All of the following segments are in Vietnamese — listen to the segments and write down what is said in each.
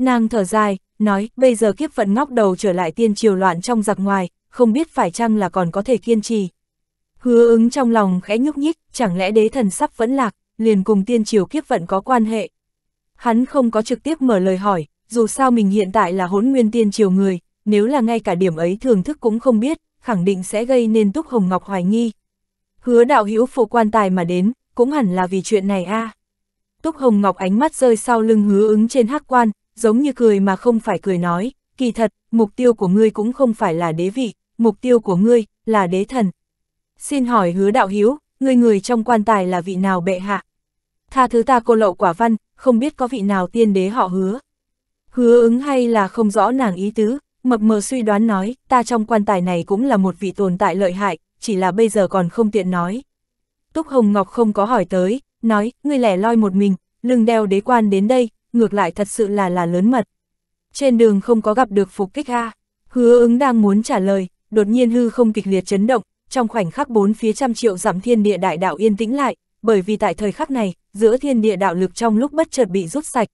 Nàng thở dài, nói, bây giờ kiếp vận ngóc đầu trở lại tiên triều loạn trong giặc ngoài, không biết phải chăng là còn có thể kiên trì. Hứa ứng trong lòng khẽ nhúc nhích, chẳng lẽ đế thần sắp vẫn lạc, liền cùng tiên triều kiếp vận có quan hệ. Hắn không có trực tiếp mở lời hỏi, dù sao mình hiện tại là hỗn nguyên tiên triều người, nếu là ngay cả điểm ấy thường thức cũng không biết, khẳng định sẽ gây nên Túc Hồng Ngọc hoài nghi. Hứa đạo hữu phụ quan tài mà đến, cũng hẳn là vì chuyện này a. À. Túc Hồng Ngọc ánh mắt rơi sau lưng hứa ứng trên hắc quan, giống như cười mà không phải cười nói, kỳ thật, mục tiêu của ngươi cũng không phải là đế vị, mục tiêu của ngươi là đế thần. Xin hỏi hứa đạo hiếu, ngươi người trong quan tài là vị nào bệ hạ? Tha thứ ta cô lậu quả văn, không biết có vị nào tiên đế họ hứa. Hứa ứng hay là không rõ nàng ý tứ, mập mờ suy đoán nói, ta trong quan tài này cũng là một vị tồn tại lợi hại, chỉ là bây giờ còn không tiện nói. Túc Hồng Ngọc không có hỏi tới, nói, ngươi lẻ loi một mình, lưng đeo đế quan đến đây, ngược lại thật sự là là lớn mật. Trên đường không có gặp được phục kích A, hứa ứng đang muốn trả lời, đột nhiên hư không kịch liệt chấn động, trong khoảnh khắc bốn phía trăm triệu giảm thiên địa đại đạo yên tĩnh lại, bởi vì tại thời khắc này, giữa thiên địa đạo lực trong lúc bất chợt bị rút sạch.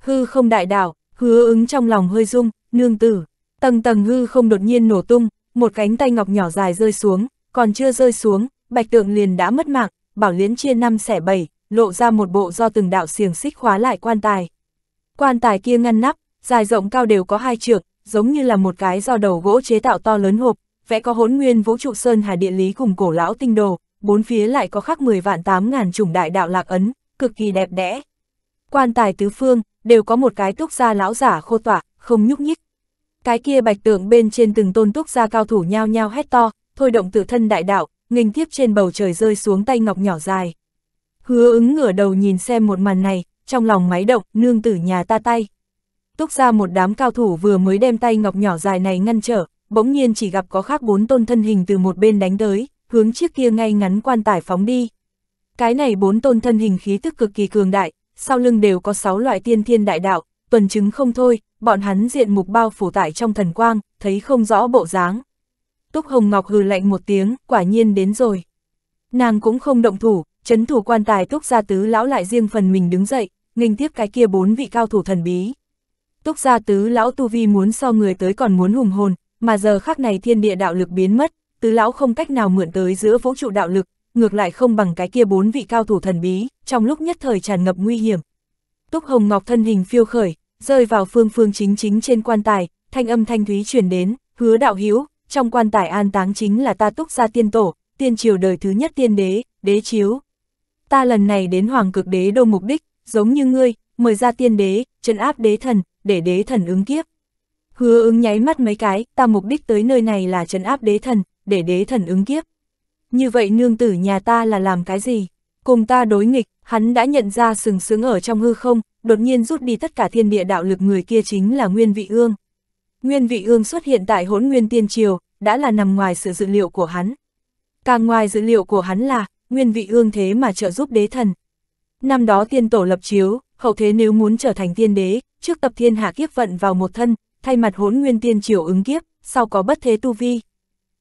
Hư không đại đạo, hứa ứng trong lòng hơi rung, nương tử, tầng tầng hư không đột nhiên nổ tung, một cánh tay ngọc nhỏ dài rơi xuống, còn chưa rơi xuống, bạch tượng liền đã mất mạng, bảo liễn chia năm xẻ bảy, lộ ra một bộ do từng đạo xiềng xích khóa lại quan tài. Quan tài kia ngăn nắp, dài rộng cao đều có hai trượng, giống như là một cái do đầu gỗ chế tạo to lớn hộp, vẽ có hỗn nguyên vũ trụ sơn hà địa lý cùng cổ lão tinh đồ, bốn phía lại có khắc 10 vạn 8 ngàn chủng đại đạo lạc ấn, cực kỳ đẹp đẽ. Quan tài tứ phương, đều có một cái túc gia lão giả khô tỏa, không nhúc nhích. Cái kia bạch tượng bên trên từng tôn túc gia cao thủ nhao nhao hét to, thôi động tự thân đại đạo, nghênh tiếp trên bầu trời rơi xuống tay ngọc nhỏ dài. Hứa ứng ngửa đầu nhìn xem một màn này, trong lòng máy động, nương tử nhà ta tay. Túc ra một đám cao thủ vừa mới đem tay ngọc nhỏ dài này ngăn trở, bỗng nhiên chỉ gặp có khác bốn tôn thân hình từ một bên đánh tới, hướng chiếc kia ngay ngắn quan tải phóng đi. Cái này bốn tôn thân hình khí tức cực kỳ cường đại, sau lưng đều có sáu loại tiên thiên đại đạo, tuần chứng không thôi, bọn hắn diện mục bao phủ tại trong thần quang, thấy không rõ bộ dáng. Túc Hồng Ngọc hừ lạnh một tiếng, quả nhiên đến rồi. Nàng cũng không động thủ, chấn thủ quan tài túc gia tứ lão lại riêng phần mình đứng dậy, nghênh tiếp cái kia bốn vị cao thủ thần bí. Túc gia tứ lão tu vi muốn so người tới còn muốn hùng hồn, mà giờ khắc này thiên địa đạo lực biến mất, tứ lão không cách nào mượn tới giữa vũ trụ đạo lực, ngược lại không bằng cái kia bốn vị cao thủ thần bí, trong lúc nhất thời tràn ngập nguy hiểm. Túc Hồng Ngọc thân hình phiêu khởi, rơi vào phương phương chính chính trên quan tài, thanh âm thanh thúy truyền đến, hứa đạo hữu trong quan tài an táng chính là ta Túc gia tiên tổ, tiên triều đời thứ nhất tiên đế, đế chiếu, ta lần này đến Hoàng Cực Đế đâu mục đích, giống như ngươi, mời ra tiên đế, trấn áp đế thần, để đế thần ứng kiếp. Hứa ứng nháy mắt mấy cái, ta mục đích tới nơi này là trấn áp đế thần, để đế thần ứng kiếp. Như vậy nương tử nhà ta là làm cái gì? Cùng ta đối nghịch, hắn đã nhận ra sừng sướng ở trong hư không, đột nhiên rút đi tất cả thiên địa đạo lực người kia chính là Nguyên Vị Ương. Nguyên Vị Ương xuất hiện tại hỗn nguyên tiên triều, đã là nằm ngoài sự dự liệu của hắn. Càng ngoài dự liệu của hắn là, nguyên vị ương thế mà trợ giúp đế thần. Năm đó tiên tổ lập chiếu, hậu thế nếu muốn trở thành tiên đế, trước tập thiên hạ kiếp vận vào một thân, thay mặt hỗn nguyên tiên triều ứng kiếp, sau có bất thế tu vi.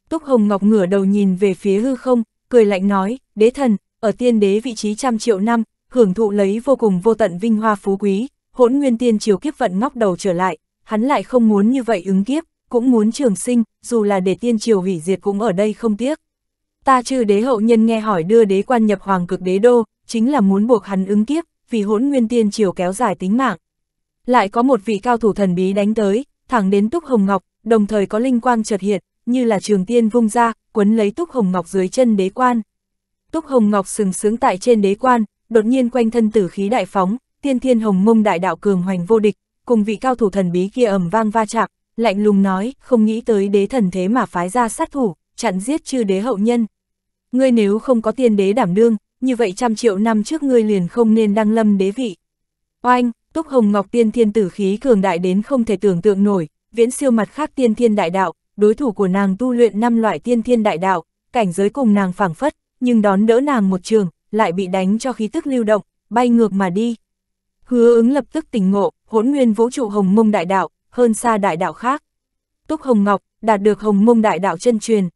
Túc Hồng Ngọc ngửa đầu nhìn về phía hư không, cười lạnh nói, đế thần, ở tiên đế vị trí trăm triệu năm, hưởng thụ lấy vô cùng vô tận vinh hoa phú quý, hỗn nguyên tiên triều kiếp vận ngóc đầu trở lại, hắn lại không muốn như vậy ứng kiếp, cũng muốn trường sinh, dù là để tiên triều hủy diệt cũng ở đây không tiếc. Ta chư đế hậu nhân nghe hỏi đưa đế quan nhập hoàng cực đế đô, chính là muốn buộc hắn ứng kiếp, vì hỗn nguyên tiên triều kéo dài tính mạng. Lại có một vị cao thủ thần bí đánh tới, thẳng đến Túc Hồng Ngọc, đồng thời có linh quang chợt hiện, như là trường tiên vung ra, quấn lấy Túc Hồng Ngọc dưới chân đế quan. Túc Hồng Ngọc sừng sướng tại trên đế quan, đột nhiên quanh thân tử khí đại phóng, tiên thiên hồng mông đại đạo cường hoành vô địch, cùng vị cao thủ thần bí kia ầm vang va chạm, lạnh lùng nói, không nghĩ tới đế thần thế mà phái ra sát thủ, chặn giết chư đế hậu nhân ngươi nếu không có tiên đế đảm đương, như vậy trăm triệu năm trước ngươi liền không nên đăng lâm đế vị. Oanh, Túc Hồng Ngọc tiên thiên tử khí cường đại đến không thể tưởng tượng nổi, viễn siêu mặt khác tiên thiên đại đạo, đối thủ của nàng tu luyện năm loại tiên thiên đại đạo, cảnh giới cùng nàng phảng phất, nhưng đón đỡ nàng một trường, lại bị đánh cho khí tức lưu động, bay ngược mà đi. Hứa ứng lập tức tỉnh ngộ, hỗn nguyên vũ trụ hồng mông đại đạo, hơn xa đại đạo khác. Túc Hồng Ngọc, đạt được hồng mông đại đạo chân truyền,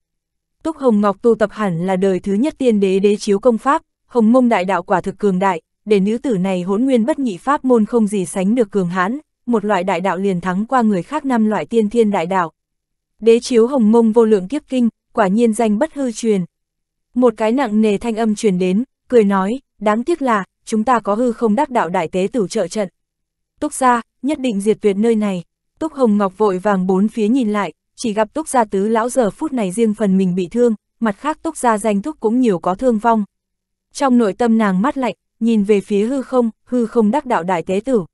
Túc Hồng Ngọc tu tập hẳn là đời thứ nhất tiên đế đế chiếu công pháp, Hồng Mông đại đạo quả thực cường đại, để nữ tử này hỗn nguyên bất nhị pháp môn không gì sánh được cường hãn, một loại đại đạo liền thắng qua người khác năm loại tiên thiên đại đạo. Đế chiếu Hồng Mông vô lượng kiếp kinh, quả nhiên danh bất hư truyền. Một cái nặng nề thanh âm truyền đến, cười nói, đáng tiếc là, chúng ta có hư không đắc đạo đại tế tử trợ trận. Túc ra, nhất định diệt tuyệt nơi này. Túc Hồng Ngọc vội vàng bốn phía nhìn lại, chỉ gặp túc gia tứ lão giờ phút này riêng phần mình bị thương, mặt khác túc gia danh thúc cũng nhiều có thương vong. Trong nội tâm nàng mắt lạnh, nhìn về phía hư không, hư không đắc đạo đại tế tử.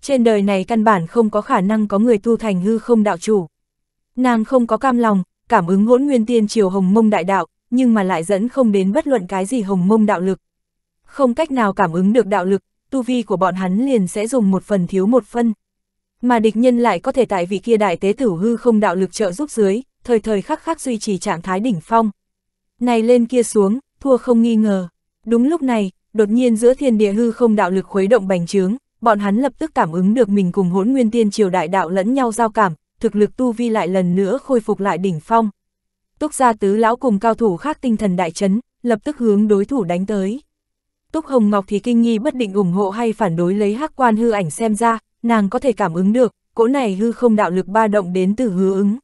Trên đời này căn bản không có khả năng có người tu thành hư không đạo chủ. Nàng không có cam lòng, cảm ứng hỗn nguyên tiên triều hồng mông đại đạo, nhưng mà lại dẫn không đến bất luận cái gì hồng mông đạo lực. Không cách nào cảm ứng được đạo lực, tu vi của bọn hắn liền sẽ dùng một phần thiếu một phân mà địch nhân lại có thể tại vị kia đại tế tử hư không đạo lực trợ giúp dưới, thời thời khắc khắc duy trì trạng thái đỉnh phong. Này lên kia xuống, thua không nghi ngờ. Đúng lúc này, đột nhiên giữa thiên địa hư không đạo lực khuấy động bành trướng, bọn hắn lập tức cảm ứng được mình cùng hỗn nguyên tiên triều đại đạo lẫn nhau giao cảm, thực lực tu vi lại lần nữa khôi phục lại đỉnh phong. Túc gia tứ lão cùng cao thủ khác tinh thần đại chấn, lập tức hướng đối thủ đánh tới. Túc Hồng Ngọc thì kinh nghi bất định ủng hộ hay phản đối lấy hắc quan hư ảnh xem ra, nàng có thể cảm ứng được, cỗ này hư không đạo lực ba động đến từ hứa ứng.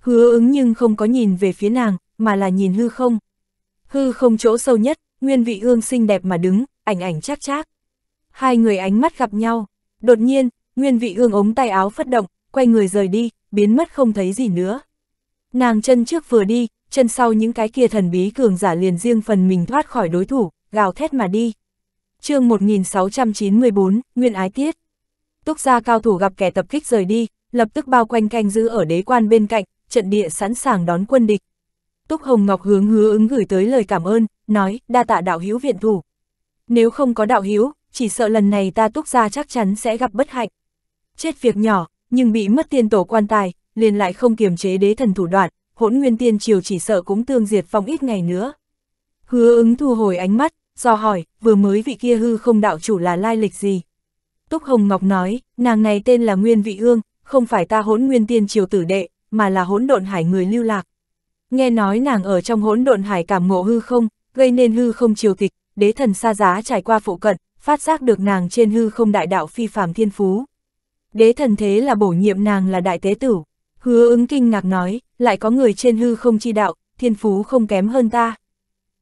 Hứa ứng nhưng không có nhìn về phía nàng, mà là nhìn hư không. Hư không chỗ sâu nhất, nguyên vị ương xinh đẹp mà đứng, ảnh ảnh chắc chắc. Hai người ánh mắt gặp nhau, đột nhiên, nguyên vị ương ống tay áo phất động, quay người rời đi, biến mất không thấy gì nữa. Nàng chân trước vừa đi, chân sau những cái kia thần bí cường giả liền riêng phần mình thoát khỏi đối thủ, gào thét mà đi. chương 1694, Nguyên Ái Tiết túc gia cao thủ gặp kẻ tập kích rời đi, lập tức bao quanh canh giữ ở đế quan bên cạnh, trận địa sẵn sàng đón quân địch. Túc Hồng Ngọc hướng hứa ứng gửi tới lời cảm ơn, nói, đa tạ đạo hiếu viện thủ. Nếu không có đạo hiếu, chỉ sợ lần này ta túc gia chắc chắn sẽ gặp bất hạnh. Chết việc nhỏ, nhưng bị mất tiên tổ quan tài, liền lại không kiềm chế đế thần thủ đoạn, hỗn nguyên tiên triều chỉ sợ cũng tương diệt phong ít ngày nữa. Hứa ứng thu hồi ánh mắt, do hỏi, vừa mới vị kia hư không đạo chủ là lai lịch gì? Túc Hồng Ngọc nói, nàng này tên là Nguyên Vị Ương, không phải ta hỗn nguyên tiên triều tử đệ, mà là hỗn độn hải người lưu lạc. Nghe nói nàng ở trong hỗn độn hải cảm ngộ hư không, gây nên hư không triều tịch, đế thần xa giá trải qua phụ cận, phát giác được nàng trên hư không đại đạo phi phàm thiên phú. Đế thần thế là bổ nhiệm nàng là đại tế tử. Hứa ứng kinh ngạc nói, lại có người trên hư không chi đạo, thiên phú không kém hơn ta.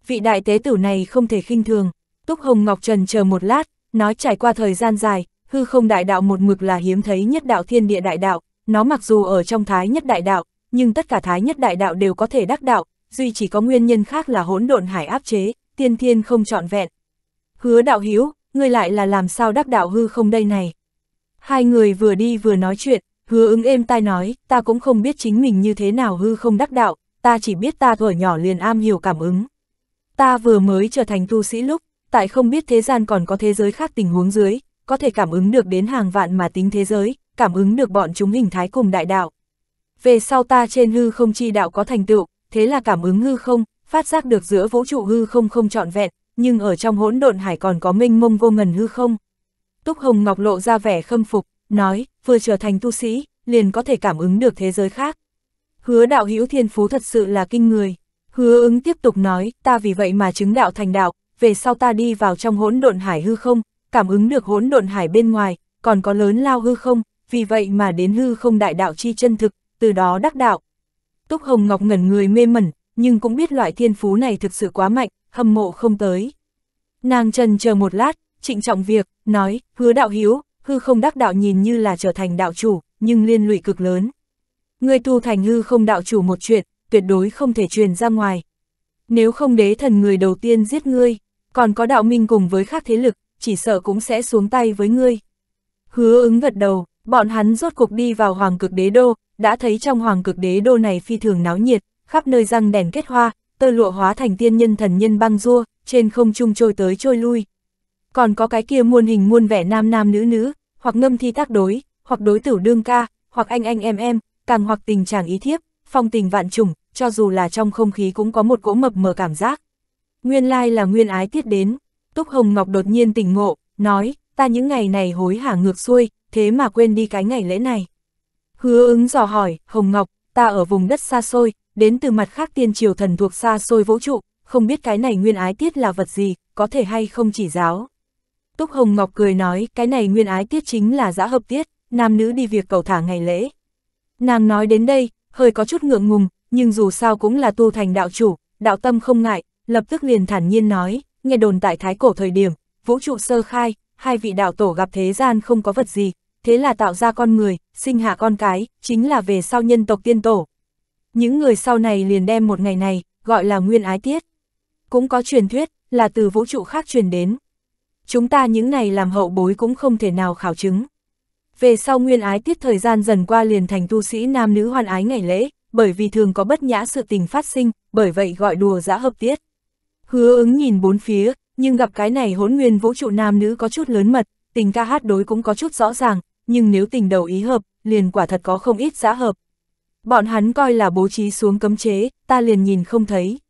Vị đại tế tử này không thể khinh thường. Túc Hồng Ngọc Trần chờ một lát, nói trải qua thời gian dài, hư không đại đạo một mực là hiếm thấy nhất đạo thiên địa đại đạo, nó mặc dù ở trong thái nhất đại đạo, nhưng tất cả thái nhất đại đạo đều có thể đắc đạo, duy chỉ có nguyên nhân khác là hỗn độn hải áp chế, tiên thiên không trọn vẹn. Hứa đạo hiếu, ngươi lại là làm sao đắc đạo hư không đây này? Hai người vừa đi vừa nói chuyện, hứa ứng êm tai nói, ta cũng không biết chính mình như thế nào hư không đắc đạo, ta chỉ biết ta thuở nhỏ liền am hiểu cảm ứng. Ta vừa mới trở thành tu sĩ lúc, tại không biết thế gian còn có thế giới khác tình huống dưới, có thể cảm ứng được đến hàng vạn mà tính thế giới, cảm ứng được bọn chúng hình thái cùng đại đạo. Về sau ta trên hư không chi đạo có thành tựu, thế là cảm ứng hư không, phát giác được giữa vũ trụ hư không không trọn vẹn, nhưng ở trong hỗn độn hải còn có minh mông vô ngần hư không. Túc Hồng Ngọc lộ ra vẻ khâm phục, nói, vừa trở thành tu sĩ, liền có thể cảm ứng được thế giới khác. Hứa đạo hữu thiên phú thật sự là kinh người. Hứa ứng tiếp tục nói, ta vì vậy mà chứng đạo thành đạo, về sau ta đi vào trong hỗn độn hải hư không, cảm ứng được hỗn độn hải bên ngoài, còn có lớn lao hư không, vì vậy mà đến hư không đại đạo chi chân thực, từ đó đắc đạo. Túc Hồng Ngọc ngẩn người mê mẩn, nhưng cũng biết loại thiên phú này thực sự quá mạnh, hâm mộ không tới. Nàng trần chờ một lát, trịnh trọng việc, nói, hứa đạo hiếu, hư không đắc đạo nhìn như là trở thành đạo chủ, nhưng liên lụy cực lớn. Người tu thành hư không đạo chủ một chuyện, tuyệt đối không thể truyền ra ngoài. Nếu không đế thần người đầu tiên giết ngươi, còn có đạo minh cùng với khác thế lực, chỉ sợ cũng sẽ xuống tay với ngươi. Hứa ứng gật đầu, bọn hắn rốt cuộc đi vào hoàng cực đế đô, đã thấy trong hoàng cực đế đô này phi thường náo nhiệt, khắp nơi răng đèn kết hoa, tơ lụa hóa thành tiên nhân thần nhân băng rua, trên không trung trôi tới trôi lui. Còn có cái kia muôn hình muôn vẻ nam nam nữ nữ, hoặc ngâm thi tác đối, hoặc đối tử đương ca, hoặc anh anh em em, càng hoặc tình chàng ý thiếp, phong tình vạn trùng, cho dù là trong không khí cũng có một cỗ mập mờ cảm giác. Nguyên lai là nguyên ái tiết đến. Túc Hồng Ngọc đột nhiên tỉnh ngộ, nói, ta những ngày này hối hả ngược xuôi, thế mà quên đi cái ngày lễ này. Hứa ứng dò hỏi, Hồng Ngọc, ta ở vùng đất xa xôi, đến từ mặt khác tiên triều thần thuộc xa xôi vũ trụ, không biết cái này nguyên ái tiết là vật gì, có thể hay không chỉ giáo. Túc Hồng Ngọc cười nói, cái này nguyên ái tiết chính là giã hợp tiết, nam nữ đi việc cầu thả ngày lễ. Nàng nói đến đây, hơi có chút ngượng ngùng, nhưng dù sao cũng là tu thành đạo chủ, đạo tâm không ngại, lập tức liền thản nhiên nói, nghe đồn tại thái cổ thời điểm, vũ trụ sơ khai, hai vị đạo tổ gặp thế gian không có vật gì, thế là tạo ra con người, sinh hạ con cái, chính là về sau nhân tộc tiên tổ. Những người sau này liền đem một ngày này, gọi là nguyên ái tiết. Cũng có truyền thuyết, là từ vũ trụ khác truyền đến. Chúng ta những này làm hậu bối cũng không thể nào khảo chứng. Về sau nguyên ái tiết thời gian dần qua liền thành tu sĩ nam nữ hoan ái ngày lễ, bởi vì thường có bất nhã sự tình phát sinh, bởi vậy gọi đùa giã hợp tiết. Hứa ứng nhìn bốn phía, nhưng gặp cái này hỗn nguyên vũ trụ nam nữ có chút lớn mật, tình ca hát đối cũng có chút rõ ràng, nhưng nếu tình đầu ý hợp, liền quả thật có không ít giá hợp. Bọn hắn coi là bố trí xuống cấm chế, ta liền nhìn không thấy.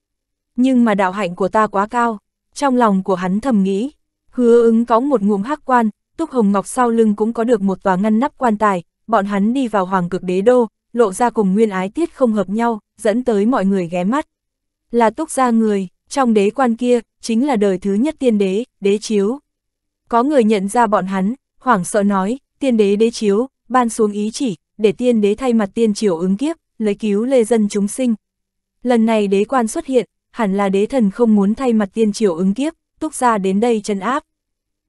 Nhưng mà đạo hạnh của ta quá cao, trong lòng của hắn thầm nghĩ, hứa ứng có một ngụm hắc quan, túc hồng ngọc sau lưng cũng có được một tòa ngăn nắp quan tài, bọn hắn đi vào hoàng cực đế đô, lộ ra cùng nguyên ái tiết không hợp nhau, dẫn tới mọi người ghé mắt. Là túc gia người, trong đế quan kia, chính là đời thứ nhất tiên đế, đế chiếu. Có người nhận ra bọn hắn, hoảng sợ nói, tiên đế đế chiếu, ban xuống ý chỉ, để tiên đế thay mặt tiên triều ứng kiếp, lấy cứu lê dân chúng sinh. Lần này đế quan xuất hiện, hẳn là đế thần không muốn thay mặt tiên triều ứng kiếp, túc ra đến đây chân áp.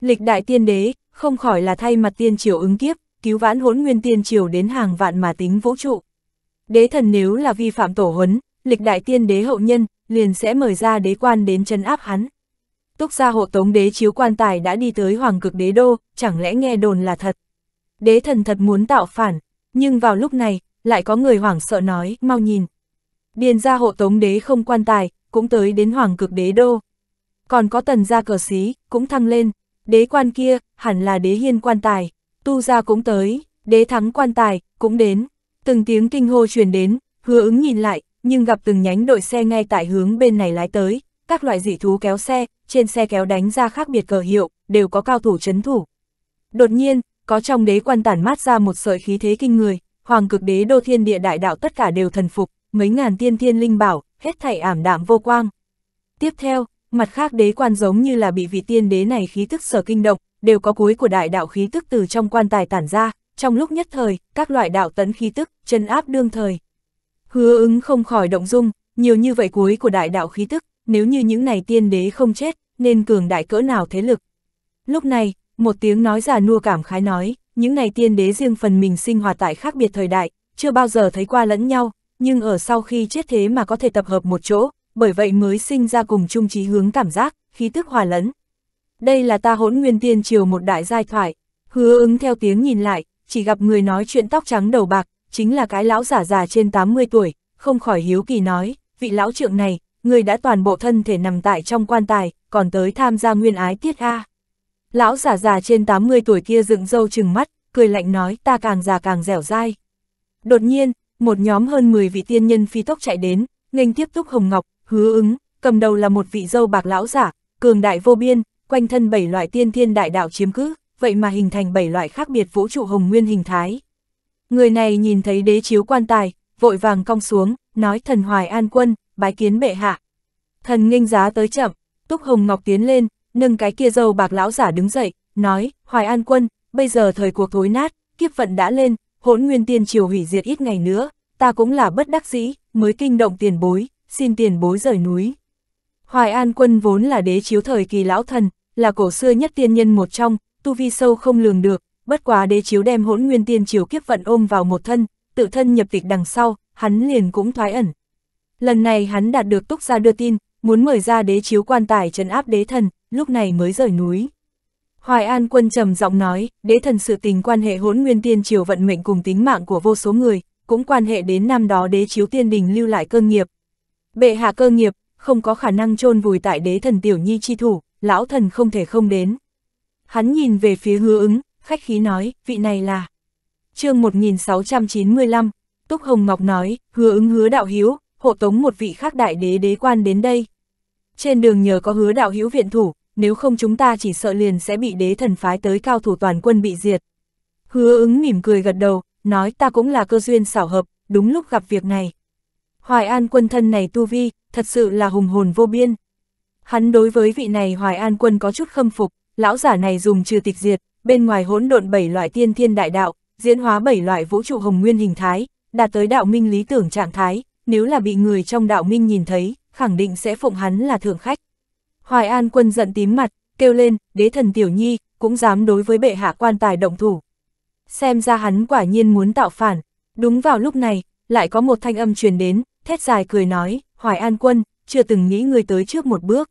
Lịch đại tiên đế, không khỏi là thay mặt tiên triều ứng kiếp, cứu vãn hỗn nguyên tiên triều đến hàng vạn mà tính vũ trụ. Đế thần nếu là vi phạm tổ huấn, lịch đại tiên đế hậu nhân, liền sẽ mời ra đế quan đến chấn áp hắn. Túc gia hộ tống đế chiếu quan tài đã đi tới hoàng cực đế đô, chẳng lẽ nghe đồn là thật. Đế thần thật muốn tạo phản, nhưng vào lúc này, lại có người hoảng sợ nói, mau nhìn. Điền gia hộ tống đế không quan tài, cũng tới đến hoàng cực đế đô. Còn có tần gia cờ xí, cũng thăng lên, đế quan kia, hẳn là đế hiên quan tài, tu gia cũng tới, đế thắng quan tài, cũng đến. Từng tiếng kinh hô truyền đến, hứa ứng nhìn lại, nhưng gặp từng nhánh đội xe ngay tại hướng bên này lái tới, các loại dị thú kéo xe, trên xe kéo đánh ra khác biệt cờ hiệu, đều có cao thủ chấn thủ. Đột nhiên, có trong đế quan tản mát ra một sợi khí thế kinh người, hoàng cực đế đô thiên địa đại đạo tất cả đều thần phục, mấy ngàn tiên thiên linh bảo, hết thảy ảm đạm vô quang. Tiếp theo, mặt khác đế quan giống như là bị vị tiên đế này khí tức sở kinh động, đều có cuối của đại đạo khí tức từ trong quan tài tản ra, trong lúc nhất thời, các loại đạo tấn khí tức, chân áp đương thời. Hứa ứng không khỏi động dung, nhiều như vậy cuối của đại đạo khí tức, nếu như những này tiên đế không chết, nên cường đại cỡ nào thế lực. Lúc này, một tiếng nói già nua cảm khái nói, những này tiên đế riêng phần mình sinh hoạt tại khác biệt thời đại, chưa bao giờ thấy qua lẫn nhau, nhưng ở sau khi chết thế mà có thể tập hợp một chỗ, bởi vậy mới sinh ra cùng chung trí hướng cảm giác, khí tức hòa lẫn. Đây là ta hỗn nguyên tiên triều một đại giai thoại, hứa ứng theo tiếng nhìn lại, chỉ gặp người nói chuyện tóc trắng đầu bạc, chính là cái lão giả già trên 80 tuổi, không khỏi hiếu kỳ nói, vị lão trượng này, người đã toàn bộ thân thể nằm tại trong quan tài, còn tới tham gia nguyên ái tiết A. Lão giả già trên 80 tuổi kia dựng râu trừng mắt, cười lạnh nói ta càng già càng dẻo dai. Đột nhiên, một nhóm hơn 10 vị tiên nhân phi tốc chạy đến, nghênh tiếp túc hồng ngọc, hứa ứng, cầm đầu là một vị dâu bạc lão giả, cường đại vô biên, quanh thân bảy loại tiên thiên đại đạo chiếm cứ, vậy mà hình thành bảy loại khác biệt vũ trụ hồng nguyên hình thái. Người này nhìn thấy đế chiếu quan tài, vội vàng cong xuống, nói thần hoài an quân, bái kiến bệ hạ. Thần nghênh giá tới chậm, Túc Hồng Ngọc tiến lên, nâng cái kia dâu bạc lão giả đứng dậy, nói, hoài an quân, bây giờ thời cuộc thối nát, kiếp vận đã lên, hỗn nguyên tiên triều hủy diệt ít ngày nữa, ta cũng là bất đắc dĩ, mới kinh động tiền bối, xin tiền bối rời núi. Hoài An quân vốn là đế chiếu thời kỳ lão thần, là cổ xưa nhất tiên nhân một trong, tu vi sâu không lường được, bất quá đế chiếu đem hỗn nguyên tiên triều kiếp vận ôm vào một thân, tự thân nhập tịch đằng sau, hắn liền cũng thoái ẩn. Lần này hắn đạt được túc ra đưa tin, muốn mời ra đế chiếu quan tài trấn áp đế thần, lúc này mới rời núi. Hoài An quân trầm giọng nói, đế thần sự tình quan hệ hỗn nguyên tiên triều vận mệnh cùng tính mạng của vô số người, cũng quan hệ đến năm đó đế chiếu tiên đình lưu lại cơ nghiệp. Bệ hạ cơ nghiệp, không có khả năng chôn vùi tại đế thần tiểu nhi chi thủ, lão thần không thể không đến. Hắn nhìn về phía hứa ứng, khách khí nói, vị này là. chương 1695, Túc Hồng Ngọc nói, hứa ứng hứa đạo hiếu, hộ tống một vị khác đại đế đế quan đến đây. Trên đường nhờ có hứa đạo hiếu viện thủ, nếu không chúng ta chỉ sợ liền sẽ bị đế thần phái tới cao thủ toàn quân bị diệt. Hứa ứng mỉm cười gật đầu, nói ta cũng là cơ duyên xảo hợp, đúng lúc gặp việc này. Hoài An quân thân này tu vi, thật sự là hùng hồn vô biên. Hắn đối với vị này Hoài An quân có chút khâm phục, lão giả này dùng trừ tịch diệt, bên ngoài hỗn độn bảy loại tiên thiên đại đạo, diễn hóa bảy loại vũ trụ hồng nguyên hình thái, đạt tới đạo minh lý tưởng trạng thái, nếu là bị người trong đạo minh nhìn thấy, khẳng định sẽ phụng hắn là thượng khách. Hoài An quân giận tím mặt, kêu lên, đế thần tiểu nhi, cũng dám đối với bệ hạ quan tài động thủ. Xem ra hắn quả nhiên muốn tạo phản, đúng vào lúc này, lại có một thanh âm truyền đến, thét dài cười nói, Hoài An quân, chưa từng nghĩ người tới trước một bước.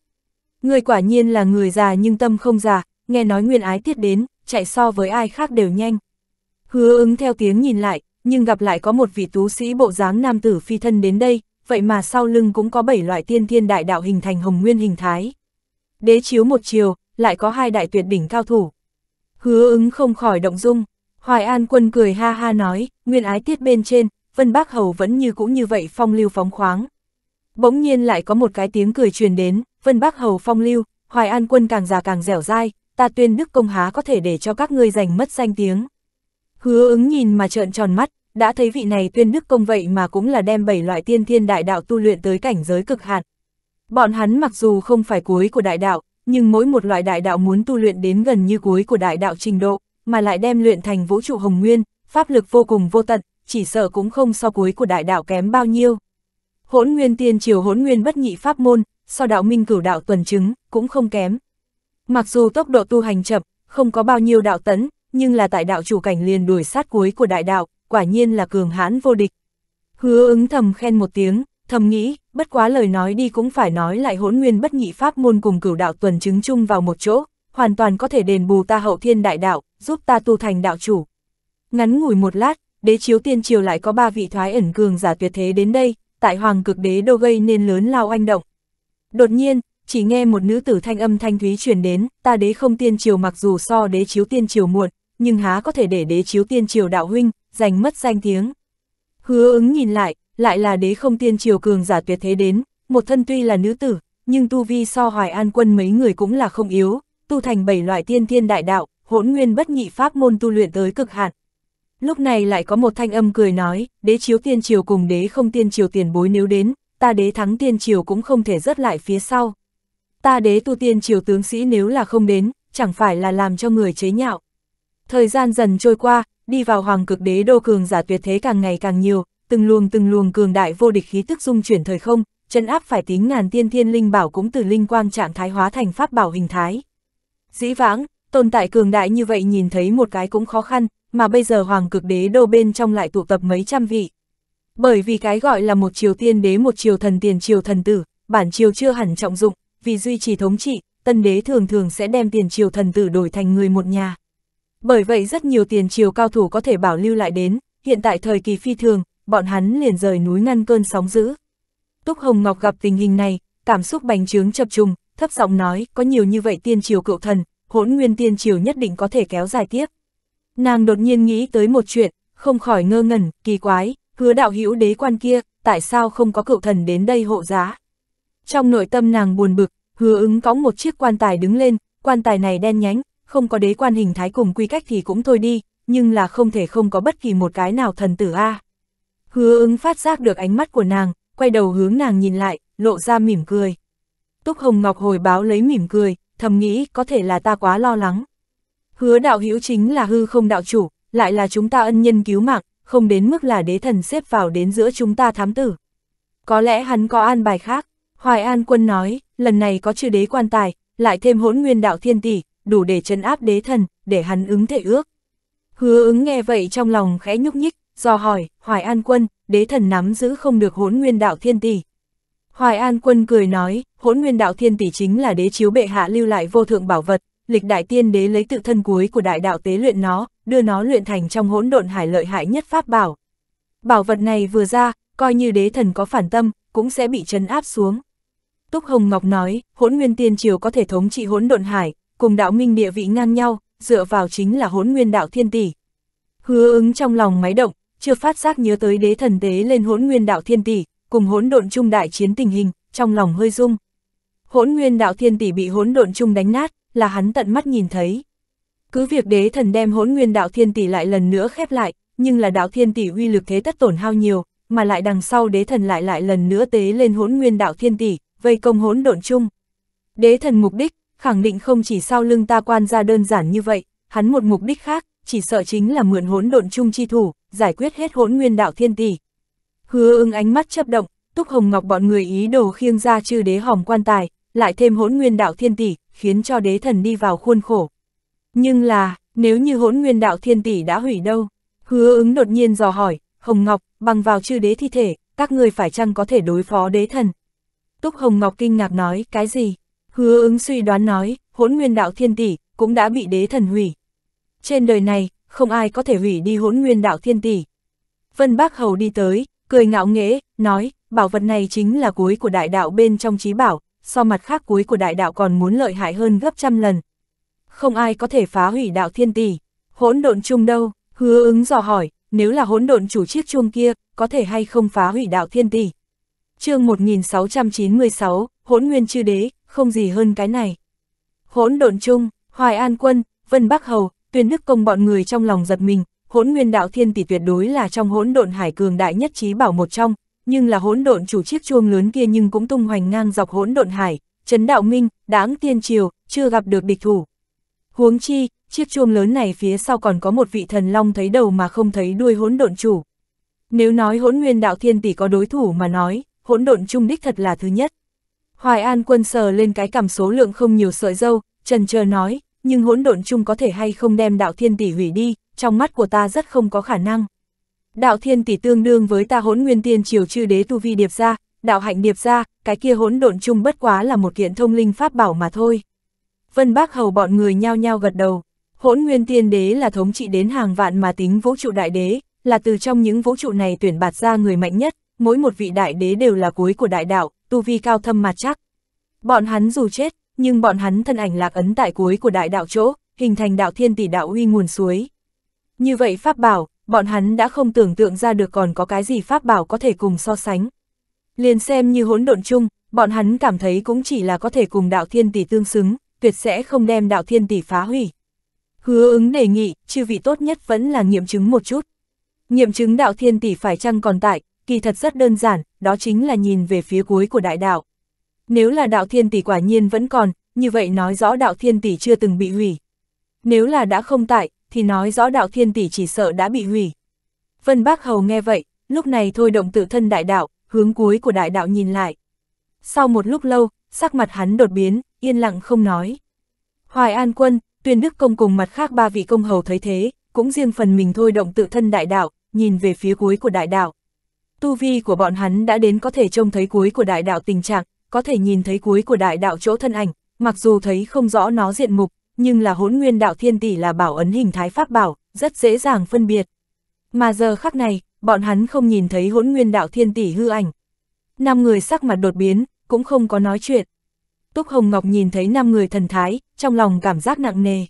Người quả nhiên là người già nhưng tâm không già, nghe nói nguyên ái tiết đến, chạy so với ai khác đều nhanh. Hứa ứng theo tiếng nhìn lại, nhưng gặp lại có một vị tú sĩ bộ dáng nam tử phi thân đến đây, vậy mà sau lưng cũng có bảy loại tiên thiên đại đạo hình thành hồng nguyên hình thái. Đế chiếu một chiều, lại có hai đại tuyệt đỉnh cao thủ. Hứa ứng không khỏi động dung, Hoài An quân cười ha ha nói, nguyên ái tiết bên trên, Vân Bác Hầu vẫn như cũ như vậy phong lưu phóng khoáng. Bỗng nhiên lại có một cái tiếng cười truyền đến, Vân Bác Hầu phong lưu, Hoài An quân càng già càng dẻo dai, ta tuyên đức công há có thể để cho các ngươi giành mất danh tiếng. Hứa ứng nhìn mà trợn tròn mắt, đã thấy vị này tuyên đức công vậy mà cũng là đem bảy loại tiên thiên đại đạo tu luyện tới cảnh giới cực hạn. Bọn hắn mặc dù không phải cuối của đại đạo, nhưng mỗi một loại đại đạo muốn tu luyện đến gần như cuối của đại đạo trình độ, mà lại đem luyện thành vũ trụ hồng nguyên, pháp lực vô cùng vô tận, chỉ sợ cũng không so cuối của đại đạo kém bao nhiêu. Hỗn nguyên tiên triều hỗn nguyên bất nhị pháp môn, so đạo minh cửu đạo tuần chứng, cũng không kém. Mặc dù tốc độ tu hành chậm, không có bao nhiêu đạo tấn, nhưng là tại đạo chủ cảnh liền đuổi sát cuối của đại đạo, quả nhiên là cường hãn vô địch. Hứa ứng thầm khen một tiếng, thầm nghĩ, bất quá lời nói đi cũng phải nói lại hỗn nguyên bất nhị pháp môn cùng cửu đạo tuần chứng chung vào một chỗ, hoàn toàn có thể đền bù ta hậu thiên đại đạo, giúp ta tu thành đạo chủ. Ngắn ngủi một lát, đế chiếu tiên triều lại có ba vị thoái ẩn cường giả tuyệt thế đến đây, tại hoàng cực đế đô gây nên lớn lao anh động. Đột nhiên, chỉ nghe một nữ tử thanh âm thanh thúy truyền đến, ta đế không tiên triều mặc dù so đế chiếu tiên triều muộn, nhưng há có thể để đế chiếu tiên triều đạo huynh, giành mất danh tiếng. Hứa ứng nhìn lại, lại là đế không tiên triều cường giả tuyệt thế đến, một thân tuy là nữ tử, nhưng tu vi so hoài an quân mấy người cũng là không yếu, tu thành bảy loại tiên thiên đại đạo, hỗn nguyên bất nhị pháp môn tu luyện tới cực hạn. Lúc này lại có một thanh âm cười nói, đế chiếu tiên triều cùng đế không tiên triều tiền bối nếu đến, ta đế thắng tiên triều cũng không thể rớt lại phía sau ta đế tu tiên triều tướng sĩ nếu là không đến, chẳng phải là làm cho người chế nhạo. Thời gian dần trôi qua, đi vào hoàng cực đế đô cường giả tuyệt thế càng ngày càng nhiều, từng luồng từng luồng cường đại vô địch khí tức dung chuyển thời không, chân áp phải tính ngàn tiên thiên linh bảo cũng từ linh quang trạng thái hóa thành pháp bảo hình thái. Dĩ vãng, tồn tại cường đại như vậy nhìn thấy một cái cũng khó khăn, mà bây giờ hoàng cực đế đô bên trong lại tụ tập mấy trăm vị. Bởi vì cái gọi là một triều tiên đế một triều thần tiền triều thần tử, bản triều chưa hẳn trọng dụng, vì duy trì thống trị, tân đế thường thường sẽ đem tiền triều thần tử đổi thành người một nhà. Bởi vậy rất nhiều tiền triều cao thủ có thể bảo lưu lại đến, hiện tại thời kỳ phi thường, bọn hắn liền rời núi ngăn cơn sóng dữ. Túc Hồng Ngọc gặp tình hình này, cảm xúc bành trướng chập trùng, thấp giọng nói, có nhiều như vậy tiên triều cựu thần, hỗn nguyên tiên triều nhất định có thể kéo dài tiếp. Nàng đột nhiên nghĩ tới một chuyện, không khỏi ngơ ngẩn, kỳ quái, hứa đạo hữu đế quan kia, tại sao không có cựu thần đến đây hộ giá? Trong nội tâm nàng buồn bực, hứa ứng có một chiếc quan tài đứng lên, quan tài này đen nhánh, không có đế quan hình thái cùng quy cách thì cũng thôi đi, nhưng là không thể không có bất kỳ một cái nào thần tử a. Hứa ứng phát giác được ánh mắt của nàng, quay đầu hướng nàng nhìn lại, lộ ra mỉm cười. Túc Hồng Ngọc hồi báo lấy mỉm cười, thầm nghĩ có thể là ta quá lo lắng. Hứa đạo hữu chính là hư không đạo chủ, lại là chúng ta ân nhân cứu mạng, không đến mức là đế thần xếp vào đến giữa chúng ta thám tử. Có lẽ hắn có an bài khác. Hoài An quân nói, lần này có chư đế quan tài, lại thêm hỗn nguyên đạo thiên tỷ, đủ để trấn áp đế thần, để hắn ứng thể ước. Hứa ứng nghe vậy trong lòng khẽ nhúc nhích, do hỏi, Hoài An quân, đế thần nắm giữ không được hỗn nguyên đạo thiên tỷ. Hoài An quân cười nói, hỗn nguyên đạo thiên tỷ chính là đế chiếu bệ hạ lưu lại vô thượng bảo vật, lịch đại tiên đế lấy tự thân cuối của đại đạo tế luyện nó, đưa nó luyện thành trong hỗn độn hải lợi hại nhất pháp bảo. Bảo vật này vừa ra, coi như đế thần có phản tâm, cũng sẽ bị trấn áp xuống. Túc Hồng Ngọc nói, hỗn nguyên tiên triều có thể thống trị hỗn độn hải, cùng đạo minh địa vị ngang nhau, dựa vào chính là hỗn nguyên đạo thiên tỷ. Hứa ứng trong lòng máy động, chưa phát giác nhớ tới đế thần tế lên hỗn nguyên đạo thiên tỷ, cùng hỗn độn trung đại chiến tình hình, trong lòng hơi rung. Hỗn nguyên đạo thiên tỷ bị hỗn độn trung đánh nát, là hắn tận mắt nhìn thấy. Cứ việc đế thần đem hỗn nguyên đạo thiên tỷ lại lần nữa khép lại, nhưng là đạo thiên tỷ uy lực thế tất tổn hao nhiều, mà lại đằng sau đế thần lại lại lần nữa tế lên hỗn nguyên đạo thiên tỷ, vây công hỗn độn chung. Đế thần mục đích, khẳng định không chỉ sau lưng ta quan ra đơn giản như vậy, hắn một mục đích khác, chỉ sợ chính là mượn hỗn độn chung chi thủ, giải quyết hết hỗn nguyên đạo thiên tỷ. Hứa ưng ánh mắt chấp động, Túc Hồng Ngọc bọn người ý đồ khiêng ra chư đế hòm quan tài, lại thêm hỗn nguyên đạo thiên tỷ, khiến cho đế thần đi vào khuôn khổ. Nhưng là, nếu như hỗn nguyên đạo thiên tỷ đã hủy đâu? Hứa ứng đột nhiên dò hỏi, Hồng Ngọc, bằng vào chư đế thi thể, các người phải chăng có thể đối phó đế thần? Túc Hồng Ngọc kinh ngạc nói, cái gì? Hứa ứng suy đoán nói, hỗn nguyên đạo thiên tỷ, cũng đã bị đế thần hủy. Trên đời này, không ai có thể hủy đi hỗn nguyên đạo thiên tỷ. Vân Bác Hầu đi tới, cười ngạo nghễ, nói, bảo vật này chính là cuối của đại đạo bên trong trí bảo, so mặt khác cuối của đại đạo còn muốn lợi hại hơn gấp trăm lần. Không ai có thể phá hủy đạo thiên tỷ, hỗn độn chung đâu, hứa ứng dò hỏi, nếu là hỗn độn chủ chiếc chuông kia, có thể hay không phá hủy đạo thiên tỷ chương 1696, hỗn nguyên chư đế, không gì hơn cái này. Hỗn độn chung, Hoài An Quân, Vân Bắc Hầu, Tuyên Đức Công bọn người trong lòng giật mình, hỗn nguyên đạo thiên tỷ tuyệt đối là trong hỗn độn hải cường đại nhất trí bảo một trong, nhưng là hỗn độn chủ chiếc chuông lớn kia nhưng cũng tung hoành ngang dọc hỗn độn hải, chấn đạo minh, đáng tiên triều, chưa gặp được địch thủ. Huống chi, chiếc chuông lớn này phía sau còn có một vị thần long thấy đầu mà không thấy đuôi hỗn độn chủ. Nếu nói hỗn nguyên đạo thiên tỷ có đối thủ mà nói, hỗn độn trung đích thật là thứ nhất. Hoài An quân sờ lên cái cảm số lượng không nhiều sợi dâu, trần chờ nói, nhưng hỗn độn trung có thể hay không đem đạo thiên tỷ hủy đi, trong mắt của ta rất không có khả năng. Đạo thiên tỷ tương đương với ta hỗn nguyên tiên triều chư đế tu vi điệp ra, đạo hạnh điệp ra, cái kia hỗn độn trung bất quá là một kiện thông linh pháp bảo mà thôi. Vân Bác Hầu bọn người nhao nhao gật đầu, hỗn nguyên tiên đế là thống trị đến hàng vạn mà tính vũ trụ đại đế, là từ trong những vũ trụ này tuyển bạt ra người mạnh nhất, mỗi một vị đại đế đều là cuối của đại đạo, tu vi cao thâm mà chắc. Bọn hắn dù chết, nhưng bọn hắn thân ảnh lạc ấn tại cuối của đại đạo chỗ, hình thành đạo thiên tỷ đạo uy nguồn suối. Như vậy pháp bảo, bọn hắn đã không tưởng tượng ra được còn có cái gì pháp bảo có thể cùng so sánh. Liền xem như hỗn độn chung, bọn hắn cảm thấy cũng chỉ là có thể cùng đạo thiên tỷ tương xứng, tuyệt sẽ không đem đạo thiên tỷ phá hủy. Hứa ứng đề nghị, chư vị tốt nhất vẫn là nghiệm chứng một chút. Nghiệm chứng đạo thiên tỷ phải chăng còn tại, kỳ thật rất đơn giản, đó chính là nhìn về phía cuối của đại đạo. Nếu là đạo thiên tỷ quả nhiên vẫn còn, như vậy nói rõ đạo thiên tỷ chưa từng bị hủy. Nếu là đã không tại, thì nói rõ đạo thiên tỷ chỉ sợ đã bị hủy. Vân Bác Hầu nghe vậy, lúc này thôi động tự thân đại đạo, hướng cuối của đại đạo nhìn lại. Sau một lúc lâu, sắc mặt hắn đột biến, yên lặng không nói. Hoài An Quân, Tuyên Đức Công cùng mặt khác ba vị công hầu thấy thế, cũng riêng phần mình thôi động tự thân đại đạo, nhìn về phía cuối của đại đạo. Tu vi của bọn hắn đã đến có thể trông thấy cuối của đại đạo tình trạng, có thể nhìn thấy cuối của đại đạo chỗ thân ảnh, mặc dù thấy không rõ nó diện mục, nhưng là hỗn nguyên đạo thiên tỷ là bảo ấn hình thái pháp bảo, rất dễ dàng phân biệt. Mà giờ khắc này, bọn hắn không nhìn thấy hỗn nguyên đạo thiên tỷ hư ảnh. Năm người sắc mặt đột biến, cũng không có nói chuyện. Túc Hồng Ngọc nhìn thấy năm người thần thái, trong lòng cảm giác nặng nề.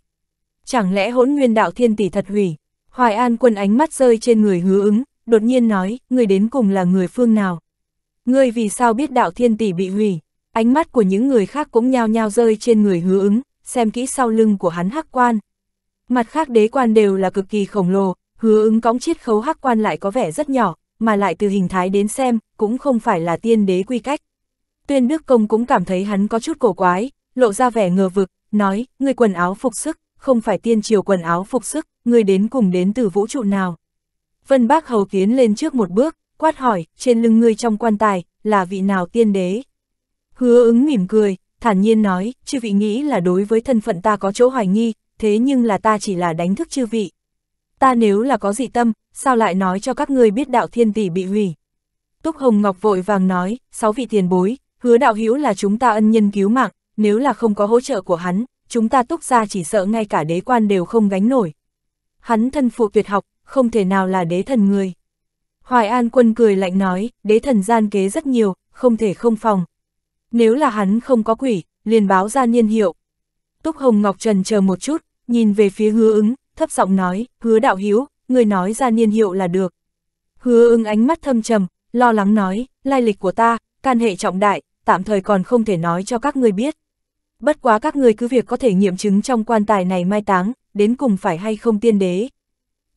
Chẳng lẽ hỗn nguyên đạo thiên tỷ thật hủy? Hoài An quân ánh mắt rơi trên người hứa ứng, đột nhiên nói, người đến cùng là người phương nào. Ngươi vì sao biết đạo thiên tỷ bị hủy, ánh mắt của những người khác cũng nhao nhao rơi trên người hứa ứng, xem kỹ sau lưng của hắn hắc quan. Mặt khác đế quan đều là cực kỳ khổng lồ, hứa ứng cõng chiết khấu hắc quan lại có vẻ rất nhỏ, mà lại từ hình thái đến xem, cũng không phải là tiên đế quy cách. Tuyên Đức Công cũng cảm thấy hắn có chút cổ quái, lộ ra vẻ ngờ vực, nói, người quần áo phục sức, không phải tiên triều quần áo phục sức, người đến cùng đến từ vũ trụ nào. Vân Bác Hầu tiến lên trước một bước, quát hỏi, trên lưng ngươi trong quan tài, là vị nào tiên đế? Hứa ứng mỉm cười, thản nhiên nói, chư vị nghĩ là đối với thân phận ta có chỗ hoài nghi, thế nhưng là ta chỉ là đánh thức chư vị. Ta nếu là có dị tâm, sao lại nói cho các ngươi biết đạo thiên tỷ bị hủy? Túc Hồng Ngọc vội vàng nói, sáu vị tiền bối, hứa đạo hữu là chúng ta ân nhân cứu mạng, nếu là không có hỗ trợ của hắn, chúng ta túc ra chỉ sợ ngay cả đế quan đều không gánh nổi. Hắn thân phụ tuyệt học, không thể nào là đế thần người. Hoài An quân cười lạnh nói, đế thần gian kế rất nhiều, không thể không phòng. Nếu là hắn không có quỷ, liền báo ra niên hiệu. Túc Hồng Ngọc Trần chờ một chút, nhìn về phía hứa ứng, thấp giọng nói, hứa đạo hiếu, người nói ra niên hiệu là được. Hứa ứng ánh mắt thâm trầm, lo lắng nói, lai lịch của ta, can hệ trọng đại, tạm thời còn không thể nói cho các người biết. Bất quá các người cứ việc có thể nghiệm chứng trong quan tài này mai táng, đến cùng phải hay không tiên đế,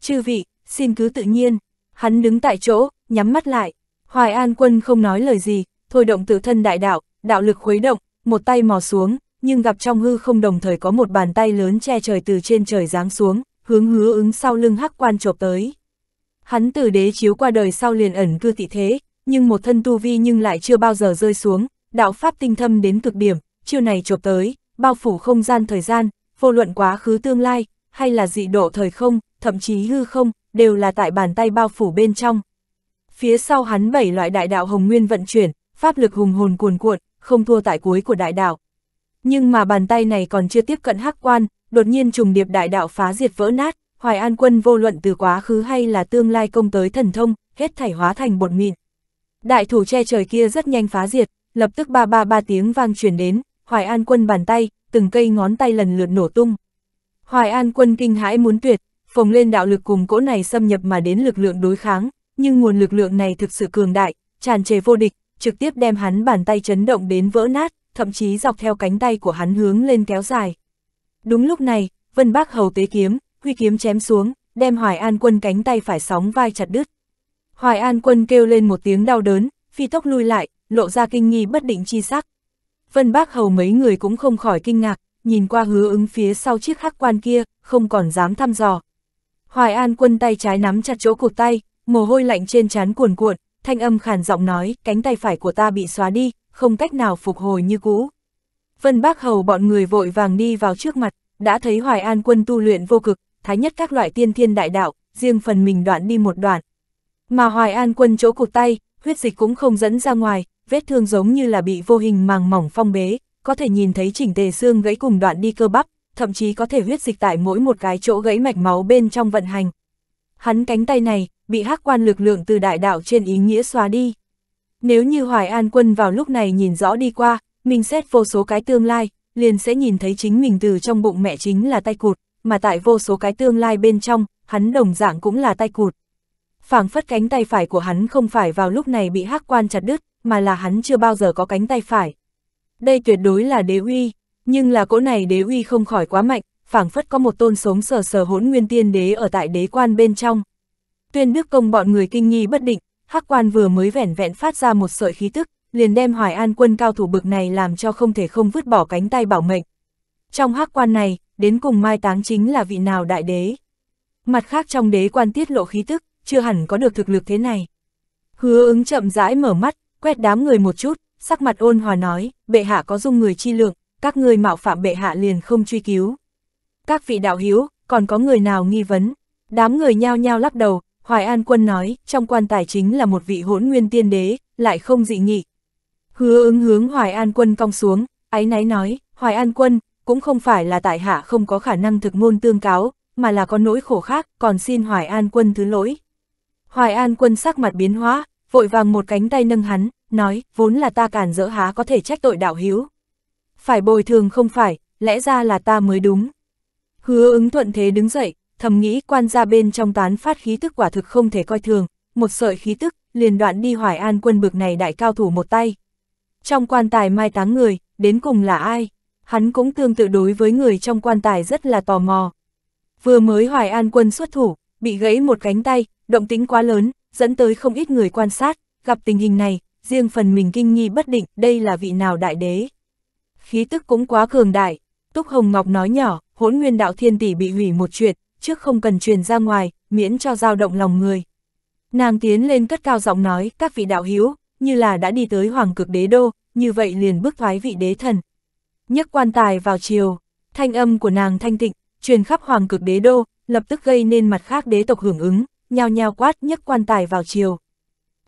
chư vị, xin cứ tự nhiên. Hắn đứng tại chỗ, nhắm mắt lại. Hoài An quân không nói lời gì, thôi động tự thân đại đạo, đạo lực khuấy động, một tay mò xuống, nhưng gặp trong hư không đồng thời có một bàn tay lớn che trời từ trên trời giáng xuống, hướng hứa ứng sau lưng hắc quan chộp tới. Hắn từ đế chiếu qua đời sau liền ẩn cư tị thế, nhưng một thân tu vi nhưng lại chưa bao giờ rơi xuống, đạo pháp tinh thâm đến cực điểm, chiêu này chộp tới, bao phủ không gian thời gian, vô luận quá khứ tương lai, hay là dị độ thời không, thậm chí hư không, đều là tại bàn tay bao phủ bên trong. Phía sau hắn bảy loại đại đạo hồng nguyên vận chuyển, pháp lực hùng hồn cuồn cuộn, không thua tại cuối của đại đạo. Nhưng mà bàn tay này còn chưa tiếp cận hắc quan, đột nhiên trùng điệp đại đạo phá diệt vỡ nát, Hoài An quân vô luận từ quá khứ hay là tương lai công tới thần thông, hết thảy hóa thành bột mịn. Đại thủ che trời kia rất nhanh phá diệt, lập tức ba ba ba tiếng vang truyền đến, Hoài An quân bàn tay, từng cây ngón tay lần lượt nổ tung. Hoài An quân kinh hãi muốn tuyệt, phồng lên đạo lực cùng cỗ này xâm nhập mà đến lực lượng đối kháng, nhưng nguồn lực lượng này thực sự cường đại, tràn trề vô địch, trực tiếp đem hắn bàn tay chấn động đến vỡ nát, thậm chí dọc theo cánh tay của hắn hướng lên kéo dài. Đúng lúc này, Vân Bác Hầu tế kiếm, huy kiếm chém xuống, đem Hoài An quân cánh tay phải sóng vai chặt đứt. Hoài An quân kêu lên một tiếng đau đớn, phi tốc lui lại, lộ ra kinh nghi bất định chi sắc. Vân Bác Hầu mấy người cũng không khỏi kinh ngạc, nhìn qua hứa ứng phía sau chiếc khắc quan kia, không còn dám thăm dò, Hoài An quân tay trái nắm chặt chỗ cụt tay, mồ hôi lạnh trên trán cuồn cuộn, thanh âm khàn giọng nói, cánh tay phải của ta bị xóa đi, không cách nào phục hồi như cũ. Vân Bác Hầu bọn người vội vàng đi vào trước mặt, đã thấy Hoài An quân tu luyện vô cực, thái nhất các loại tiên thiên đại đạo, riêng phần mình đoạn đi một đoạn. Mà Hoài An quân chỗ cụt tay, huyết dịch cũng không dẫn ra ngoài, vết thương giống như là bị vô hình màng mỏng phong bế, có thể nhìn thấy chỉnh tề xương gãy cùng đoạn đi cơ bắp, thậm chí có thể huyết dịch tại mỗi một cái chỗ gãy mạch máu bên trong vận hành. Hắn cánh tay này, bị hắc quan lực lượng từ đại đạo trên ý nghĩa xóa đi. Nếu như Hoài An quân vào lúc này nhìn rõ đi qua, mình xét vô số cái tương lai, liền sẽ nhìn thấy chính mình từ trong bụng mẹ chính là tay cụt, mà tại vô số cái tương lai bên trong, hắn đồng dạng cũng là tay cụt. phảng phất cánh tay phải của hắn không phải vào lúc này bị hắc quan chặt đứt, mà là hắn chưa bao giờ có cánh tay phải. Đây tuyệt đối là đế uy, nhưng là cỗ này đế uy không khỏi quá mạnh, phảng phất có một tôn sống sờ sờ hỗn nguyên tiên đế ở tại đế quan bên trong. Tuyên Đức Công bọn người kinh nghi bất định, hắc quan vừa mới vẻn vẹn phát ra một sợi khí tức, liền đem Hoài An quân cao thủ bực này làm cho không thể không vứt bỏ cánh tay bảo mệnh. Trong hắc quan này, đến cùng mai táng chính là vị nào đại đế. Mặt khác trong đế quan tiết lộ khí tức, chưa hẳn có được thực lực thế này. Hứa ứng chậm rãi mở mắt, quét đám người một chút, sắc mặt ôn hòa nói, bệ hạ có dung người chi lượng, các ngươi mạo phạm bệ hạ liền không truy cứu. Các vị đạo hiếu, còn có người nào nghi vấn? Đám người nhao nhao lắc đầu, Hoài An Quân nói, trong quan tài chính là một vị hỗn nguyên tiên đế, lại không dị nghị. Hứa ứng hướng Hoài An Quân cong xuống, ái náy nói, Hoài An Quân, cũng không phải là tại hạ không có khả năng thực ngôn tương cáo, mà là có nỗi khổ khác, còn xin Hoài An Quân thứ lỗi. Hoài An Quân sắc mặt biến hóa, vội vàng một cánh tay nâng hắn, nói, vốn là ta cản dỡ há có thể trách tội đạo hiếu phải bồi thường không phải, lẽ ra là ta mới đúng. Hứa ứng thuận thế đứng dậy, thầm nghĩ quan gia bên trong tán phát khí tức quả thực không thể coi thường, một sợi khí tức, liền đoạn đi hoài an quân bực này đại cao thủ một tay. Trong quan tài mai táng người, đến cùng là ai? Hắn cũng tương tự đối với người trong quan tài rất là tò mò. Vừa mới hoài an quân xuất thủ, bị gãy một cánh tay, động tính quá lớn, dẫn tới không ít người quan sát, gặp tình hình này, riêng phần mình kinh nghi bất định, đây là vị nào đại đế khí tức cũng quá cường đại. Túc Hồng Ngọc nói nhỏ, hỗn nguyên đạo thiên tỷ bị hủy một chuyện, trước không cần truyền ra ngoài, miễn cho dao động lòng người. Nàng tiến lên cất cao giọng nói, các vị đạo hiếu, như là đã đi tới hoàng cực đế đô, như vậy liền bước thoái vị đế thần. Nhấc quan tài vào chiều, thanh âm của nàng thanh tịnh, truyền khắp hoàng cực đế đô, lập tức gây nên mặt khác đế tộc hưởng ứng, nhao nhao quát nhấc quan tài vào chiều.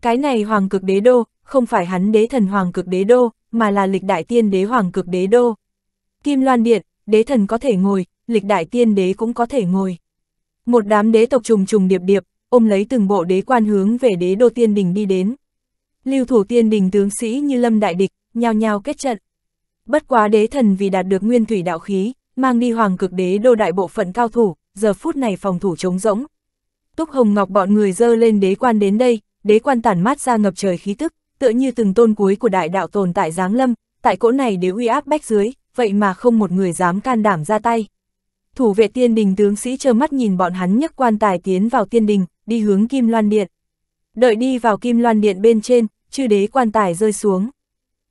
Cái này hoàng cực đế đô, không phải hắn đế thần hoàng cực đế đô, mà là lịch đại tiên đế hoàng cực đế đô. Kim Loan Điện, đế thần có thể ngồi, lịch đại tiên đế cũng có thể ngồi. Một đám đế tộc trùng trùng điệp điệp, ôm lấy từng bộ đế quan hướng về đế đô tiên đình đi đến. Lưu thủ tiên đình tướng sĩ như lâm đại địch, nhao nhao kết trận. Bất quá đế thần vì đạt được nguyên thủy đạo khí, mang đi hoàng cực đế đô đại bộ phận cao thủ, giờ phút này phòng thủ trống rỗng. Túc Hồng Ngọc bọn người dơ lên đế quan đến đây, đế quan tản mát ra ngập trời khí tức, tựa như từng tôn cuối của đại đạo tồn tại giáng lâm, tại cỗ này đế uy áp bách dưới, vậy mà không một người dám can đảm ra tay. Thủ vệ tiên đình tướng sĩ trơ mắt nhìn bọn hắn nhấc quan tài tiến vào tiên đình, đi hướng Kim Loan Điện. Đợi đi vào Kim Loan Điện bên trên, chư đế quan tài rơi xuống.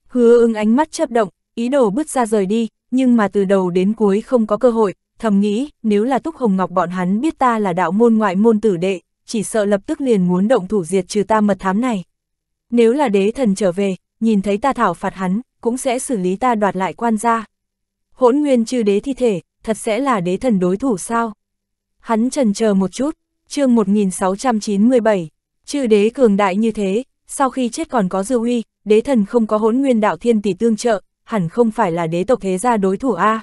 Hứa ưng ánh mắt chấp động, ý đồ bước ra rời đi, nhưng mà từ đầu đến cuối không có cơ hội, thầm nghĩ, nếu là Túc Hồng Ngọc bọn hắn biết ta là đạo môn ngoại môn tử đệ, chỉ sợ lập tức liền muốn động thủ diệt trừ ta mật thám này nếu là đế thần trở về, nhìn thấy ta thảo phạt hắn, cũng sẽ xử lý ta đoạt lại quan gia. Hỗn nguyên chư đế thi thể, thật sẽ là đế thần đối thủ sao? Hắn trần chờ một chút, chương 1697, chư đế cường đại như thế, sau khi chết còn có dư uy, đế thần không có hỗn nguyên đạo thiên tỷ tương trợ, hẳn không phải là đế tộc thế gia đối thủ A.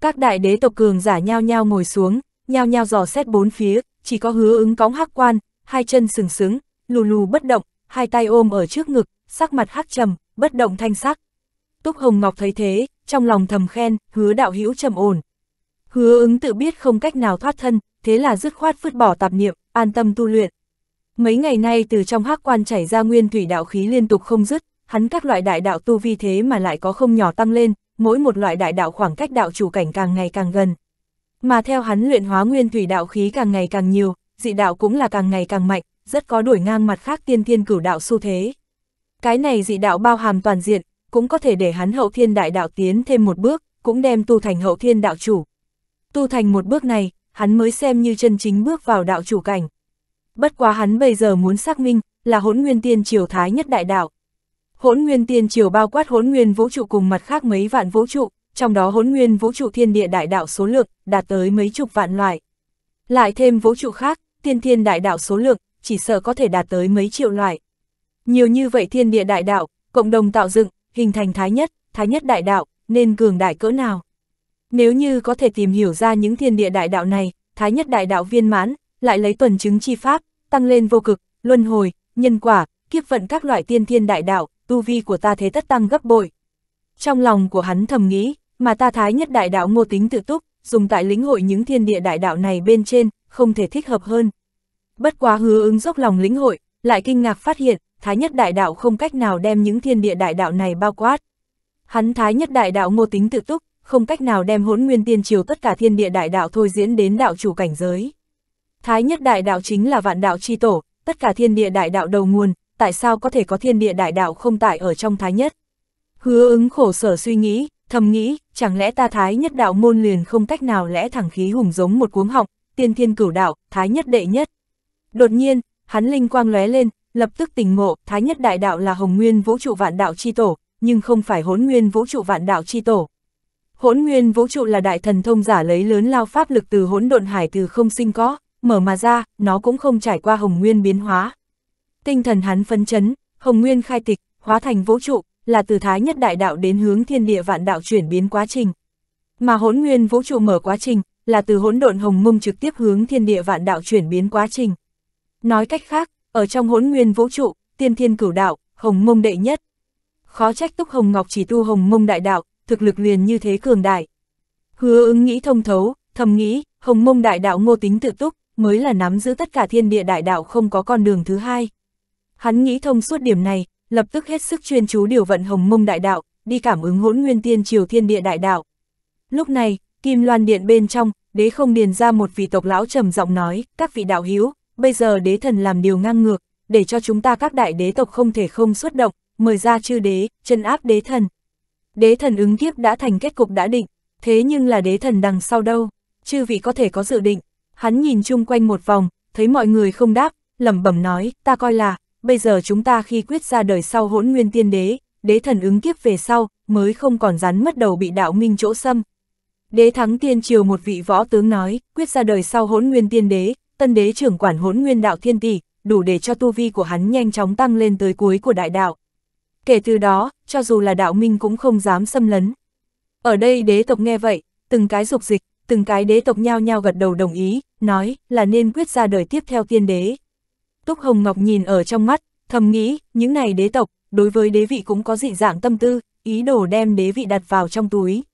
Các đại đế tộc cường giả nhao nhao ngồi xuống, nhao nhao dò xét bốn phía, chỉ có hứa ứng cóng hắc quan, hai chân sừng sững, lù lù bất động, hai tay ôm ở trước ngực, sắc mặt hắc trầm, bất động thanh sắc. Túc Hồng Ngọc thấy thế, trong lòng thầm khen, hứa đạo hữu trầm ổn. Hứa ứng tự biết không cách nào thoát thân, thế là dứt khoát vứt bỏ tạp niệm, an tâm tu luyện. Mấy ngày nay từ trong hắc quan chảy ra nguyên thủy đạo khí liên tục không dứt, hắn các loại đại đạo tu vi thế mà lại có không nhỏ tăng lên, mỗi một loại đại đạo khoảng cách đạo chủ cảnh càng ngày càng gần. Mà theo hắn luyện hóa nguyên thủy đạo khí càng ngày càng nhiều, dị đạo cũng là càng ngày càng mạnh, rất có đuổi ngang mặt khác tiên thiên cửu đạo xu thế. Cái này dị đạo bao hàm toàn diện, cũng có thể để hắn hậu thiên đại đạo tiến thêm một bước, cũng đem tu thành hậu thiên đạo chủ. Tu thành một bước này, hắn mới xem như chân chính bước vào đạo chủ cảnh. Bất quá hắn bây giờ muốn xác minh, là hỗn nguyên tiên triều thái nhất đại đạo. Hỗn nguyên tiên triều bao quát hỗn nguyên vũ trụ cùng mặt khác mấy vạn vũ trụ, trong đó hỗn nguyên vũ trụ thiên địa đại đạo số lượng đạt tới mấy chục vạn loại. Lại thêm vũ trụ khác, tiên thiên đại đạo số lượng chỉ sợ có thể đạt tới mấy triệu loại. Nhiều như vậy thiên địa đại đạo, cộng đồng tạo dựng, hình thành thái nhất, thái nhất đại đạo, nên cường đại cỡ nào. Nếu như có thể tìm hiểu ra những thiên địa đại đạo này, thái nhất đại đạo viên mãn, lại lấy tuần chứng chi pháp, tăng lên vô cực, luân hồi, nhân quả, kiếp vận các loại tiên thiên đại đạo, tu vi của ta thế tất tăng gấp bội. Trong lòng của hắn thầm nghĩ, mà ta thái nhất đại đạo ngô tính tự túc, dùng tại lĩnh hội những thiên địa đại đạo này bên trên, không thể thích hợp hơn bất quá hứa ứng dốc lòng lĩnh hội, lại kinh ngạc phát hiện, Thái Nhất Đại Đạo không cách nào đem những thiên địa đại đạo này bao quát. Hắn Thái Nhất Đại Đạo ngô tính tự túc, không cách nào đem hỗn nguyên tiên triều tất cả thiên địa đại đạo thôi diễn đến đạo chủ cảnh giới. Thái Nhất Đại Đạo chính là vạn đạo chi tổ, tất cả thiên địa đại đạo đầu nguồn, tại sao có thể có thiên địa đại đạo không tại ở trong Thái Nhất? Hứa ứng khổ sở suy nghĩ, thầm nghĩ, chẳng lẽ ta Thái Nhất Đạo môn liền không cách nào lẽ thẳng khí hùng giống một cuống họng, tiên thiên cửu đạo, Thái Nhất đệ nhất. Đột nhiên, hắn linh quang lóe lên, lập tức tỉnh ngộ, Thái Nhất Đại Đạo là Hồng Nguyên Vũ Trụ Vạn Đạo Chi Tổ, nhưng không phải Hỗn Nguyên Vũ Trụ Vạn Đạo Chi Tổ. Hỗn Nguyên Vũ Trụ là đại thần thông giả lấy lớn lao pháp lực từ hỗn độn hải từ không sinh có, mở mà ra, nó cũng không trải qua Hồng Nguyên biến hóa. Tinh thần hắn phấn chấn, Hồng Nguyên khai tịch, hóa thành vũ trụ, là từ Thái Nhất Đại Đạo đến hướng thiên địa vạn đạo chuyển biến quá trình. Mà Hỗn Nguyên Vũ Trụ mở quá trình, là từ hỗn độn hồng mông trực tiếp hướng thiên địa vạn đạo chuyển biến quá trình. Nói cách khác, ở trong hỗn nguyên vũ trụ, tiên thiên cửu đạo, hồng mông đệ nhất. Khó trách Túc Hồng Ngọc chỉ tu hồng mông đại đạo, thực lực liền như thế cường đại. Hứa ứng nghĩ thông thấu, thầm nghĩ, hồng mông đại đạo ngô tính tự túc, mới là nắm giữ tất cả thiên địa đại đạo không có con đường thứ hai. Hắn nghĩ thông suốt điểm này, lập tức hết sức chuyên chú điều vận hồng mông đại đạo, đi cảm ứng hỗn nguyên tiên triều thiên địa đại đạo. Lúc này, kim loan điện bên trong, đế không điền ra một vị tộc lão trầm giọng nói, các vị đạo hiếu, bây giờ đế thần làm điều ngang ngược, để cho chúng ta các đại đế tộc không thể không xuất động, mời ra chư đế, chân áp đế thần. Đế thần ứng kiếp đã thành kết cục đã định, thế nhưng là đế thần đằng sau đâu, chư vị có thể có dự định. Hắn nhìn chung quanh một vòng, thấy mọi người không đáp, lẩm bẩm nói, ta coi là, bây giờ chúng ta khi quyết ra đời sau hỗn nguyên tiên đế, đế thần ứng kiếp về sau, mới không còn rắn mất đầu bị đạo minh chỗ xâm. Đế thắng tiên triều một vị võ tướng nói, quyết ra đời sau hỗn nguyên tiên đế, tân đế trưởng quản hỗn nguyên đạo thiên tỷ, đủ để cho tu vi của hắn nhanh chóng tăng lên tới cuối của đại đạo. Kể từ đó, cho dù là đạo minh cũng không dám xâm lấn. Ở đây đế tộc nghe vậy, từng cái dục dịch, từng cái đế tộc nhao nhao gật đầu đồng ý, nói là nên quyết ra đời tiếp theo tiên đế. Túc Hồng Ngọc nhìn ở trong mắt, thầm nghĩ, những này đế tộc, đối với đế vị cũng có dị dạng tâm tư, ý đồ đem đế vị đặt vào trong túi.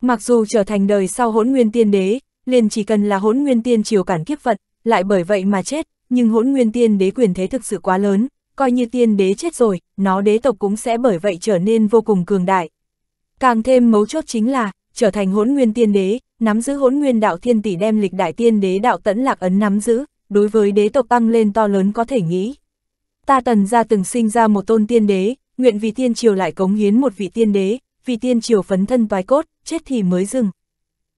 Mặc dù trở thành đời sau hỗn nguyên tiên đế, liền chỉ cần là hỗn nguyên tiên triều cản kiếp vận, lại bởi vậy mà chết, nhưng hỗn nguyên tiên đế quyền thế thực sự quá lớn, coi như tiên đế chết rồi, nó đế tộc cũng sẽ bởi vậy trở nên vô cùng cường đại. Càng thêm mấu chốt chính là, trở thành hỗn nguyên tiên đế, nắm giữ hỗn nguyên đạo thiên tỷ đem lịch đại tiên đế đạo tẫn lạc ấn nắm giữ, đối với đế tộc tăng lên to lớn có thể nghĩ. Ta tần ra từng sinh ra một tôn tiên đế, nguyện vì tiên triều lại cống hiến một vị tiên đế, vì tiên triều phấn thân toái cốt, chết thì mới dừng.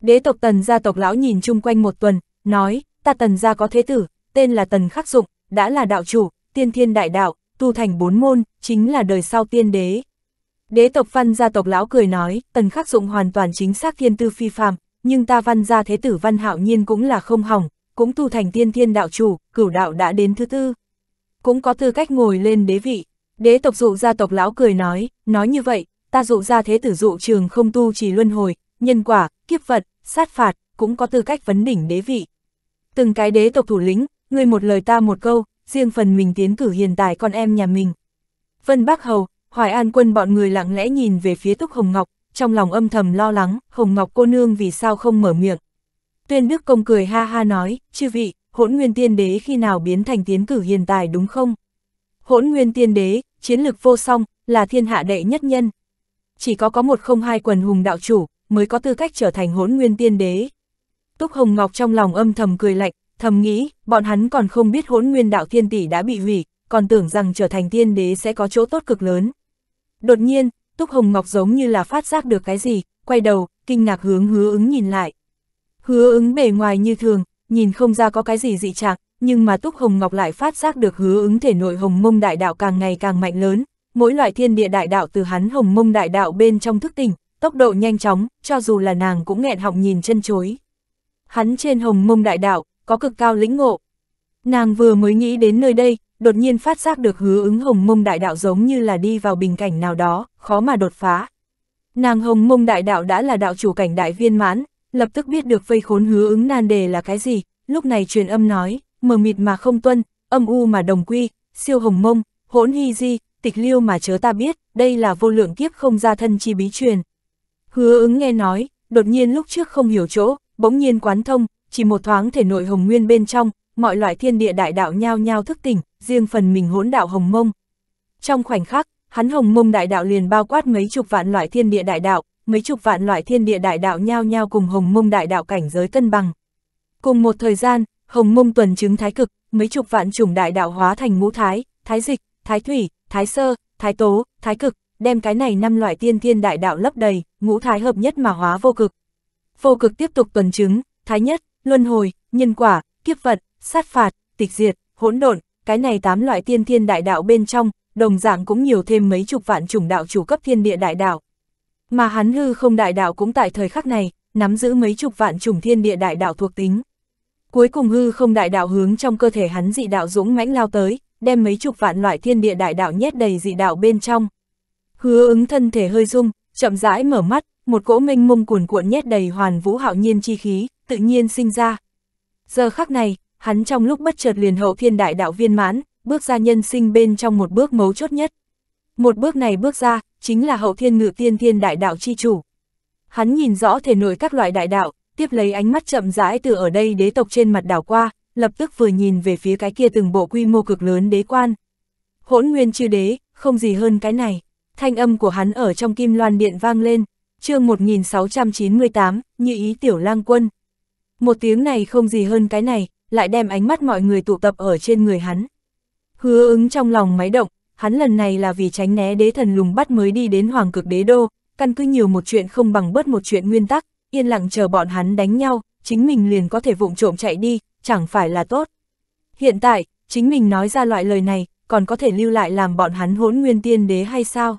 Đế tộc tần gia tộc lão nhìn chung quanh một tuần, nói, ta tần gia có thế tử, tên là tần khắc dụng, đã là đạo chủ, tiên thiên đại đạo, tu thành bốn môn, chính là đời sau tiên đế. Đế tộc văn gia tộc lão cười nói, tần khắc dụng hoàn toàn chính xác thiên tư phi phàm, nhưng ta văn gia thế tử văn hạo nhiên cũng là không hỏng, cũng tu thành tiên thiên đạo chủ, cửu đạo đã đến thứ tư. Cũng có tư cách ngồi lên đế vị. Đế tộc dụ gia tộc lão cười nói, nói như vậy, ta dụ gia thế tử dụ trường không tu chỉ luân hồi, nhân quả, kiếp vật, sát phạt, cũng có tư cách vấn đỉnh đế vị từng cái đế tộc thủ lĩnh, người một lời ta một câu, riêng phần mình tiến cử hiện tại con em nhà mình. Vân Bắc Hầu, Hoài An quân bọn người lặng lẽ nhìn về phía Túc Hồng Ngọc, trong lòng âm thầm lo lắng, Hồng Ngọc cô nương vì sao không mở miệng. Tuyên Đức Công cười ha ha nói, chư vị, hỗn nguyên tiên đế khi nào biến thành tiến cử hiền tài đúng không? Hỗn nguyên tiên đế, chiến lực vô song, là thiên hạ đệ nhất nhân. Chỉ có có một không hai quần hùng đạo chủ, mới có tư cách trở thành hỗn nguyên tiên đế. Túc Hồng Ngọc trong lòng âm thầm cười lạnh, thầm nghĩ, bọn hắn còn không biết hỗn nguyên đạo thiên tỷ đã bị hủy, còn tưởng rằng trở thành tiên đế sẽ có chỗ tốt cực lớn. Đột nhiên, Túc Hồng Ngọc giống như là phát giác được cái gì, quay đầu, kinh ngạc hướng hứa ứng nhìn lại. Hứa ứng bề ngoài như thường, nhìn không ra có cái gì dị trạng, nhưng mà Túc Hồng Ngọc lại phát giác được hứa ứng thể nội hồng mông đại đạo càng ngày càng mạnh lớn, mỗi loại thiên địa đại đạo từ hắn hồng mông đại đạo bên trong thức tỉnh, tốc độ nhanh chóng, cho dù là nàng cũng nghẹn họng nhìn chân chối hắn trên hồng mông đại đạo, có cực cao lĩnh ngộ. Nàng vừa mới nghĩ đến nơi đây, đột nhiên phát giác được hứa ứng hồng mông đại đạo giống như là đi vào bình cảnh nào đó, khó mà đột phá. Nàng hồng mông đại đạo đã là đạo chủ cảnh đại viên mãn, lập tức biết được vây khốn hứa ứng nan đề là cái gì, lúc này truyền âm nói, mờ mịt mà không tuân, âm u mà đồng quy, siêu hồng mông, hỗn hy di, tịch liêu mà chớ ta biết, đây là vô lượng kiếp không ra thân chi bí truyền. Hứa ứng nghe nói, đột nhiên lúc trước không hiểu chỗ, bỗng nhiên quán thông, chỉ một thoáng thể nội hồng nguyên bên trong, mọi loại thiên địa đại đạo nhao nhao thức tỉnh, riêng phần mình hỗn đạo hồng mông. Trong khoảnh khắc, hắn hồng mông đại đạo liền bao quát mấy chục vạn loại thiên địa đại đạo, mấy chục vạn loại thiên địa đại đạo nhao nhao cùng hồng mông đại đạo cảnh giới cân bằng. Cùng một thời gian, hồng mông tuần chứng thái cực, mấy chục vạn chủng đại đạo hóa thành ngũ thái, thái dịch, thái thủy, thái sơ, thái tố, thái cực, đem cái này năm loại tiên thiên đại đạo lấp đầy, ngũ thái hợp nhất mà hóa vô cực vô cực tiếp tục tuần chứng, thái nhất, luân hồi, nhân quả, kiếp vận, sát phạt, tịch diệt, hỗn độn, cái này tám loại tiên thiên đại đạo bên trong, đồng dạng cũng nhiều thêm mấy chục vạn chủng đạo chủ cấp thiên địa đại đạo. Mà hắn hư không đại đạo cũng tại thời khắc này, nắm giữ mấy chục vạn chủng thiên địa đại đạo thuộc tính. Cuối cùng hư không đại đạo hướng trong cơ thể hắn dị đạo dũng mãnh lao tới, đem mấy chục vạn loại thiên địa đại đạo nhét đầy dị đạo bên trong. Hứa ứng thân thể hơi rung, chậm rãi mở mắt, một cỗ minh mông cuồn cuộn nhét đầy hoàn vũ hạo nhiên chi khí, tự nhiên sinh ra. Giờ khắc này, hắn trong lúc bất chợt liền hậu thiên đại đạo viên mãn, bước ra nhân sinh bên trong một bước mấu chốt nhất. Một bước này bước ra, chính là hậu thiên ngự tiên thiên đại đạo chi chủ. Hắn nhìn rõ thể nội các loại đại đạo, tiếp lấy ánh mắt chậm rãi từ ở đây đế tộc trên mặt đảo qua, lập tức vừa nhìn về phía cái kia từng bộ quy mô cực lớn đế quan. Hỗn nguyên chư đế, không gì hơn cái này. Thanh âm của hắn ở trong kim loan điện vang lên chương 1698, như ý tiểu lang quân. Một tiếng này không gì hơn cái này, lại đem ánh mắt mọi người tụ tập ở trên người hắn. Hứa ứng trong lòng máy động, hắn lần này là vì tránh né đế thần lùng bắt mới đi đến hoàng cực đế đô, căn cứ nhiều một chuyện không bằng bớt một chuyện nguyên tắc, yên lặng chờ bọn hắn đánh nhau, chính mình liền có thể vụng trộm chạy đi, chẳng phải là tốt. Hiện tại, chính mình nói ra loại lời này, còn có thể lưu lại làm bọn hắn hỗn nguyên tiên đế hay sao?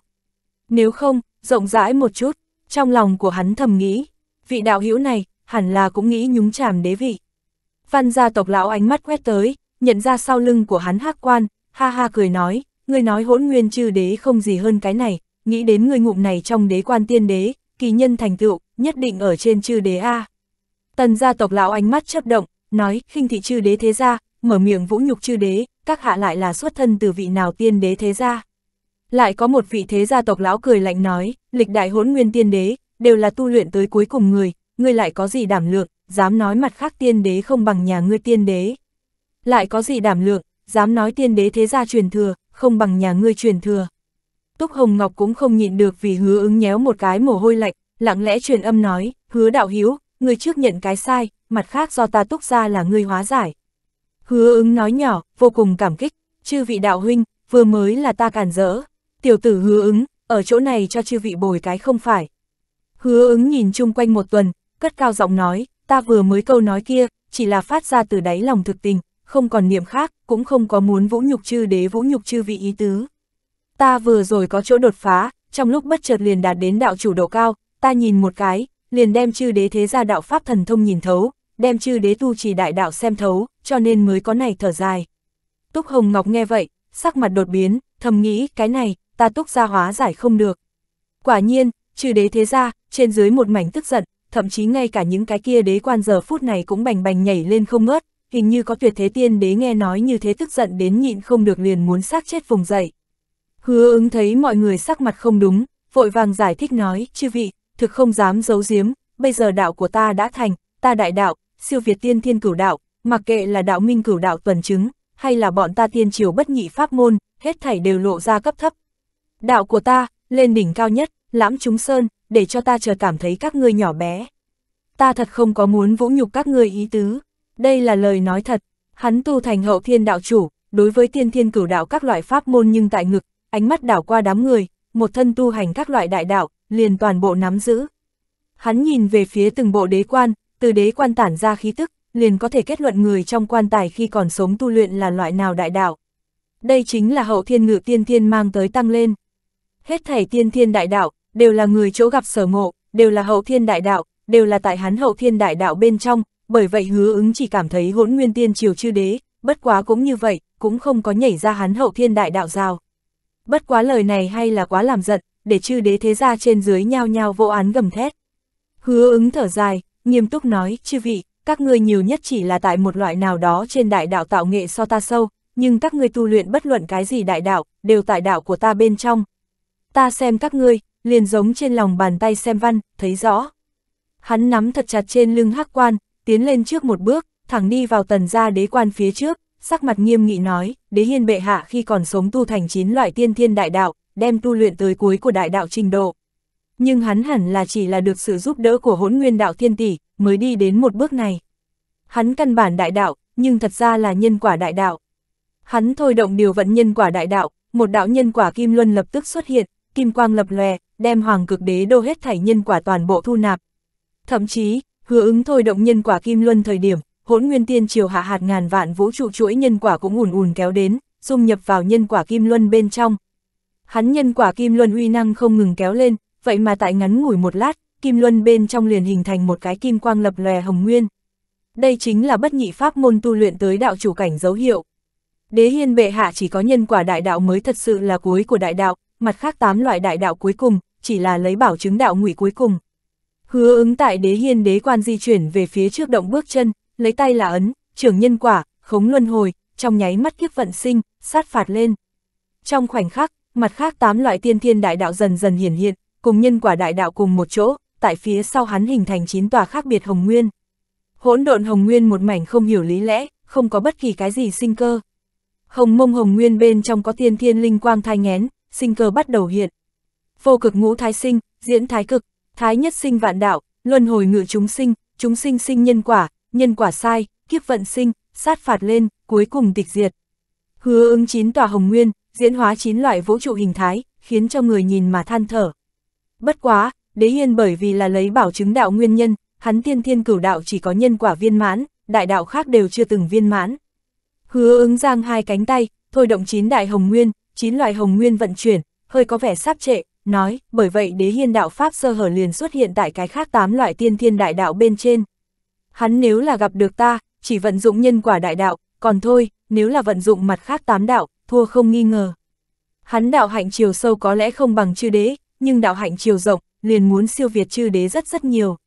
Nếu không, rộng rãi một chút, trong lòng của hắn thầm nghĩ, vị đạo hữu này, hẳn là cũng nghĩ nhúng chàm đế vị. Văn gia tộc lão ánh mắt quét tới, nhận ra sau lưng của hắn hắc quan, ha ha cười nói, ngươi nói hỗn nguyên chư đế không gì hơn cái này, nghĩ đến ngươi ngụm này trong đế quan tiên đế, kỳ nhân thành tựu, nhất định ở trên chư đế A. Tần gia tộc lão ánh mắt chấp động, nói, khinh thị chư đế thế gia, mở miệng vũ nhục chư đế, các hạ lại là xuất thân từ vị nào tiên đế thế gia. Lại có một vị thế gia tộc lão cười lạnh nói, lịch đại hỗn nguyên tiên đế, đều là tu luyện tới cuối cùng người, ngươi lại có gì đảm lượng, dám nói mặt khác tiên đế không bằng nhà ngươi tiên đế. Lại có gì đảm lượng, dám nói tiên đế thế gia truyền thừa, không bằng nhà ngươi truyền thừa. Túc Hồng Ngọc cũng không nhịn được vì hứa ứng nhéo một cái mồ hôi lạnh, lặng lẽ truyền âm nói, hứa đạo hiếu, ngươi trước nhận cái sai, mặt khác do ta túc ra là ngươi hóa giải. Hứa ứng nói nhỏ, vô cùng cảm kích, chư vị đạo huynh, vừa mới là ta cản rỡ, tiểu tử hứa ứng, ở chỗ này cho chư vị bồi cái không phải. Hứa ứng nhìn chung quanh một tuần, cất cao giọng nói, ta vừa mới câu nói kia, chỉ là phát ra từ đáy lòng thực tình, không còn niệm khác, cũng không có muốn vũ nhục chư đế vũ nhục chư vị ý tứ. Ta vừa rồi có chỗ đột phá, trong lúc bất chợt liền đạt đến đạo chủ độ cao, ta nhìn một cái, liền đem chư đế thế ra đạo pháp thần thông nhìn thấu, đem chư đế tu trì đại đạo xem thấu, cho nên mới có này thở dài. Túc Hồng Ngọc nghe vậy, sắc mặt đột biến, thầm nghĩ cái này, ta túc ra hóa giải không được. Quả nhiên, trừ đế thế ra, trên dưới một mảnh tức giận, thậm chí ngay cả những cái kia đế quan giờ phút này cũng bành bành nhảy lên không ngớt, hình như có tuyệt thế tiên đế nghe nói như thế tức giận đến nhịn không được liền muốn xác chết vùng dậy. Hứa ứng thấy mọi người sắc mặt không đúng, vội vàng giải thích nói, chư vị, thực không dám giấu giếm, bây giờ đạo của ta đã thành, ta đại đạo, siêu việt tiên thiên cửu đạo, mặc kệ là đạo minh cửu đạo tuần chứng, hay là bọn ta tiên triều bất nhị pháp môn, hết thảy đều lộ ra cấp thấp, đạo của ta, lên đỉnh cao nhất, lãm chúng sơn, để cho ta chờ cảm thấy các ngươi nhỏ bé. Ta thật không có muốn vũ nhục các ngươi ý tứ, đây là lời nói thật, hắn tu thành hậu thiên đạo chủ, đối với tiên thiên cửu đạo các loại pháp môn nhưng tại ngực, ánh mắt đảo qua đám người, một thân tu hành các loại đại đạo, liền toàn bộ nắm giữ. Hắn nhìn về phía từng bộ đế quan, từ đế quan tản ra khí tức, liền có thể kết luận người trong quan tài khi còn sống tu luyện là loại nào đại đạo. Đây chính là hậu thiên ngự tiên thiên mang tới tăng lên hết thảy tiên thiên đại đạo, đều là người chỗ gặp sở ngộ, đều là hậu thiên đại đạo, đều là tại hắn hậu thiên đại đạo bên trong, bởi vậy hứa ứng chỉ cảm thấy hỗn nguyên tiên triều chư đế, bất quá cũng như vậy, cũng không có nhảy ra hắn hậu thiên đại đạo rào. Bất quá lời này hay là quá làm giận, để chư đế thế ra trên dưới nhao nhao vô án gầm thét. Hứa ứng thở dài, nghiêm túc nói, chư vị, các ngươi nhiều nhất chỉ là tại một loại nào đó trên đại đạo tạo nghệ so ta sâu, nhưng các ngươi tu luyện bất luận cái gì đại đạo, đều tại đạo của ta bên trong, ta xem các ngươi, liền giống trên lòng bàn tay xem văn, thấy rõ. Hắn nắm thật chặt trên lưng hắc quan, tiến lên trước một bước, thẳng đi vào tần gia đế quan phía trước, sắc mặt nghiêm nghị nói, đế hiên bệ hạ khi còn sống tu thành chín loại tiên thiên đại đạo, đem tu luyện tới cuối của đại đạo trình độ. Nhưng hắn hẳn là chỉ là được sự giúp đỡ của hỗn nguyên đạo thiên tỷ, mới đi đến một bước này. Hắn căn bản đại đạo, nhưng thật ra là nhân quả đại đạo. Hắn thôi động điều vận nhân quả đại đạo, một đạo nhân quả kim luân lập tức xuất hiện, kim quang lập lòe, đem hoàng cực đế đô hết thảy nhân quả toàn bộ thu nạp. Thậm chí, hứa ứng thôi động nhân quả kim luân thời điểm, hỗn nguyên tiên triều hạ hạt ngàn vạn vũ trụ chuỗi nhân quả cũng ùn ùn kéo đến, dung nhập vào nhân quả kim luân bên trong. Hắn nhân quả kim luân uy năng không ngừng kéo lên, vậy mà tại ngắn ngủi một lát, kim luân bên trong liền hình thành một cái kim quang lập lòe hồng nguyên. Đây chính là bất nhị pháp môn tu luyện tới đạo chủ cảnh dấu hiệu. Đế hiên bệ hạ chỉ có nhân quả đại đạo mới thật sự là cuối của đại đạo, mặt khác tám loại đại đạo cuối cùng, chỉ là lấy bảo chứng đạo ngụy cuối cùng. Hứa ứng tại đế hiên đế quan di chuyển về phía trước động bước chân, lấy tay là ấn, trưởng nhân quả, khống luân hồi, trong nháy mắt kiếp vận sinh, sát phạt lên. Trong khoảnh khắc, mặt khác tám loại tiên thiên đại đạo dần dần hiển hiện, cùng nhân quả đại đạo cùng một chỗ, tại phía sau hắn hình thành chín tòa khác biệt hồng nguyên. Hỗn độn hồng nguyên một mảnh không hiểu lý lẽ, không có bất kỳ cái gì sinh cơ. Hồng mông hồng nguyên bên trong có tiên thiên linh quang thai ngén, sinh cơ bắt đầu hiện. Vô cực ngũ thái sinh, diễn thái cực, thái nhất sinh vạn đạo, luân hồi ngự chúng sinh, chúng sinh sinh nhân quả, nhân quả sai, kiếp vận sinh, sát phạt lên, cuối cùng tịch diệt. Hứa ứng chín tòa hồng nguyên, diễn hóa chín loại vũ trụ hình thái, khiến cho người nhìn mà than thở. Bất quá, đế hiên bởi vì là lấy bảo chứng đạo nguyên nhân, hắn tiên thiên cửu đạo chỉ có nhân quả viên mãn, đại đạo khác đều chưa từng viên mãn. Hứa ứng giang hai cánh tay, thôi động chín đại hồng nguyên, chín loại hồng nguyên vận chuyển, hơi có vẻ sáp trệ, nói, bởi vậy đế hiên đạo Pháp sơ hở liền xuất hiện tại cái khác tám loại tiên thiên đại đạo bên trên. Hắn nếu là gặp được ta, chỉ vận dụng nhân quả đại đạo, còn thôi, nếu là vận dụng mặt khác tám đạo, thua không nghi ngờ. Hắn đạo hạnh chiều sâu có lẽ không bằng chư đế, nhưng đạo hạnh chiều rộng, liền muốn siêu việt chư đế rất rất nhiều.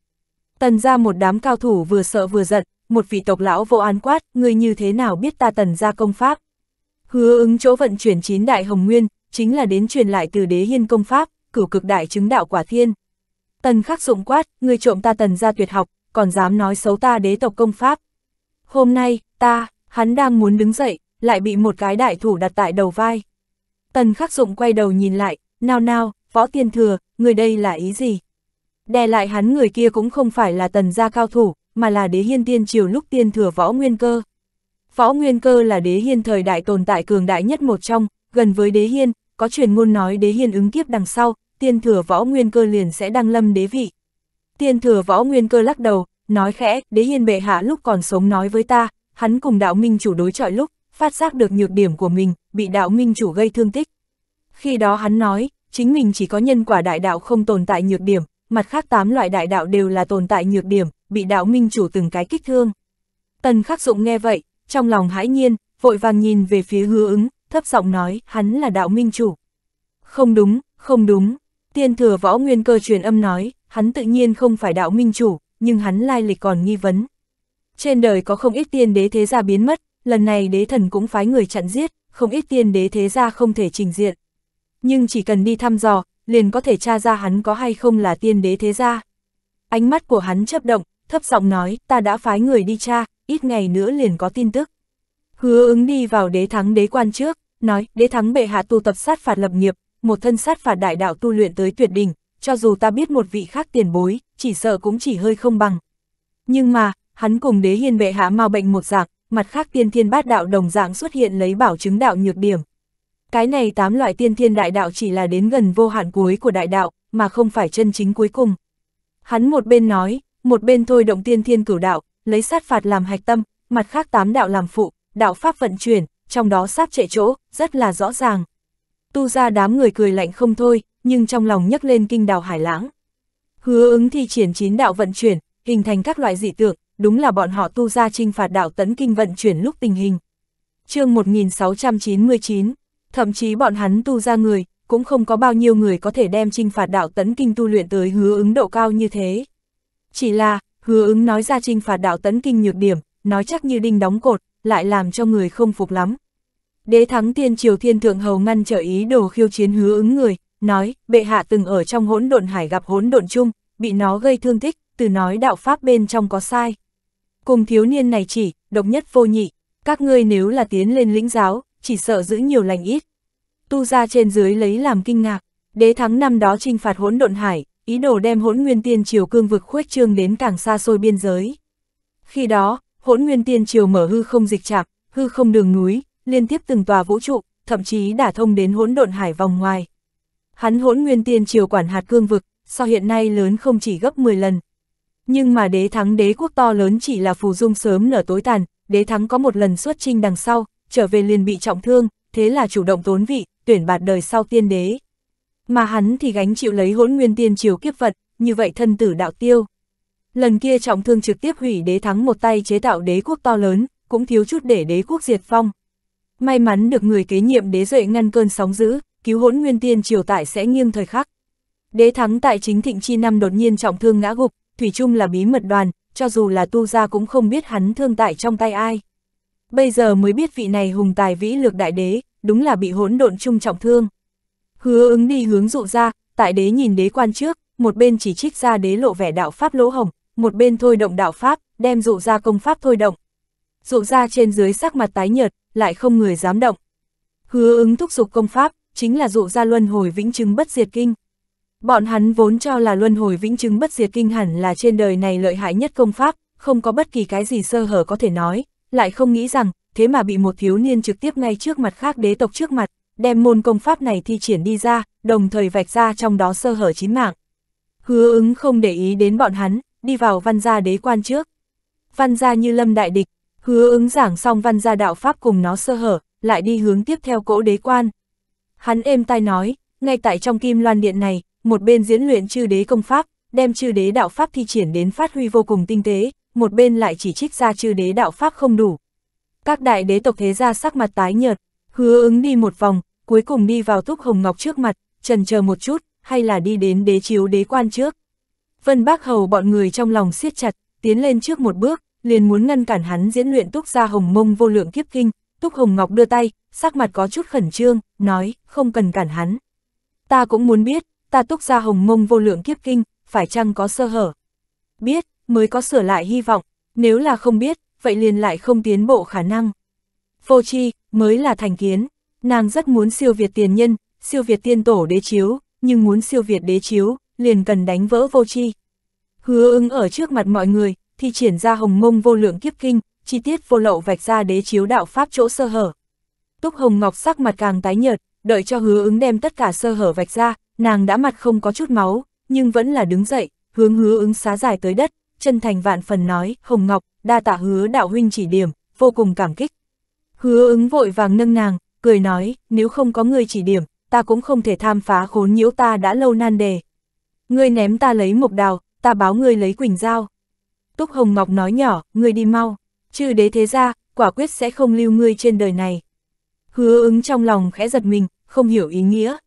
Tần ra một đám cao thủ vừa sợ vừa giận, một vị tộc lão vô an quát, ngươi như thế nào biết ta tần ra công pháp. Hứa ứng chỗ vận chuyển chín đại hồng nguyên, chính là đến truyền lại từ đế hiên công pháp, cửu cực đại chứng đạo quả thiên. Tần khắc dụng quát, người trộm ta tần ra tuyệt học, còn dám nói xấu ta đế tộc công pháp. Hôm nay, ta, hắn đang muốn đứng dậy, lại bị một cái đại thủ đặt tại đầu vai. Tần khắc dụng quay đầu nhìn lại, nào nào, võ tiên thừa, người đây là ý gì? Đè lại hắn người kia cũng không phải là tần gia cao thủ, mà là đế hiên tiên triều lúc tiên thừa võ nguyên cơ. Võ Nguyên Cơ là đế hiên thời đại tồn tại cường đại nhất một trong, gần với đế hiên, có truyền ngôn nói đế hiên ứng kiếp đằng sau, tiên thừa Võ Nguyên Cơ liền sẽ đăng lâm đế vị. Tiên thừa Võ Nguyên Cơ lắc đầu, nói khẽ, đế hiên bệ hạ lúc còn sống nói với ta, hắn cùng đạo minh chủ đối chọi lúc, phát giác được nhược điểm của mình, bị đạo minh chủ gây thương tích. Khi đó hắn nói, chính mình chỉ có nhân quả đại đạo không tồn tại nhược điểm, mặt khác tám loại đại đạo đều là tồn tại nhược điểm, bị đạo minh chủ từng cái kích thương. Tần Khắc Dụng nghe vậy, trong lòng hãi nhiên, vội vàng nhìn về phía hứa ứng, thấp giọng nói, hắn là đạo minh chủ. Không đúng, không đúng, tiên thừa võ nguyên cơ truyền âm nói, hắn tự nhiên không phải đạo minh chủ, nhưng hắn lai lịch còn nghi vấn. Trên đời có không ít tiên đế thế gia biến mất, lần này đế thần cũng phái người chặn giết, không ít tiên đế thế gia không thể trình diện. Nhưng chỉ cần đi thăm dò, liền có thể tra ra hắn có hay không là tiên đế thế gia. Ánh mắt của hắn chấp động, thấp giọng nói, ta đã phái người đi tra, ít ngày nữa liền có tin tức. Hứa ứng đi vào đế thắng đế quan trước, nói, đế thắng bệ hạ tu tập sát phạt lập nghiệp, một thân sát phạt đại đạo tu luyện tới tuyệt đỉnh, cho dù ta biết một vị khác tiền bối, chỉ sợ cũng chỉ hơi không bằng. Nhưng mà, hắn cùng đế hiên bệ hạ mau bệnh một dạng, mặt khác tiên thiên bát đạo đồng dạng xuất hiện lấy bảo chứng đạo nhược điểm. Cái này tám loại tiên thiên đại đạo chỉ là đến gần vô hạn cuối của đại đạo, mà không phải chân chính cuối cùng. Hắn một bên nói, một bên thôi động tiên thiên cửu đạo, lấy sát phạt làm hạch tâm, mặt khác tám đạo làm phụ, đạo pháp vận chuyển, trong đó sát trệ chỗ, rất là rõ ràng. Tu ra đám người cười lạnh không thôi, nhưng trong lòng nhấc lên kinh đào hải lãng. Hứa ứng thi triển chín đạo vận chuyển, hình thành các loại dị tượng, đúng là bọn họ tu ra trinh phạt đạo tấn kinh vận chuyển lúc tình hình. chương 1699, thậm chí bọn hắn tu ra người, cũng không có bao nhiêu người có thể đem trinh phạt đạo tấn kinh tu luyện tới hứa ứng độ cao như thế. Chỉ là, Hứa ứng nói ra trinh phạt đạo tấn kinh nhược điểm, nói chắc như đinh đóng cột, lại làm cho người không phục lắm. Đế thắng tiên triều thiên thượng hầu ngăn trở ý đồ khiêu chiến hứa ứng người, nói, bệ hạ từng ở trong hỗn độn hải gặp hỗn độn chung, bị nó gây thương thích từ nói đạo pháp bên trong có sai. Cùng thiếu niên này chỉ, độc nhất vô nhị, các ngươi nếu là tiến lên lĩnh giáo, chỉ sợ giữ nhiều lành ít. Tu ra trên dưới lấy làm kinh ngạc, đế thắng năm đó trinh phạt hỗn độn hải, ý đồ đem hỗn nguyên tiên triều cương vực khuếch trương đến càng xa xôi biên giới. Khi đó, hỗn nguyên tiên triều mở hư không dịch chạc, hư không đường núi, liên tiếp từng tòa vũ trụ, thậm chí đã thông đến hỗn độn hải vòng ngoài. Hắn hỗn nguyên tiên triều quản hạt cương vực, so hiện nay lớn không chỉ gấp 10 lần. Nhưng mà đế thắng đế quốc to lớn chỉ là phù dung sớm nở tối tàn, đế thắng có một lần xuất trinh đằng sau, trở về liền bị trọng thương, thế là chủ động tốn vị, tuyển bạt đời sau tiên đế mà hắn thì gánh chịu lấy hỗn nguyên tiên triều kiếp vật, như vậy thân tử đạo tiêu. Lần kia trọng thương trực tiếp hủy đế thắng một tay chế tạo đế quốc to lớn, cũng thiếu chút để đế quốc diệt phong. May mắn được người kế nhiệm đế duệ ngăn cơn sóng dữ, cứu hỗn nguyên tiên triều tại sẽ nghiêng thời khắc. Đế thắng tại chính thịnh chi năm đột nhiên trọng thương ngã gục, thủy chung là bí mật đoàn, cho dù là tu gia cũng không biết hắn thương tại trong tay ai. Bây giờ mới biết vị này hùng tài vĩ lược đại đế, đúng là bị hỗn độn chung trọng thương. Hứa ứng đi hướng dụ ra, tại đế nhìn đế quan trước, một bên chỉ trích ra đế lộ vẻ đạo pháp lỗ hồng, một bên thôi động đạo pháp, đem dụ ra công pháp thôi động. Dụ ra trên dưới sắc mặt tái nhợt, lại không người dám động. Hứa ứng thúc giục công pháp, chính là dụ ra luân hồi vĩnh chứng bất diệt kinh. Bọn hắn vốn cho là luân hồi vĩnh chứng bất diệt kinh hẳn là trên đời này lợi hại nhất công pháp, không có bất kỳ cái gì sơ hở có thể nói, lại không nghĩ rằng, thế mà bị một thiếu niên trực tiếp ngay trước mặt khác đế tộc trước mặt, đem môn công pháp này thi triển đi ra, đồng thời vạch ra trong đó sơ hở chín mạng. Hứa ứng không để ý đến bọn hắn, đi vào văn gia đế quan trước. Văn gia như lâm đại địch, hứa ứng giảng xong văn gia đạo pháp cùng nó sơ hở, lại đi hướng tiếp theo cỗ đế quan. Hắn êm tai nói, ngay tại trong kim loan điện này, một bên diễn luyện chư đế công pháp, đem chư đế đạo pháp thi triển đến phát huy vô cùng tinh tế, một bên lại chỉ trích ra chư đế đạo pháp không đủ. Các đại đế tộc thế gia sắc mặt tái nhợt, hứa ứng đi một vòng, cuối cùng đi vào túc hồng ngọc trước mặt, trần chờ một chút, hay là đi đến đế chiếu đế quan trước. Vân Bác Hầu bọn người trong lòng siết chặt, tiến lên trước một bước, liền muốn ngăn cản hắn diễn luyện túc ra hồng mông vô lượng kiếp kinh, túc hồng ngọc đưa tay, sắc mặt có chút khẩn trương, nói, không cần cản hắn. Ta cũng muốn biết, ta túc ra hồng mông vô lượng kiếp kinh, phải chăng có sơ hở. Biết, mới có sửa lại hy vọng, nếu là không biết, vậy liền lại không tiến bộ khả năng. Vô chi, mới là thành kiến, Nàng rất muốn siêu việt tiền nhân, siêu việt tiên tổ đế chiếu, nhưng muốn siêu việt đế chiếu, liền cần đánh vỡ vô chi. Hứa ứng ở trước mặt mọi người, thì triển ra hồng mông vô lượng kiếp kinh, chi tiết vô lậu vạch ra đế chiếu đạo pháp chỗ sơ hở. Túc Hồng Ngọc sắc mặt càng tái nhợt, đợi cho hứa ứng đem tất cả sơ hở vạch ra, nàng đã mặt không có chút máu, nhưng vẫn là đứng dậy, hướng hứa ứng xá dài tới đất, chân thành vạn phần nói, Hồng Ngọc, đa tạ hứa đạo huynh chỉ điểm, vô cùng cảm kích. Hứa ứng vội vàng nâng nàng, cười nói, nếu không có người chỉ điểm, ta cũng không thể tham phá khốn nhiễu ta đã lâu nan đề. Ngươi ném ta lấy mộc đào, ta báo ngươi lấy quỳnh dao. Túc Hồng Ngọc nói nhỏ, ngươi đi mau, chư đế thế ra, quả quyết sẽ không lưu ngươi trên đời này. Hứa ứng trong lòng khẽ giật mình, không hiểu ý nghĩa.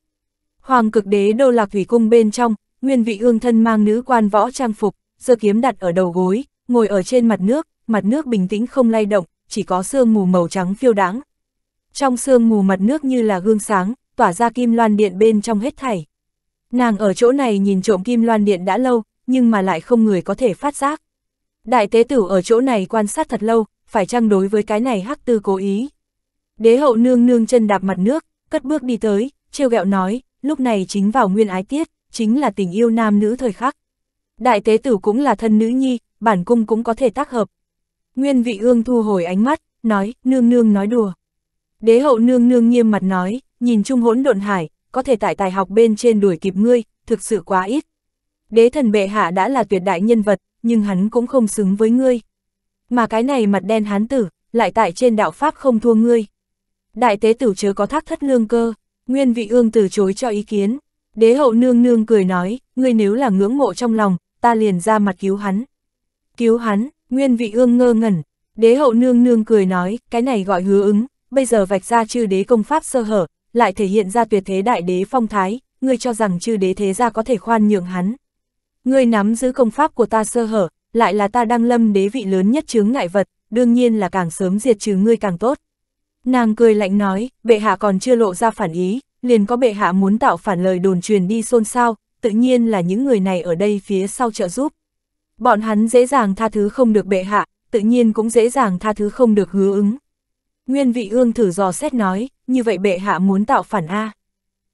Hoàng cực đế đô lạc thủy cung bên trong, nguyên vị ương thân mang nữ quan võ trang phục, giơ kiếm đặt ở đầu gối, ngồi ở trên mặt nước, mặt nước bình tĩnh không lay động, chỉ có sương mù màu trắng phiêu đáng, trong sương mù mặt nước như là gương sáng, tỏa ra kim loan điện bên trong hết thảy. Nàng ở chỗ này nhìn trộm kim loan điện đã lâu, nhưng mà lại không người có thể phát giác. Đại tế tử ở chỗ này quan sát thật lâu, phải chăng đối với cái này hắc tư cố ý. Đế hậu nương nương chân đạp mặt nước, cất bước đi tới, trêu ghẹo nói, lúc này chính vào nguyên ái tiết, chính là tình yêu nam nữ thời khắc. Đại tế tử cũng là thân nữ nhi, bản cung cũng có thể tác hợp. Nguyên vị ương thu hồi ánh mắt, nói, nương nương nói đùa. Đế hậu nương nương nghiêm mặt nói, nhìn chung hỗn độn hải, có thể tại tài học bên trên đuổi kịp ngươi, thực sự quá ít. Đế thần bệ hạ đã là tuyệt đại nhân vật, nhưng hắn cũng không xứng với ngươi. Mà cái này mặt đen hán tử, lại tại trên đạo Pháp không thua ngươi. Đại tế tử chớ có thác thất lương cơ, nguyên vị ương từ chối cho ý kiến. Đế hậu nương nương cười nói, ngươi nếu là ngưỡng mộ trong lòng, ta liền ra mặt cứu hắn. Cứu hắn, nguyên vị ương ngơ ngẩn. Đế hậu nương nương cười nói, cái này gọi hứa ứng, bây giờ vạch ra chư đế công pháp sơ hở, lại thể hiện ra tuyệt thế đại đế phong thái, ngươi cho rằng chư đế thế gia có thể khoan nhượng hắn. Ngươi nắm giữ công pháp của ta sơ hở, lại là ta đang lâm đế vị lớn nhất chướng ngại vật, đương nhiên là càng sớm diệt trừ ngươi càng tốt. Nàng cười lạnh nói, bệ hạ còn chưa lộ ra phản ý, liền có bệ hạ muốn tạo phản lời đồn truyền đi xôn xao, tự nhiên là những người này ở đây phía sau trợ giúp. Bọn hắn dễ dàng tha thứ không được bệ hạ, tự nhiên cũng dễ dàng tha thứ không được hứa ứng. Nguyên vị ương thử dò xét nói, như vậy bệ hạ muốn tạo phản A.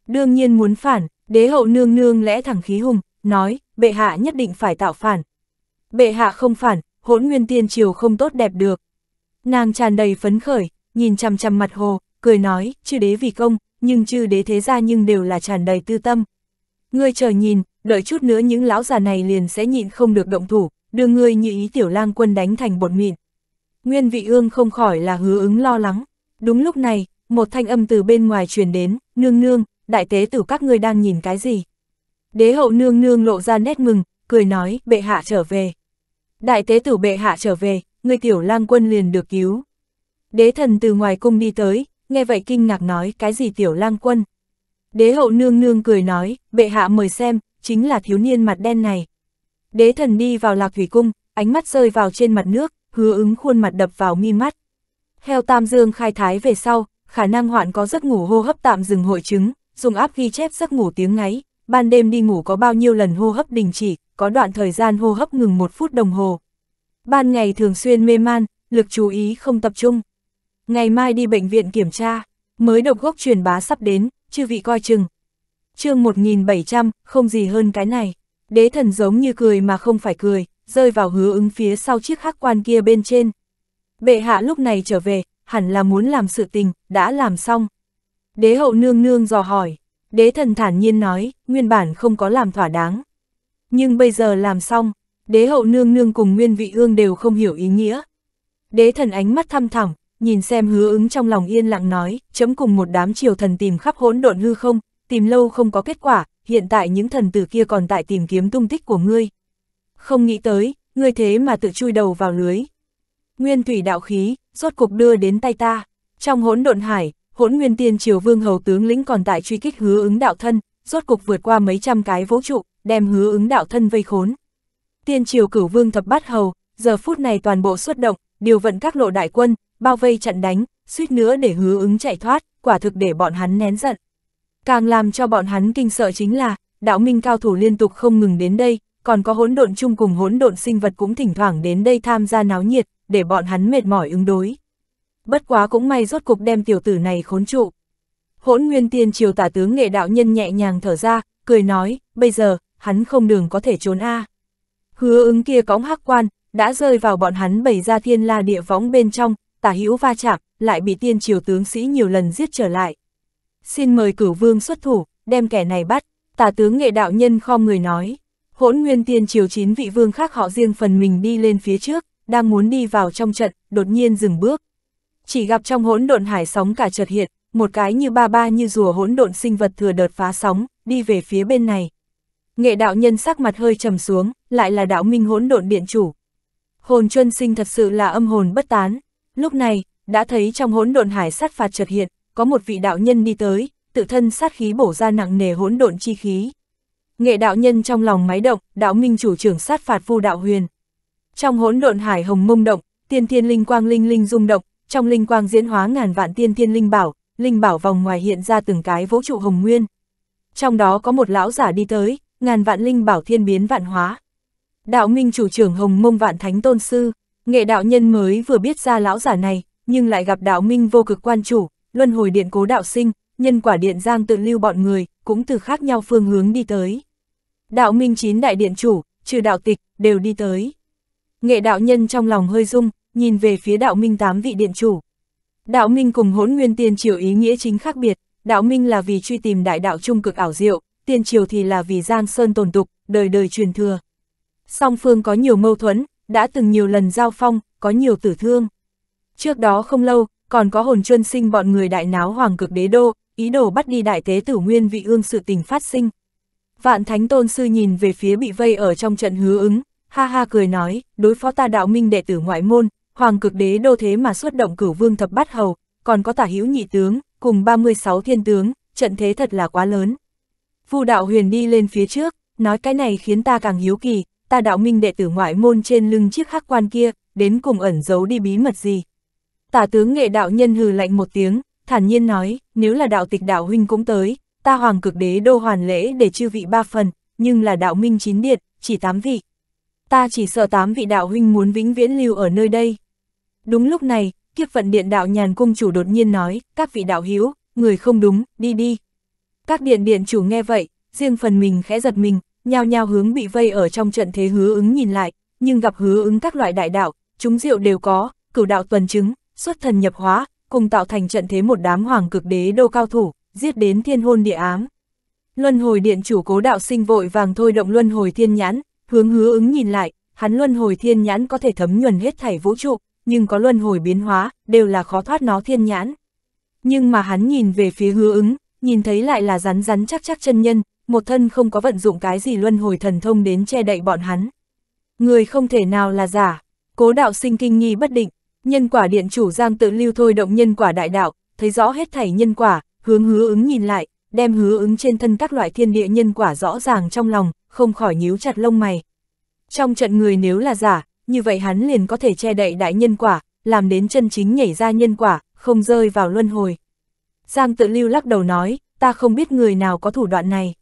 Đương nhiên muốn phản, đế hậu nương nương lẽ thẳng khí hùng, nói, bệ hạ nhất định phải tạo phản. Bệ hạ không phản, hỗn nguyên tiên triều không tốt đẹp được. Nàng tràn đầy phấn khởi, nhìn chằm chằm mặt hồ, cười nói, chư đế vì công, nhưng chư đế thế ra nhưng đều là tràn đầy tư tâm. Ngươi chờ nhìn, đợi chút nữa những lão già này liền sẽ nhịn không được động thủ, đưa ngươi như ý tiểu lang quân đánh thành bột mịn. Nguyên vị ương không khỏi là hứa ứng lo lắng. Đúng lúc này, một thanh âm từ bên ngoài truyền đến, nương nương, đại tế tử các ngươi đang nhìn cái gì? Đế hậu nương nương lộ ra nét mừng, cười nói, bệ hạ trở về. Đại tế tử bệ hạ trở về, người tiểu lang quân liền được cứu. Đế thần từ ngoài cung đi tới, nghe vậy kinh ngạc nói, cái gì tiểu lang quân? Đế hậu nương nương cười nói, bệ hạ mời xem, chính là thiếu niên mặt đen này. Đế thần đi vào lạc thủy cung, ánh mắt rơi vào trên mặt nước, hứa ứng khuôn mặt đập vào mi mắt. theo Tam Dương khai thái về sau, khả năng hoạn có giấc ngủ hô hấp tạm dừng hội chứng, dùng áp ghi chép giấc ngủ tiếng ngáy, ban đêm đi ngủ có bao nhiêu lần hô hấp đình chỉ, có đoạn thời gian hô hấp ngừng một phút đồng hồ. Ban ngày thường xuyên mê man, lực chú ý không tập trung. Ngày mai đi bệnh viện kiểm tra, mới độc gốc truyền bá sắp đến, chư vị coi chừng. chương 1700, không gì hơn cái này. Đế thần giống như cười mà không phải cười, rơi vào hứa ứng phía sau chiếc khắc quan kia bên trên. Bệ hạ lúc này trở về, hẳn là muốn làm sự tình, đã làm xong. Đế hậu nương nương dò hỏi, đế thần thản nhiên nói, nguyên bản không có làm thỏa đáng. Nhưng bây giờ làm xong, đế hậu nương nương cùng nguyên vị ương đều không hiểu ý nghĩa. Đế thần ánh mắt thăm thẳm, nhìn xem hứa ứng trong lòng yên lặng nói, chấm cùng một đám triều thần tìm khắp hỗn độn hư không, tìm lâu không có kết quả, hiện tại những thần tử kia còn tại tìm kiếm tung tích của ngươi, không nghĩ tới, ngươi thế mà tự chui đầu vào lưới. Nguyên thủy đạo khí, rốt cục đưa đến tay ta. Trong hỗn độn hải, hỗn nguyên tiên triều vương hầu tướng lĩnh còn tại truy kích hứa ứng đạo thân, rốt cục vượt qua mấy trăm cái vũ trụ, đem hứa ứng đạo thân vây khốn. Tiên triều cửu vương thập bát hầu, giờ phút này toàn bộ xuất động, điều vận các lộ đại quân, bao vây chặn đánh, suýt nữa để hứa ứng chạy thoát, quả thực để bọn hắn nén giận. Càng làm cho bọn hắn kinh sợ chính là, đạo minh cao thủ liên tục không ngừng đến đây, còn có hỗn độn chung cùng hỗn độn sinh vật cũng thỉnh thoảng đến đây tham gia náo nhiệt, để bọn hắn mệt mỏi ứng đối. Bất quá cũng may rốt cục đem tiểu tử này khốn trụ. Hỗn Nguyên Tiên Triều tả tướng nghệ đạo nhân nhẹ nhàng thở ra, cười nói, bây giờ, hắn không đường có thể trốn a. Hứa ứng kia cõng hắc quan, đã rơi vào bọn hắn bày ra thiên la địa võng bên trong, tả hữu va chạm, lại bị tiên triều tướng sĩ nhiều lần giết trở lại. Xin mời cửu vương xuất thủ, đem kẻ này bắt, tả tướng nghệ đạo nhân kho người nói. Hỗn Nguyên Tiên Triều chín vị vương khác họ riêng phần mình đi lên phía trước, đang muốn đi vào trong trận, đột nhiên dừng bước. Chỉ gặp trong hỗn độn hải sóng cả chợt hiện, một cái như ba ba như rùa hỗn độn sinh vật thừa đợt phá sóng, đi về phía bên này. Nghệ đạo nhân sắc mặt hơi trầm xuống, lại là đạo minh hỗn độn điện chủ. Hồn chân sinh thật sự là âm hồn bất tán. Lúc này, đã thấy trong hỗn độn hải sát phạt chợt hiện, có một vị đạo nhân đi tới, tự thân sát khí bổ ra nặng nề hỗn độn chi khí. Nghệ đạo nhân trong lòng máy động, đạo minh chủ trưởng sát phạt vu đạo huyền. Trong hỗn độn hải hồng mông động, tiên thiên linh quang linh linh rung động, trong linh quang diễn hóa ngàn vạn tiên thiên linh bảo, linh bảo vòng ngoài hiện ra từng cái vũ trụ hồng nguyên. Trong đó có một lão giả đi tới, ngàn vạn linh bảo thiên biến vạn hóa. Đạo minh chủ trưởng hồng mông vạn thánh tôn sư, nghệ đạo nhân mới vừa biết ra lão giả này, nhưng lại gặp đạo minh vô cực quan chủ, luân hồi điện cố đạo sinh, nhân quả điện giang tự lưu bọn người, cũng từ khác nhau phương hướng đi tới. Đạo minh chín đại điện chủ, trừ đạo tịch, đều đi tới. Nghệ đạo nhân trong lòng hơi rung, nhìn về phía đạo minh tám vị điện chủ. Đạo minh cùng hỗn nguyên tiên triều ý nghĩa chính khác biệt, đạo minh là vì truy tìm đại đạo trung cực ảo diệu, tiên triều thì là vì gian sơn tồn tục, đời đời truyền thừa. Song phương có nhiều mâu thuẫn, đã từng nhiều lần giao phong, có nhiều tử thương. Trước đó không lâu, còn có hồn chuân sinh bọn người đại náo hoàng cực đế đô, ý đồ bắt đi đại tế tử nguyên vị ương sự tình phát sinh. Vạn Thánh Tôn Sư nhìn về phía bị vây ở trong trận hứa ứng, ha ha cười nói, đối phó ta đạo minh đệ tử ngoại môn, hoàng cực đế đô thế mà xuất động cửu vương thập bát hầu, còn có tả hữu nhị tướng, cùng 36 thiên tướng, trận thế thật là quá lớn. Vu đạo huyền đi lên phía trước, nói cái này khiến ta càng hiếu kỳ, ta đạo minh đệ tử ngoại môn trên lưng chiếc khắc quan kia, đến cùng ẩn giấu đi bí mật gì. Tả tướng nghệ đạo nhân hừ lạnh một tiếng, thản nhiên nói, nếu là đạo tịch đạo huynh cũng tới, ta hoàng cực đế đô hoàn lễ để chư vị ba phần, nhưng là đạo minh chín điện, chỉ tám vị. Ta chỉ sợ tám vị đạo huynh muốn vĩnh viễn lưu ở nơi đây. Đúng lúc này, kiếp vận điện đạo nhàn cung chủ đột nhiên nói, các vị đạo hiếu, người không đúng, đi đi. Các điện điện chủ nghe vậy, riêng phần mình khẽ giật mình, nhao nhao hướng bị vây ở trong trận thế hứa ứng nhìn lại, nhưng gặp hứa ứng các loại đại đạo, chúng diệu đều có, cửu đạo tuần chứng, xuất thần nhập hóa, cùng tạo thành trận thế một đám hoàng cực đế đô cao thủ giết đến thiên hôn địa ám. Luân hồi điện chủ cố đạo sinh vội vàng thôi động luân hồi thiên nhãn, hướng hứa ứng nhìn lại, hắn luân hồi thiên nhãn có thể thấm nhuần hết thảy vũ trụ, nhưng có luân hồi biến hóa, đều là khó thoát nó thiên nhãn. Nhưng mà hắn nhìn về phía hứa ứng, nhìn thấy lại là rắn rắn chắc chắc chân nhân, một thân không có vận dụng cái gì luân hồi thần thông đến che đậy bọn hắn. Người không thể nào là giả, cố đạo sinh kinh nghi bất định, nhân quả điện chủ giang tự lưu thôi động nhân quả đại đạo, thấy rõ hết thảy nhân quả, Hướng hứa ứng nhìn lại, đem hứa ứng trên thân các loại thiên địa nhân quả rõ ràng trong lòng, không khỏi nhíu chặt lông mày. Trong trận người nếu là giả, như vậy hắn liền có thể che đậy đại nhân quả, làm đến chân chính nhảy ra nhân quả, không rơi vào luân hồi. Giang tự lưu lắc đầu nói, ta không biết người nào có thủ đoạn này.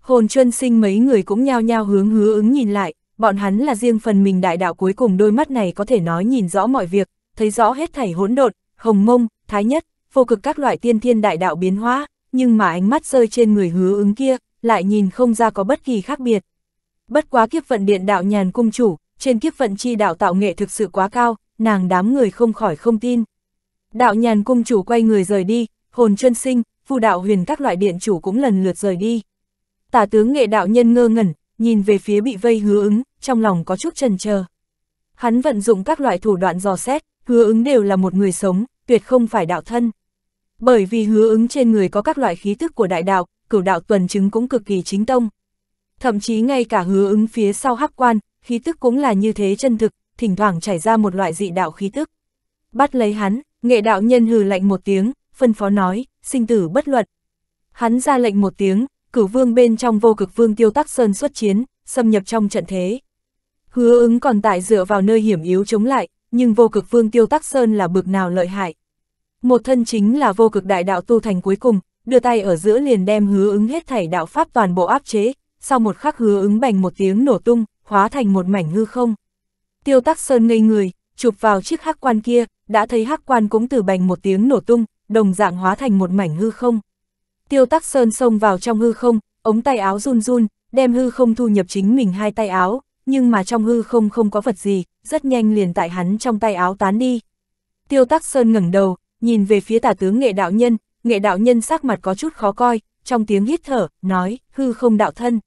Hồn chuân sinh mấy người cũng nhao nhao hướng hứa ứng nhìn lại, bọn hắn là riêng phần mình đại đạo cuối cùng đôi mắt này có thể nói nhìn rõ mọi việc, thấy rõ hết thảy hỗn độn, hồng mông, thái nhất, vô cực các loại tiên thiên đại đạo biến hóa, nhưng mà ánh mắt rơi trên người hứa ứng kia, lại nhìn không ra có bất kỳ khác biệt. Bất quá kiếp vận điện đạo nhàn cung chủ, trên kiếp vận chi đạo tạo nghệ thực sự quá cao, nàng đám người không khỏi không tin. Đạo nhàn cung chủ quay người rời đi, hồn chân sinh, phù đạo huyền các loại điện chủ cũng lần lượt rời đi. Tả tướng nghệ đạo nhân ngơ ngẩn, nhìn về phía bị vây hứa ứng, trong lòng có chút trần chờ Hắn vận dụng các loại thủ đoạn dò xét, hứa ứng đều là một người sống, tuyệt không phải đạo thân. Bởi vì hứa ứng trên người có các loại khí thức của đại đạo, cửu đạo tuần chứng cũng cực kỳ chính tông. Thậm chí ngay cả hứa ứng phía sau hắc quan, khí tức cũng là như thế chân thực, thỉnh thoảng chảy ra một loại dị đạo khí tức. Bắt lấy hắn, nghệ đạo nhân hừ lạnh một tiếng, phân phó nói, sinh tử bất luận. Hắn ra lệnh một tiếng, cửu vương bên trong vô cực vương tiêu tắc sơn xuất chiến, xâm nhập trong trận thế. Hứa ứng còn tại dựa vào nơi hiểm yếu chống lại, nhưng vô cực vương tiêu tắc sơn là bực nào lợi hại. Một thân chính là vô cực đại đạo tu thành cuối cùng, đưa tay ở giữa liền đem hứa ứng hết thảy đạo pháp toàn bộ áp chế, sau một khắc hứa ứng bành một tiếng nổ tung, hóa thành một mảnh hư không. Tiêu Tắc Sơn ngây người, chụp vào chiếc hắc quan kia, đã thấy hắc quan cũng từ bành một tiếng nổ tung, đồng dạng hóa thành một mảnh hư không. Tiêu Tắc Sơn xông vào trong hư không, ống tay áo run run, đem hư không thu nhập chính mình hai tay áo, nhưng mà trong hư không không có vật gì, rất nhanh liền tại hắn trong tay áo tán đi. Tiêu Tắc Sơn ngẩng đầu, nhìn về phía tả tướng nghệ đạo nhân, nghệ đạo nhân sắc mặt có chút khó coi, trong tiếng hít thở, nói, hư không đạo thân.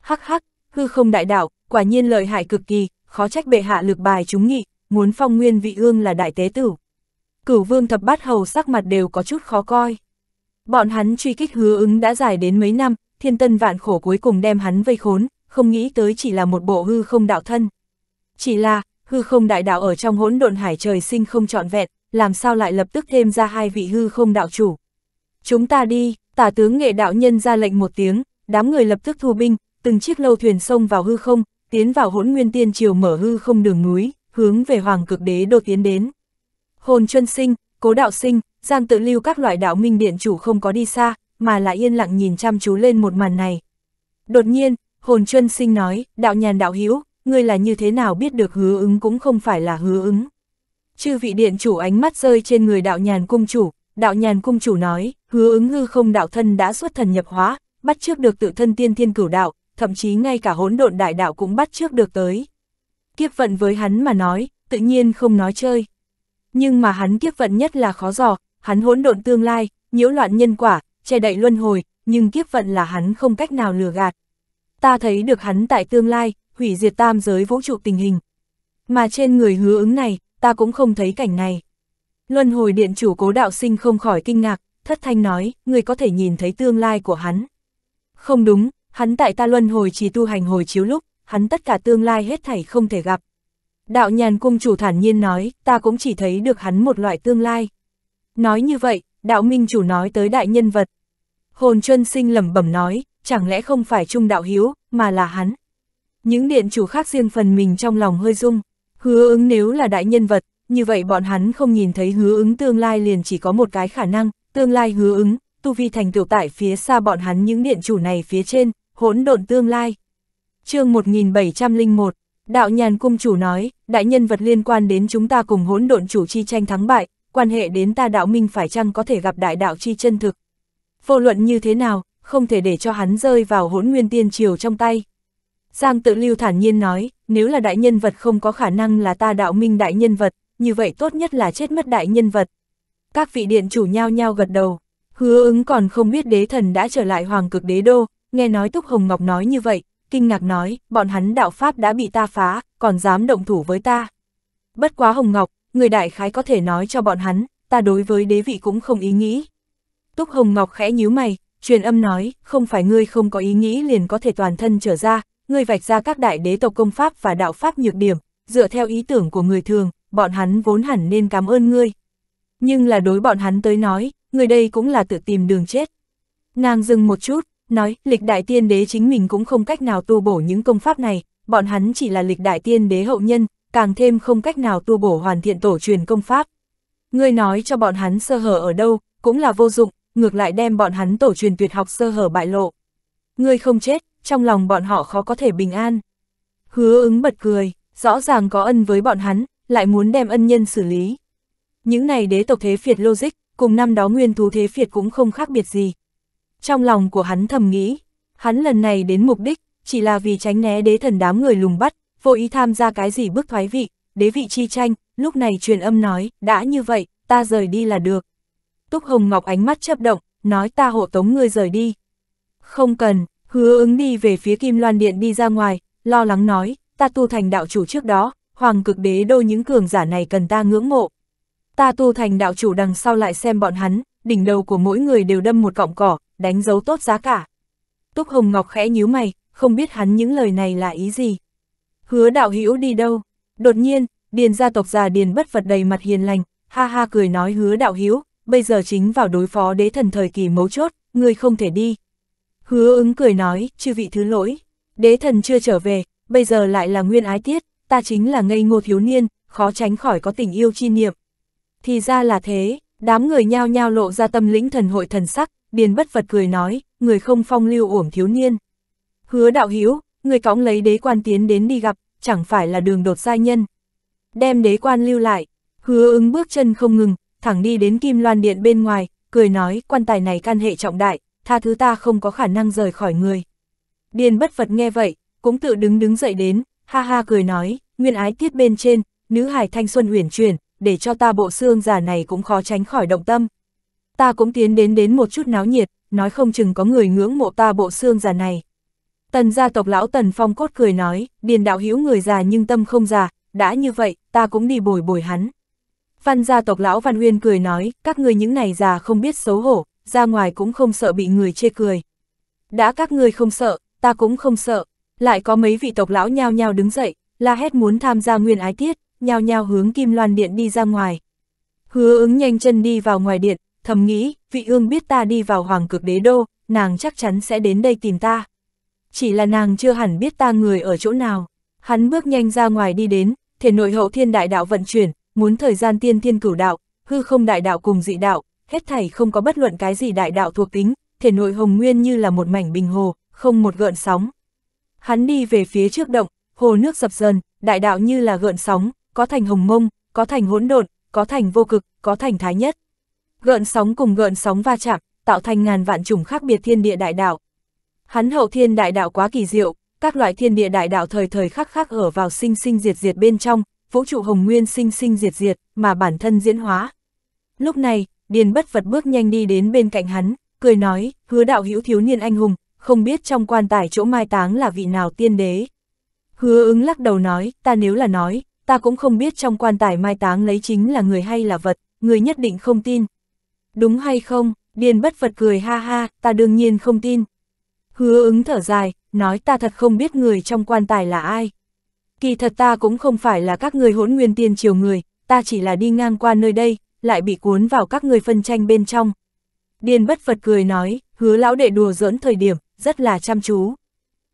Hắc hắc, hư không đại đạo, quả nhiên lợi hại cực kỳ, khó trách bệ hạ lực bài chúng nghị, muốn phong nguyên vị ương là đại tế tử. Cửu vương thập bát hầu sắc mặt đều có chút khó coi. Bọn hắn truy kích hứa ứng đã dài đến mấy năm, thiên tân vạn khổ cuối cùng đem hắn vây khốn, không nghĩ tới chỉ là một bộ hư không đạo thân. Chỉ là, hư không đại đạo ở trong hỗn độn hải trời sinh không trọn vẹn, làm sao lại lập tức thêm ra hai vị hư không đạo chủ. Chúng ta đi, tả tướng nghệ đạo nhân ra lệnh một tiếng, đám người lập tức thu binh, từng chiếc lâu thuyền sông vào hư không, tiến vào hỗn nguyên tiên triều mở hư không đường núi, hướng về hoàng cực đế đô tiến đến. Hồn chân sinh, cố đạo sinh, giang tự lưu các loại đạo minh điện chủ không có đi xa, mà lại yên lặng nhìn chăm chú lên một màn này. Đột nhiên, hồn chân sinh nói, đạo nhàn đạo hữu ngươi là như thế nào biết được hứa ứng cũng không phải là hứa ứng. Chư vị điện chủ ánh mắt rơi trên người đạo nhàn cung chủ, đạo nhàn cung chủ nói, hứa ứng hư không đạo thân đã xuất thần nhập hóa, bắt trước được tự thân tiên thiên cửu đạo, thậm chí ngay cả hỗn độn đại đạo cũng bắt trước được tới. Kiếp vận với hắn mà nói, tự nhiên không nói chơi. Nhưng mà hắn kiếp vận nhất là khó dò, hắn hỗn độn tương lai, nhiễu loạn nhân quả, che đậy luân hồi, nhưng kiếp vận là hắn không cách nào lừa gạt. Ta thấy được hắn tại tương lai, hủy diệt tam giới vũ trụ tình hình. Mà trên người hứa ứng này, ta cũng không thấy cảnh này. Luân hồi điện chủ cố đạo sinh không khỏi kinh ngạc, thất thanh nói, người có thể nhìn thấy tương lai của hắn. Không đúng, hắn tại ta luân hồi chỉ tu hành hồi chiếu lúc, hắn tất cả tương lai hết thảy không thể gặp. Đạo nhàn cung chủ thản nhiên nói, ta cũng chỉ thấy được hắn một loại tương lai. Nói như vậy, đạo minh chủ nói tới đại nhân vật. Hồn chân sinh lẩm bẩm nói, chẳng lẽ không phải trung đạo hiếu, mà là hắn. Những điện chủ khác riêng phần mình trong lòng hơi rung. Hứa ứng nếu là đại nhân vật, như vậy bọn hắn không nhìn thấy hứa ứng tương lai liền chỉ có một cái khả năng, tương lai hứa ứng, tu vi thành tựu tại phía xa bọn hắn những điện chủ này phía trên, hỗn độn tương lai. chương 1701, đạo nhàn cung chủ nói, đại nhân vật liên quan đến chúng ta cùng hỗn độn chủ chi tranh thắng bại, quan hệ đến ta đạo minh phải chăng có thể gặp đại đạo chi chân thực. Vô luận như thế nào, không thể để cho hắn rơi vào hỗn nguyên tiên triều trong tay. Giang tự lưu thản nhiên nói, nếu là đại nhân vật không có khả năng là ta đạo minh đại nhân vật, như vậy tốt nhất là chết mất đại nhân vật. Các vị điện chủ nhao nhao gật đầu, hứa ứng còn không biết đế thần đã trở lại hoàng cực đế đô, nghe nói Túc Hồng Ngọc nói như vậy, kinh ngạc nói, bọn hắn đạo Pháp đã bị ta phá, còn dám động thủ với ta. Bất quá Hồng Ngọc, người đại khái có thể nói cho bọn hắn, ta đối với đế vị cũng không ý nghĩ. Túc Hồng Ngọc khẽ nhíu mày, truyền âm nói, không phải ngươi không có ý nghĩ liền có thể toàn thân trở ra, ngươi vạch ra các đại đế tộc công pháp và đạo pháp nhược điểm, dựa theo ý tưởng của người thường, bọn hắn vốn hẳn nên cảm ơn ngươi. Nhưng là đối bọn hắn tới nói, người đây cũng là tự tìm đường chết. Nàng dừng một chút, nói, lịch đại tiên đế chính mình cũng không cách nào tu bổ những công pháp này, bọn hắn chỉ là lịch đại tiên đế hậu nhân, càng thêm không cách nào tu bổ hoàn thiện tổ truyền công pháp. Ngươi nói cho bọn hắn sơ hở ở đâu, cũng là vô dụng, ngược lại đem bọn hắn tổ truyền tuyệt học sơ hở bại lộ. Ngươi không chết, trong lòng bọn họ khó có thể bình an. Hứa ứng bật cười, rõ ràng có ân với bọn hắn, lại muốn đem ân nhân xử lý. Những này đế tộc thế phiệt logic, cùng năm đó nguyên thú thế phiệt cũng không khác biệt gì. Trong lòng của hắn thầm nghĩ, hắn lần này đến mục đích, chỉ là vì tránh né đế thần đám người lùng bắt, vô ý tham gia cái gì bước thoái vị, đế vị chi tranh, lúc này truyền âm nói, đã như vậy, ta rời đi là được. Túc Hồng Ngọc ánh mắt chấp động, nói ta hộ tống ngươi rời đi. Không cần, Hứa ứng đi về phía Kim Loan Điện đi ra ngoài, lo lắng nói, ta tu thành đạo chủ trước đó, hoàng cực đế đô những cường giả này cần ta ngưỡng mộ. Ta tu thành đạo chủ đằng sau lại xem bọn hắn, đỉnh đầu của mỗi người đều đâm một cọng cỏ, đánh dấu tốt giá cả. Túc Hồng Ngọc khẽ nhíu mày, không biết hắn những lời này là ý gì. Hứa đạo hữu đi đâu? Đột nhiên, điền gia tộc già điền bất vật đầy mặt hiền lành, ha ha cười nói hứa đạo hữu, bây giờ chính vào đối phó đế thần thời kỳ mấu chốt, người không thể đi, Hứa ứng cười nói, chư vị thứ lỗi, đế thần chưa trở về, bây giờ lại là nguyên ái tiết, ta chính là ngây ngô thiếu niên, khó tránh khỏi có tình yêu chi niệm. Thì ra là thế, đám người nhao nhao lộ ra tâm lĩnh thần hội thần sắc, điền bất vật cười nói, người không phong lưu uổng thiếu niên. Hứa đạo hiếu, người cõng lấy đế quan tiến đến đi gặp, chẳng phải là đường đột giai nhân. Đem đế quan lưu lại, hứa ứng bước chân không ngừng, thẳng đi đến kim loan điện bên ngoài, cười nói quan tài này can hệ trọng đại, tha thứ ta không có khả năng rời khỏi người. Điền bất vật nghe vậy, cũng tự đứng đứng dậy đến, ha ha cười nói, nguyên ái tiết bên trên, nữ hải thanh xuân huyền chuyển, để cho ta bộ xương già này cũng khó tránh khỏi động tâm. Ta cũng tiến đến đến một chút náo nhiệt, nói không chừng có người ngưỡng mộ ta bộ xương già này. Tần gia tộc lão Tần Phong cốt cười nói, điền đạo hữu người già nhưng tâm không già, đã như vậy, ta cũng đi bồi bồi hắn. Văn gia tộc lão Văn Uyên cười nói, các người những này già không biết xấu hổ, ra ngoài cũng không sợ bị người chê cười. Đã các ngươi không sợ, ta cũng không sợ. Lại có mấy vị tộc lão nhao nhao đứng dậy, la hét muốn tham gia nguyên ái tiết, nhao nhao hướng Kim Loan Điện đi ra ngoài. Hứa ứng nhanh chân đi vào ngoài điện, thầm nghĩ, vị ương biết ta đi vào hoàng cực đế đô, nàng chắc chắn sẽ đến đây tìm ta. Chỉ là nàng chưa hẳn biết ta người ở chỗ nào. Hắn bước nhanh ra ngoài đi đến, thể nội hậu thiên đại đạo vận chuyển, muốn thời gian tiên thiên cửu đạo, hư không đại đạo cùng dị đạo, hết thảy không có bất luận cái gì đại đạo thuộc tính, thể nội hồng nguyên như là một mảnh bình hồ, không một gợn sóng. Hắn đi về phía trước động, hồ nước dập dần, đại đạo như là gợn sóng, có thành hồng mông, có thành hỗn độn, có thành vô cực, có thành thái nhất. Gợn sóng cùng gợn sóng va chạm, tạo thành ngàn vạn chủng khác biệt thiên địa đại đạo. Hắn hậu thiên đại đạo quá kỳ diệu, các loại thiên địa đại đạo thời thời khắc khắc ở vào sinh sinh diệt diệt bên trong, vũ trụ hồng nguyên sinh sinh diệt diệt, mà bản thân diễn hóa. Lúc này, điền bất vật bước nhanh đi đến bên cạnh hắn, cười nói, hứa đạo hữu thiếu niên anh hùng, không biết trong quan tài chỗ mai táng là vị nào tiên đế. Hứa ứng lắc đầu nói, ta nếu là nói, ta cũng không biết trong quan tài mai táng lấy chính là người hay là vật, người nhất định không tin. Đúng hay không, điền bất vật cười ha ha, ta đương nhiên không tin. Hứa ứng thở dài, nói ta thật không biết người trong quan tài là ai. Kỳ thật ta cũng không phải là các người hỗn nguyên tiên triều người, ta chỉ là đi ngang qua nơi đây, lại bị cuốn vào các người phân tranh bên trong. Điền bất Phật cười nói, hứa lão đệ đùa giỡn thời điểm, rất là chăm chú.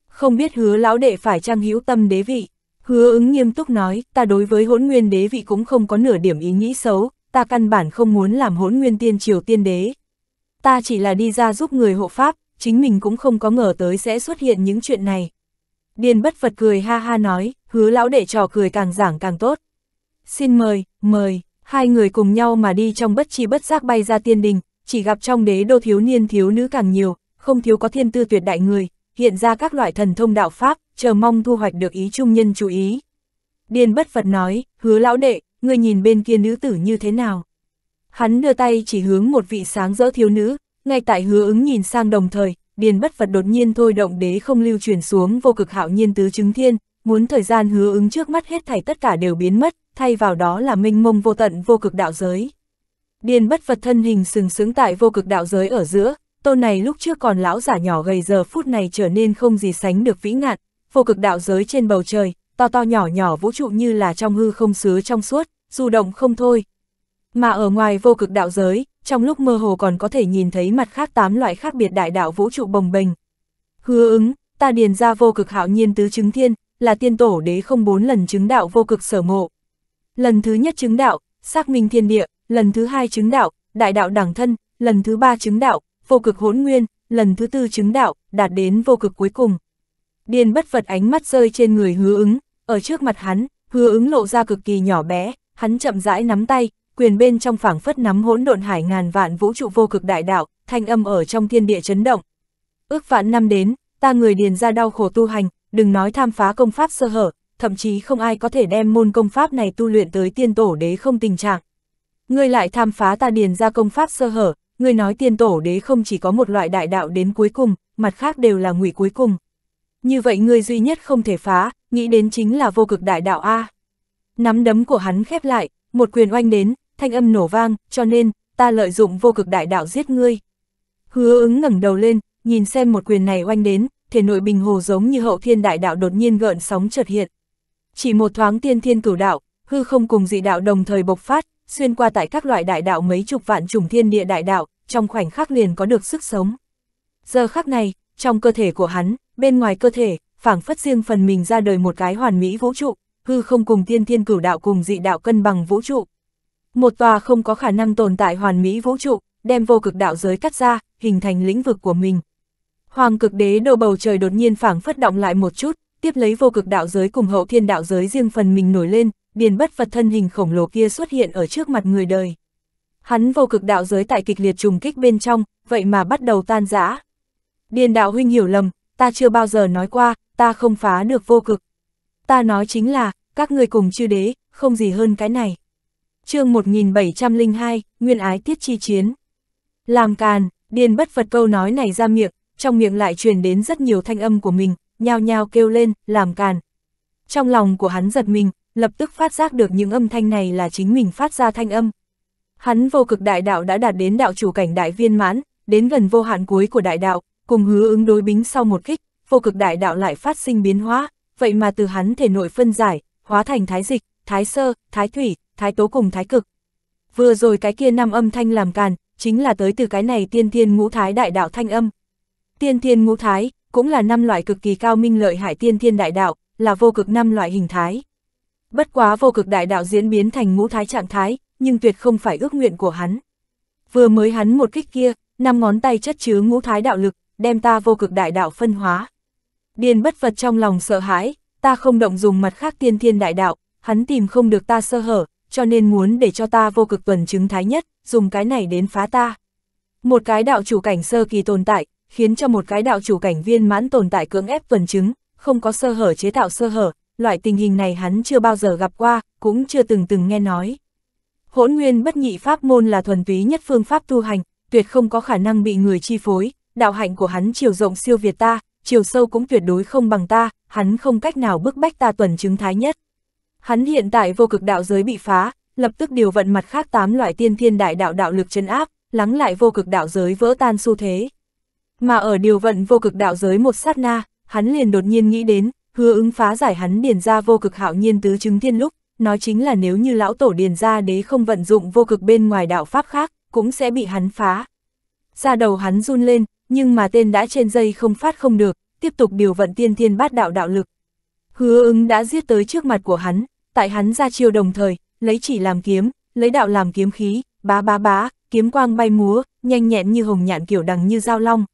Không biết hứa lão đệ phải trang hữu tâm đế vị. Hứa ứng nghiêm túc nói, ta đối với hỗn nguyên đế vị cũng không có nửa điểm ý nghĩ xấu, ta căn bản không muốn làm hỗn nguyên tiên triều tiên đế. Ta chỉ là đi ra giúp người hộ pháp, chính mình cũng không có ngờ tới sẽ xuất hiện những chuyện này. Điền bất Phật cười ha ha nói, hứa lão đệ trò cười càng giảng càng tốt. Xin mời, mời. Hai người cùng nhau mà đi trong bất chi bất giác bay ra tiên đình, chỉ gặp trong đế đô thiếu niên thiếu nữ càng nhiều, không thiếu có thiên tư tuyệt đại người, hiện ra các loại thần thông đạo pháp, chờ mong thu hoạch được ý trung nhân chú ý. Điền bất Phật nói, hứa lão đệ, người nhìn bên kia nữ tử như thế nào? Hắn đưa tay chỉ hướng một vị sáng rỡ thiếu nữ, ngay tại hứa ứng nhìn sang đồng thời, điền bất Phật đột nhiên thôi động đế không lưu truyền xuống vô cực hạo nhiên tứ chứng thiên, muốn thời gian hứa ứng trước mắt hết thảy tất cả đều biến mất, thay vào đó là minh mông vô tận vô cực đạo giới. Điền bất vật thân hình sừng sững tại vô cực đạo giới ở giữa, tôn này lúc trước còn lão giả nhỏ gầy giờ phút này trở nên không gì sánh được vĩ ngạn, vô cực đạo giới trên bầu trời, to to nhỏ nhỏ vũ trụ như là trong hư không xứ trong suốt, du động không thôi. Mà ở ngoài vô cực đạo giới, trong lúc mơ hồ còn có thể nhìn thấy mặt khác tám loại khác biệt đại đạo vũ trụ bồng bềnh. Hứa ứng, ta điền ra vô cực hạo nhiên tứ chứng thiên, là tiên tổ đế không bốn lần chứng đạo vô cực sở ngộ, lần thứ nhất chứng đạo, xác minh thiên địa, lần thứ hai chứng đạo, đại đạo đẳng thân, lần thứ ba chứng đạo, vô cực hỗn nguyên, lần thứ tư chứng đạo, đạt đến vô cực cuối cùng. Điền bất vật ánh mắt rơi trên người hứa ứng, ở trước mặt hắn, hứa ứng lộ ra cực kỳ nhỏ bé, hắn chậm rãi nắm tay, quyền bên trong phảng phất nắm hỗn độn hải ngàn vạn vũ trụ vô cực đại đạo, thanh âm ở trong thiên địa chấn động. Ước vạn năm đến, ta người điền ra đau khổ tu hành, đừng nói tham phá công pháp sơ hở, thậm chí không ai có thể đem môn công pháp này tu luyện tới tiên tổ đế không tình trạng. Ngươi lại tham phá ta điền ra công pháp sơ hở, ngươi nói tiên tổ đế không chỉ có một loại đại đạo đến cuối cùng, mặt khác đều là ngụy cuối cùng. Như vậy ngươi duy nhất không thể phá, nghĩ đến chính là vô cực đại đạo A. Nắm đấm của hắn khép lại, một quyền oanh đến, thanh âm nổ vang, cho nên, ta lợi dụng vô cực đại đạo giết ngươi. Hứa ứng ngẩng đầu lên, nhìn xem một quyền này oanh đến, thể nội bình hồ giống như hậu thiên đại đạo đột nhiên gợn sóng chợt hiện. Chỉ một thoáng tiên thiên cửu đạo, hư không cùng dị đạo đồng thời bộc phát, xuyên qua tại các loại đại đạo mấy chục vạn trùng thiên địa đại đạo, trong khoảnh khắc liền có được sức sống. Giờ khắc này, trong cơ thể của hắn, bên ngoài cơ thể, phảng phất riêng phần mình ra đời một cái hoàn mỹ vũ trụ, hư không cùng tiên thiên cửu đạo cùng dị đạo cân bằng vũ trụ. Một tòa không có khả năng tồn tại hoàn mỹ vũ trụ, đem vô cực đạo giới cắt ra, hình thành lĩnh vực của mình. Hoàng cực đế đầu bầu trời đột nhiên phảng phất động lại một chút, tiếp lấy vô cực đạo giới cùng hậu thiên đạo giới riêng phần mình nổi lên, biên bất Phật thân hình khổng lồ kia xuất hiện ở trước mặt người đời. Hắn vô cực đạo giới tại kịch liệt trùng kích bên trong, vậy mà bắt đầu tan rã. Điền đạo huynh hiểu lầm, ta chưa bao giờ nói qua, ta không phá được vô cực. Ta nói chính là, các ngươi cùng chư đế, không gì hơn cái này. chương 1702, Nguyên ái tiết chi chiến. Làm càn, điền bất Phật câu nói này ra miệng, trong miệng lại truyền đến rất nhiều thanh âm của mình, nhao nhao kêu lên, làm càn. Trong lòng của hắn giật mình, lập tức phát giác được những âm thanh này là chính mình phát ra thanh âm. Hắn vô cực đại đạo đã đạt đến đạo chủ cảnh đại viên mãn, đến gần vô hạn cuối của đại đạo, cùng hứa ứng đối bính sau một kích, vô cực đại đạo lại phát sinh biến hóa, vậy mà từ hắn thể nội phân giải, hóa thành thái dịch, thái sơ, thái thủy, thái tố cùng thái cực. Vừa rồi cái kia năm âm thanh làm càn, chính là tới từ cái này tiên thiên ngũ thái đại đạo thanh âm. Tiên thiên ngũ thái, cũng là năm loại cực kỳ cao minh lợi hại tiên thiên đại đạo, là vô cực năm loại hình thái. Bất quá vô cực đại đạo diễn biến thành ngũ thái trạng thái, nhưng tuyệt không phải ước nguyện của hắn. Vừa mới hắn một kích kia, năm ngón tay chất chứa ngũ thái đạo lực, đem ta vô cực đại đạo phân hóa. Điền bất vật trong lòng sợ hãi, ta không động dùng mặt khác tiên thiên đại đạo, hắn tìm không được ta sơ hở, cho nên muốn để cho ta vô cực tuần chứng thái nhất, dùng cái này đến phá ta. Một cái đạo chủ cảnh sơ kỳ tồn tại, khiến cho một cái đạo chủ cảnh viên mãn tồn tại cưỡng ép vần chứng, không có sơ hở chế tạo sơ hở, loại tình hình này hắn chưa bao giờ gặp qua, cũng chưa từng từng nghe nói. Hỗn nguyên bất nhị pháp môn là thuần túy nhất phương pháp tu hành, tuyệt không có khả năng bị người chi phối, đạo hạnh của hắn chiều rộng siêu việt ta, chiều sâu cũng tuyệt đối không bằng ta, hắn không cách nào bức bách ta tuần chứng thái nhất. Hắn hiện tại vô cực đạo giới bị phá, lập tức điều vận mặt khác tám loại tiên thiên đại đạo đạo lực chân áp, lắng lại vô cực đạo giới vỡ tan xu thế. Mà ở điều vận vô cực đạo giới một sát na, hắn liền đột nhiên nghĩ đến, hứa ứng phá giải hắn điền ra vô cực hạo nhiên tứ chứng thiên lúc, nói chính là nếu như lão tổ điền ra đế không vận dụng vô cực bên ngoài đạo pháp khác, cũng sẽ bị hắn phá. Ra đầu hắn run lên, nhưng mà tên đã trên dây không phát không được, tiếp tục điều vận tiên thiên bát đạo đạo lực. Hứa ứng đã giết tới trước mặt của hắn, tại hắn ra chiêu đồng thời, lấy chỉ làm kiếm, lấy đạo làm kiếm khí, bá bá bá, kiếm quang bay múa, nhanh nhẹn như hồng nhạn kiểu đằng như dao long,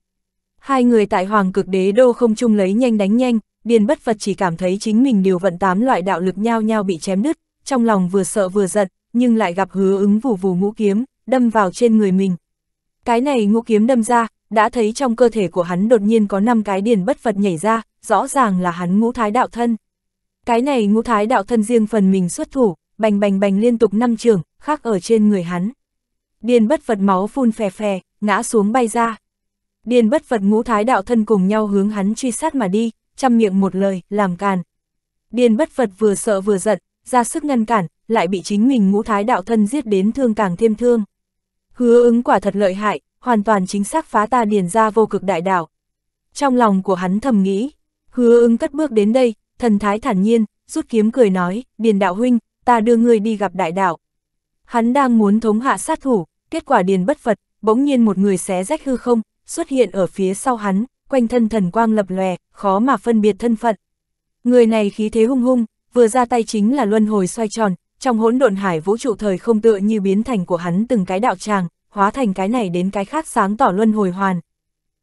Hai người tại Hoàng cực đế đô không chung lấy nhanh đánh nhanh, điền bất phật chỉ cảm thấy chính mình điều vận tám loại đạo lực nhau nhau bị chém đứt, trong lòng vừa sợ vừa giận, nhưng lại gặp hứa ứng vù vù ngũ kiếm, đâm vào trên người mình. Cái này ngũ kiếm đâm ra, đã thấy trong cơ thể của hắn đột nhiên có 5 cái điền bất phật nhảy ra, rõ ràng là hắn ngũ thái đạo thân. Cái này ngũ thái đạo thân riêng phần mình xuất thủ, bành bành bành liên tục năm trường, khác ở trên người hắn. Điền bất phật máu phun phè phè, ngã xuống bay ra điền bất vật ngũ thái đạo thân cùng nhau hướng hắn truy sát mà đi, chăm miệng một lời, làm càn. Điền bất vật vừa sợ vừa giận, ra sức ngăn cản, lại bị chính mình ngũ thái đạo thân giết đến thương càng thêm thương. Hứa ứng quả thật lợi hại, hoàn toàn chính xác phá ta điền ra vô cực đại đạo. Trong lòng của hắn thầm nghĩ, hứa ứng cất bước đến đây, thần thái thản nhiên, rút kiếm cười nói, điền đạo huynh, ta đưa ngươi đi gặp đại đạo. Hắn đang muốn thống hạ sát thủ, kết quả điền bất vật, bỗng nhiên một người xé rách hư không, xuất hiện ở phía sau hắn, quanh thân thần quang lập lòe, khó mà phân biệt thân phận. Người này khí thế hung hung, vừa ra tay chính là luân hồi xoay tròn, trong hỗn độn hải vũ trụ thời không tựa như biến thành của hắn từng cái đạo tràng, hóa thành cái này đến cái khác sáng tỏ luân hồi hoàn.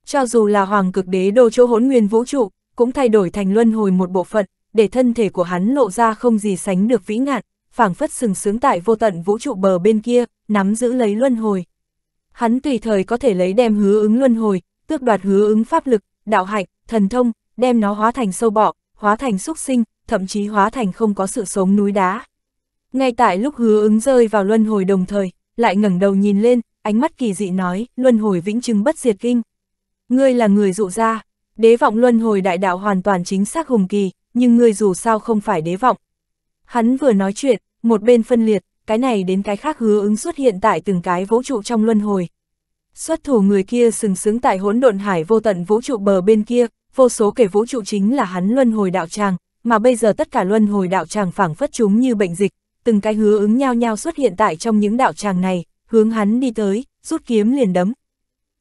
Cho dù là hoàng cực đế đô chỗ hỗn nguyên vũ trụ, cũng thay đổi thành luân hồi một bộ phận, để thân thể của hắn lộ ra không gì sánh được vĩ ngạn, phảng phất sừng sướng tại vô tận vũ trụ bờ bên kia, nắm giữ lấy luân hồi hắn tùy thời có thể lấy đem hứa ứng luân hồi, tước đoạt hứa ứng pháp lực, đạo hạnh, thần thông, đem nó hóa thành sâu bọ, hóa thành xúc sinh, thậm chí hóa thành không có sự sống núi đá. Ngay tại lúc hứa ứng rơi vào luân hồi đồng thời, lại ngẩng đầu nhìn lên, ánh mắt kỳ dị nói, luân hồi vĩnh chứng bất diệt kinh. Ngươi là người dụ ra, đế vọng luân hồi đại đạo hoàn toàn chính xác hùng kỳ, nhưng ngươi dù sao không phải đế vọng. Hắn vừa nói chuyện, một bên phân liệt, cái này đến cái khác hứa ứng xuất hiện tại từng cái vũ trụ trong luân hồi. Xuất thủ người kia sừng sững tại hỗn độn hải vô tận vũ trụ bờ bên kia, vô số kể vũ trụ chính là hắn luân hồi đạo tràng, mà bây giờ tất cả luân hồi đạo tràng phảng phất chúng như bệnh dịch, từng cái hứa ứng nhau nhau xuất hiện tại trong những đạo tràng này, hướng hắn đi tới, rút kiếm liền đấm.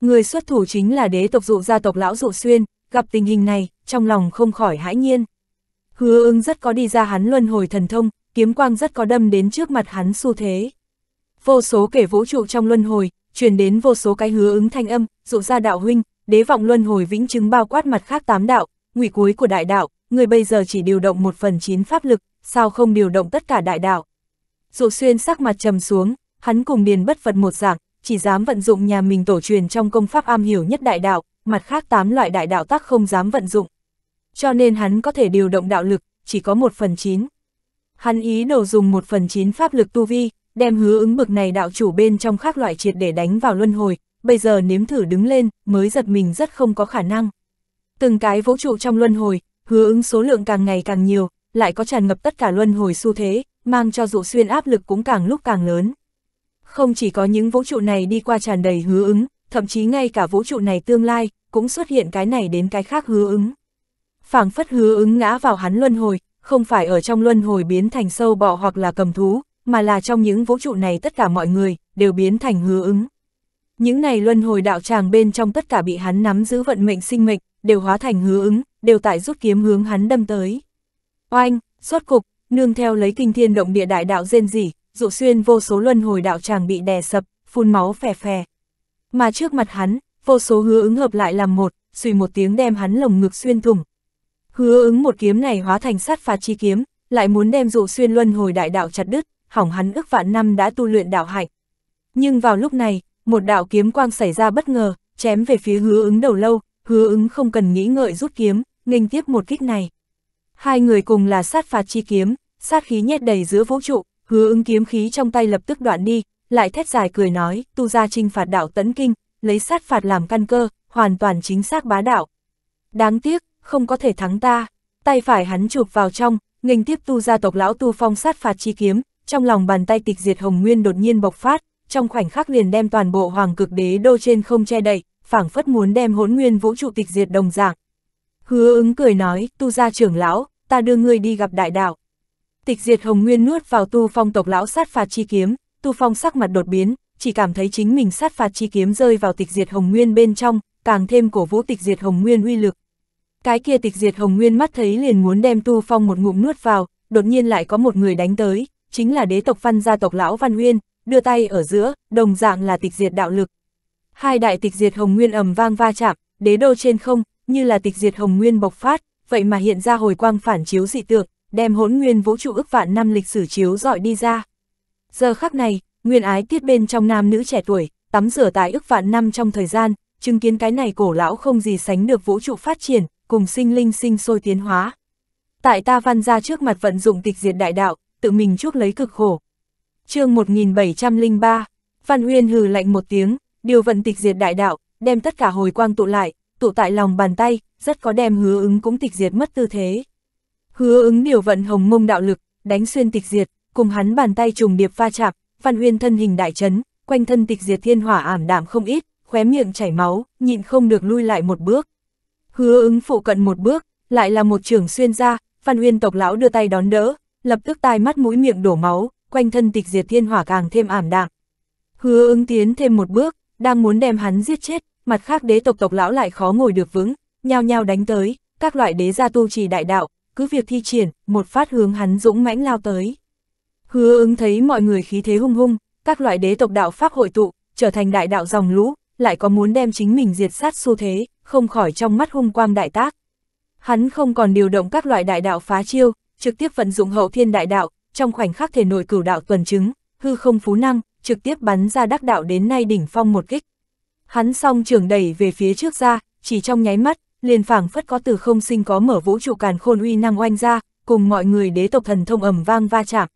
Người xuất thủ chính là đế tộc dụ gia tộc lão dụ xuyên, gặp tình hình này, trong lòng không khỏi hãi nhiên. Hứa ứng rất có đi ra hắn luân hồi thần thông, kiếm quang rất có đâm đến trước mặt hắn xu thế. Vô số kể vũ trụ trong luân hồi, truyền đến vô số cái hứa ứng thanh âm, dụ ra đạo huynh, đế vọng luân hồi vĩnh chứng bao quát mặt khác tám đạo, ngụy cuối của đại đạo, người bây giờ chỉ điều động một phần chín pháp lực, sao không điều động tất cả đại đạo. Dụ xuyên sắc mặt trầm xuống, hắn cùng điền bất phật một dạng, chỉ dám vận dụng nhà mình tổ truyền trong công pháp am hiểu nhất đại đạo, mặt khác tám loại đại đạo tác không dám vận dụng. Cho nên hắn có thể điều động đạo lực, chỉ có một phần chín. Hắn ý đầu dùng một phần chín pháp lực tu vi, đem hứa ứng bực này đạo chủ bên trong khác loại triệt để đánh vào luân hồi, bây giờ nếm thử đứng lên, mới giật mình rất không có khả năng. Từng cái vũ trụ trong luân hồi, hứa ứng số lượng càng ngày càng nhiều, lại có tràn ngập tất cả luân hồi xu thế, mang cho dụ xuyên áp lực cũng càng lúc càng lớn. Không chỉ có những vũ trụ này đi qua tràn đầy hứa ứng, thậm chí ngay cả vũ trụ này tương lai, cũng xuất hiện cái này đến cái khác hứa ứng. phảng phất hứa ứng ngã vào hắn luân hồi, không phải ở trong luân hồi biến thành sâu bọ hoặc là cầm thú, mà là trong những vũ trụ này tất cả mọi người đều biến thành hứa ứng. Những này luân hồi đạo tràng bên trong tất cả bị hắn nắm giữ vận mệnh sinh mệnh, đều hóa thành hứa ứng, đều tại rút kiếm hướng hắn đâm tới. Oanh, sốt cục, nương theo lấy kinh thiên động địa đại đạo rên rỉ, dụ xuyên vô số luân hồi đạo tràng bị đè sập, phun máu phè phè. Mà trước mặt hắn, vô số hứa ứng hợp lại làm một, suy một tiếng đem hắn lồng ngực xuyên thủng, Hứa ứng một kiếm này hóa thành sát phạt chi kiếm, lại muốn đem dụ xuyên luân hồi đại đạo chặt đứt, hỏng hắn ước vạn năm đã tu luyện đạo hạnh. Nhưng vào lúc này, một đạo kiếm quang xảy ra bất ngờ, chém về phía hứa ứng đầu lâu, hứa ứng không cần nghĩ ngợi rút kiếm, nghênh tiếp một kích này. Hai người cùng là sát phạt chi kiếm, sát khí nhét đầy giữa vũ trụ, hứa ứng kiếm khí trong tay lập tức đoạn đi, lại thét dài cười nói, tu ra trinh phạt đạo tấn kinh, lấy sát phạt làm căn cơ, hoàn toàn chính xác bá đạo. Đáng tiếc, không có thể thắng ta. Tay phải hắn chụp vào trong, nghênh tiếp tu gia tộc lão tu phong sát phạt chi kiếm, trong lòng bàn tay tịch diệt hồng nguyên đột nhiên bộc phát, trong khoảnh khắc liền đem toàn bộ hoàng cực đế đô trên không che đậy, phảng phất muốn đem hỗn nguyên vũ trụ tịch diệt đồng dạng. Hứa ứng cười nói, tu gia trưởng lão, ta đưa ngươi đi gặp đại đạo. Tịch diệt hồng nguyên nuốt vào tu phong tộc lão sát phạt chi kiếm, tu phong sắc mặt đột biến, chỉ cảm thấy chính mình sát phạt chi kiếm rơi vào tịch diệt hồng nguyên bên trong, càng thêm cổ vũ tịch diệt hồng nguyên uy lực, cái kia tịch diệt hồng nguyên mắt thấy liền muốn đem tu phong một ngụm nuốt vào, đột nhiên lại có một người đánh tới, chính là đế tộc văn gia tộc lão Văn Nguyên, đưa tay ở giữa, đồng dạng là tịch diệt đạo lực. Hai đại tịch diệt hồng nguyên ầm vang va chạm, đế đô trên không, như là tịch diệt hồng nguyên bộc phát, vậy mà hiện ra hồi quang phản chiếu dị tượng, đem hỗn nguyên vũ trụ ức vạn năm lịch sử chiếu dọi đi ra. Giờ khắc này, nguyên ái tiết bên trong nam nữ trẻ tuổi, tắm rửa tại ức vạn năm trong thời gian, chứng kiến cái này cổ lão không gì sánh được vũ trụ phát triển, cùng sinh linh sinh sôi tiến hóa. Tại ta văn ra trước mặt vận dụng tịch diệt đại đạo, tự mình chuốc lấy cực khổ. chương 1703, Văn Huyên hừ lạnh một tiếng, điều vận tịch diệt đại đạo, đem tất cả hồi quang tụ lại, tụ tại lòng bàn tay, rất có đem hứa ứng cũng tịch diệt mất tư thế. Hứa ứng điều vận hồng mông đạo lực, đánh xuyên tịch diệt, cùng hắn bàn tay trùng điệp pha chạm, Văn Huyên thân hình đại chấn, quanh thân tịch diệt thiên hỏa ảm đạm không ít, khóe miệng chảy máu, nhịn không được lui lại một bước. Hứa ứng phụ cận một bước, lại là một trưởng xuyên ra, Phan Uyên tộc lão đưa tay đón đỡ, lập tức tai mắt mũi miệng đổ máu, quanh thân tịch diệt thiên hỏa càng thêm ảm đạm. Hứa ứng tiến thêm một bước, đang muốn đem hắn giết chết, mặt khác đế tộc tộc lão lại khó ngồi được vững, nhao nhao đánh tới, các loại đế gia tu trì đại đạo, cứ việc thi triển, một phát hướng hắn dũng mãnh lao tới. Hứa ứng thấy mọi người khí thế hung hung, các loại đế tộc đạo pháp hội tụ, trở thành đại đạo dòng lũ, lại có muốn đem chính mình diệt sát xu thế, không khỏi trong mắt hung quang đại tác. Hắn không còn điều động các loại đại đạo phá chiêu, trực tiếp vận dụng hậu thiên đại đạo, trong khoảnh khắc thể nội cửu đạo tuần chứng, hư không phú năng, trực tiếp bắn ra đắc đạo đến nay đỉnh phong một kích. Hắn song trường đẩy về phía trước ra, chỉ trong nháy mắt, liền phảng phất có từ không sinh có mở vũ trụ càn khôn uy năng oanh ra, cùng mọi người đế tộc thần thông ẩm vang va chạm.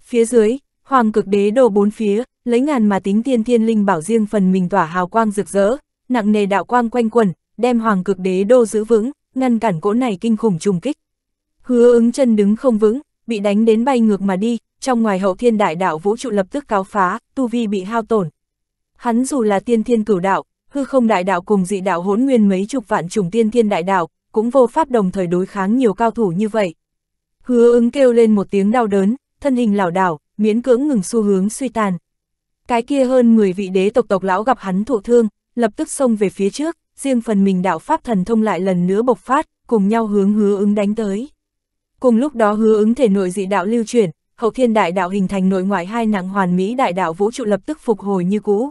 Phía dưới, hoàng cực đế đồ bốn phía, lấy ngàn mà tính tiên thiên linh bảo riêng phần mình tỏa hào quang rực rỡ, nặng nề đạo quang quanh quẩn đem hoàng cực đế đô giữ vững, ngăn cản cỗ này kinh khủng trùng kích. Hứa ứng chân đứng không vững, bị đánh đến bay ngược mà đi, trong ngoài hậu thiên đại đạo vũ trụ lập tức cáo phá, tu vi bị hao tổn. Hắn dù là tiên thiên cửu đạo, hư không đại đạo cùng dị đạo hỗn nguyên mấy chục vạn trùng tiên thiên đại đạo, cũng vô pháp đồng thời đối kháng nhiều cao thủ như vậy. Hứa ứng kêu lên một tiếng đau đớn, thân hình lảo đảo, miễn cưỡng ngừng xu hướng suy tàn. Cái kia hơn 10 vị đế tộc tộc lão gặp hắn thụ thương, lập tức xông về phía trước, riêng phần mình đạo pháp thần thông lại lần nữa bộc phát, cùng nhau hướng hứa ứng đánh tới. Cùng lúc đó hứa ứng thể nội dị đạo lưu chuyển, hậu thiên đại đạo hình thành nội ngoại hai nặng hoàn mỹ đại đạo vũ trụ lập tức phục hồi như cũ.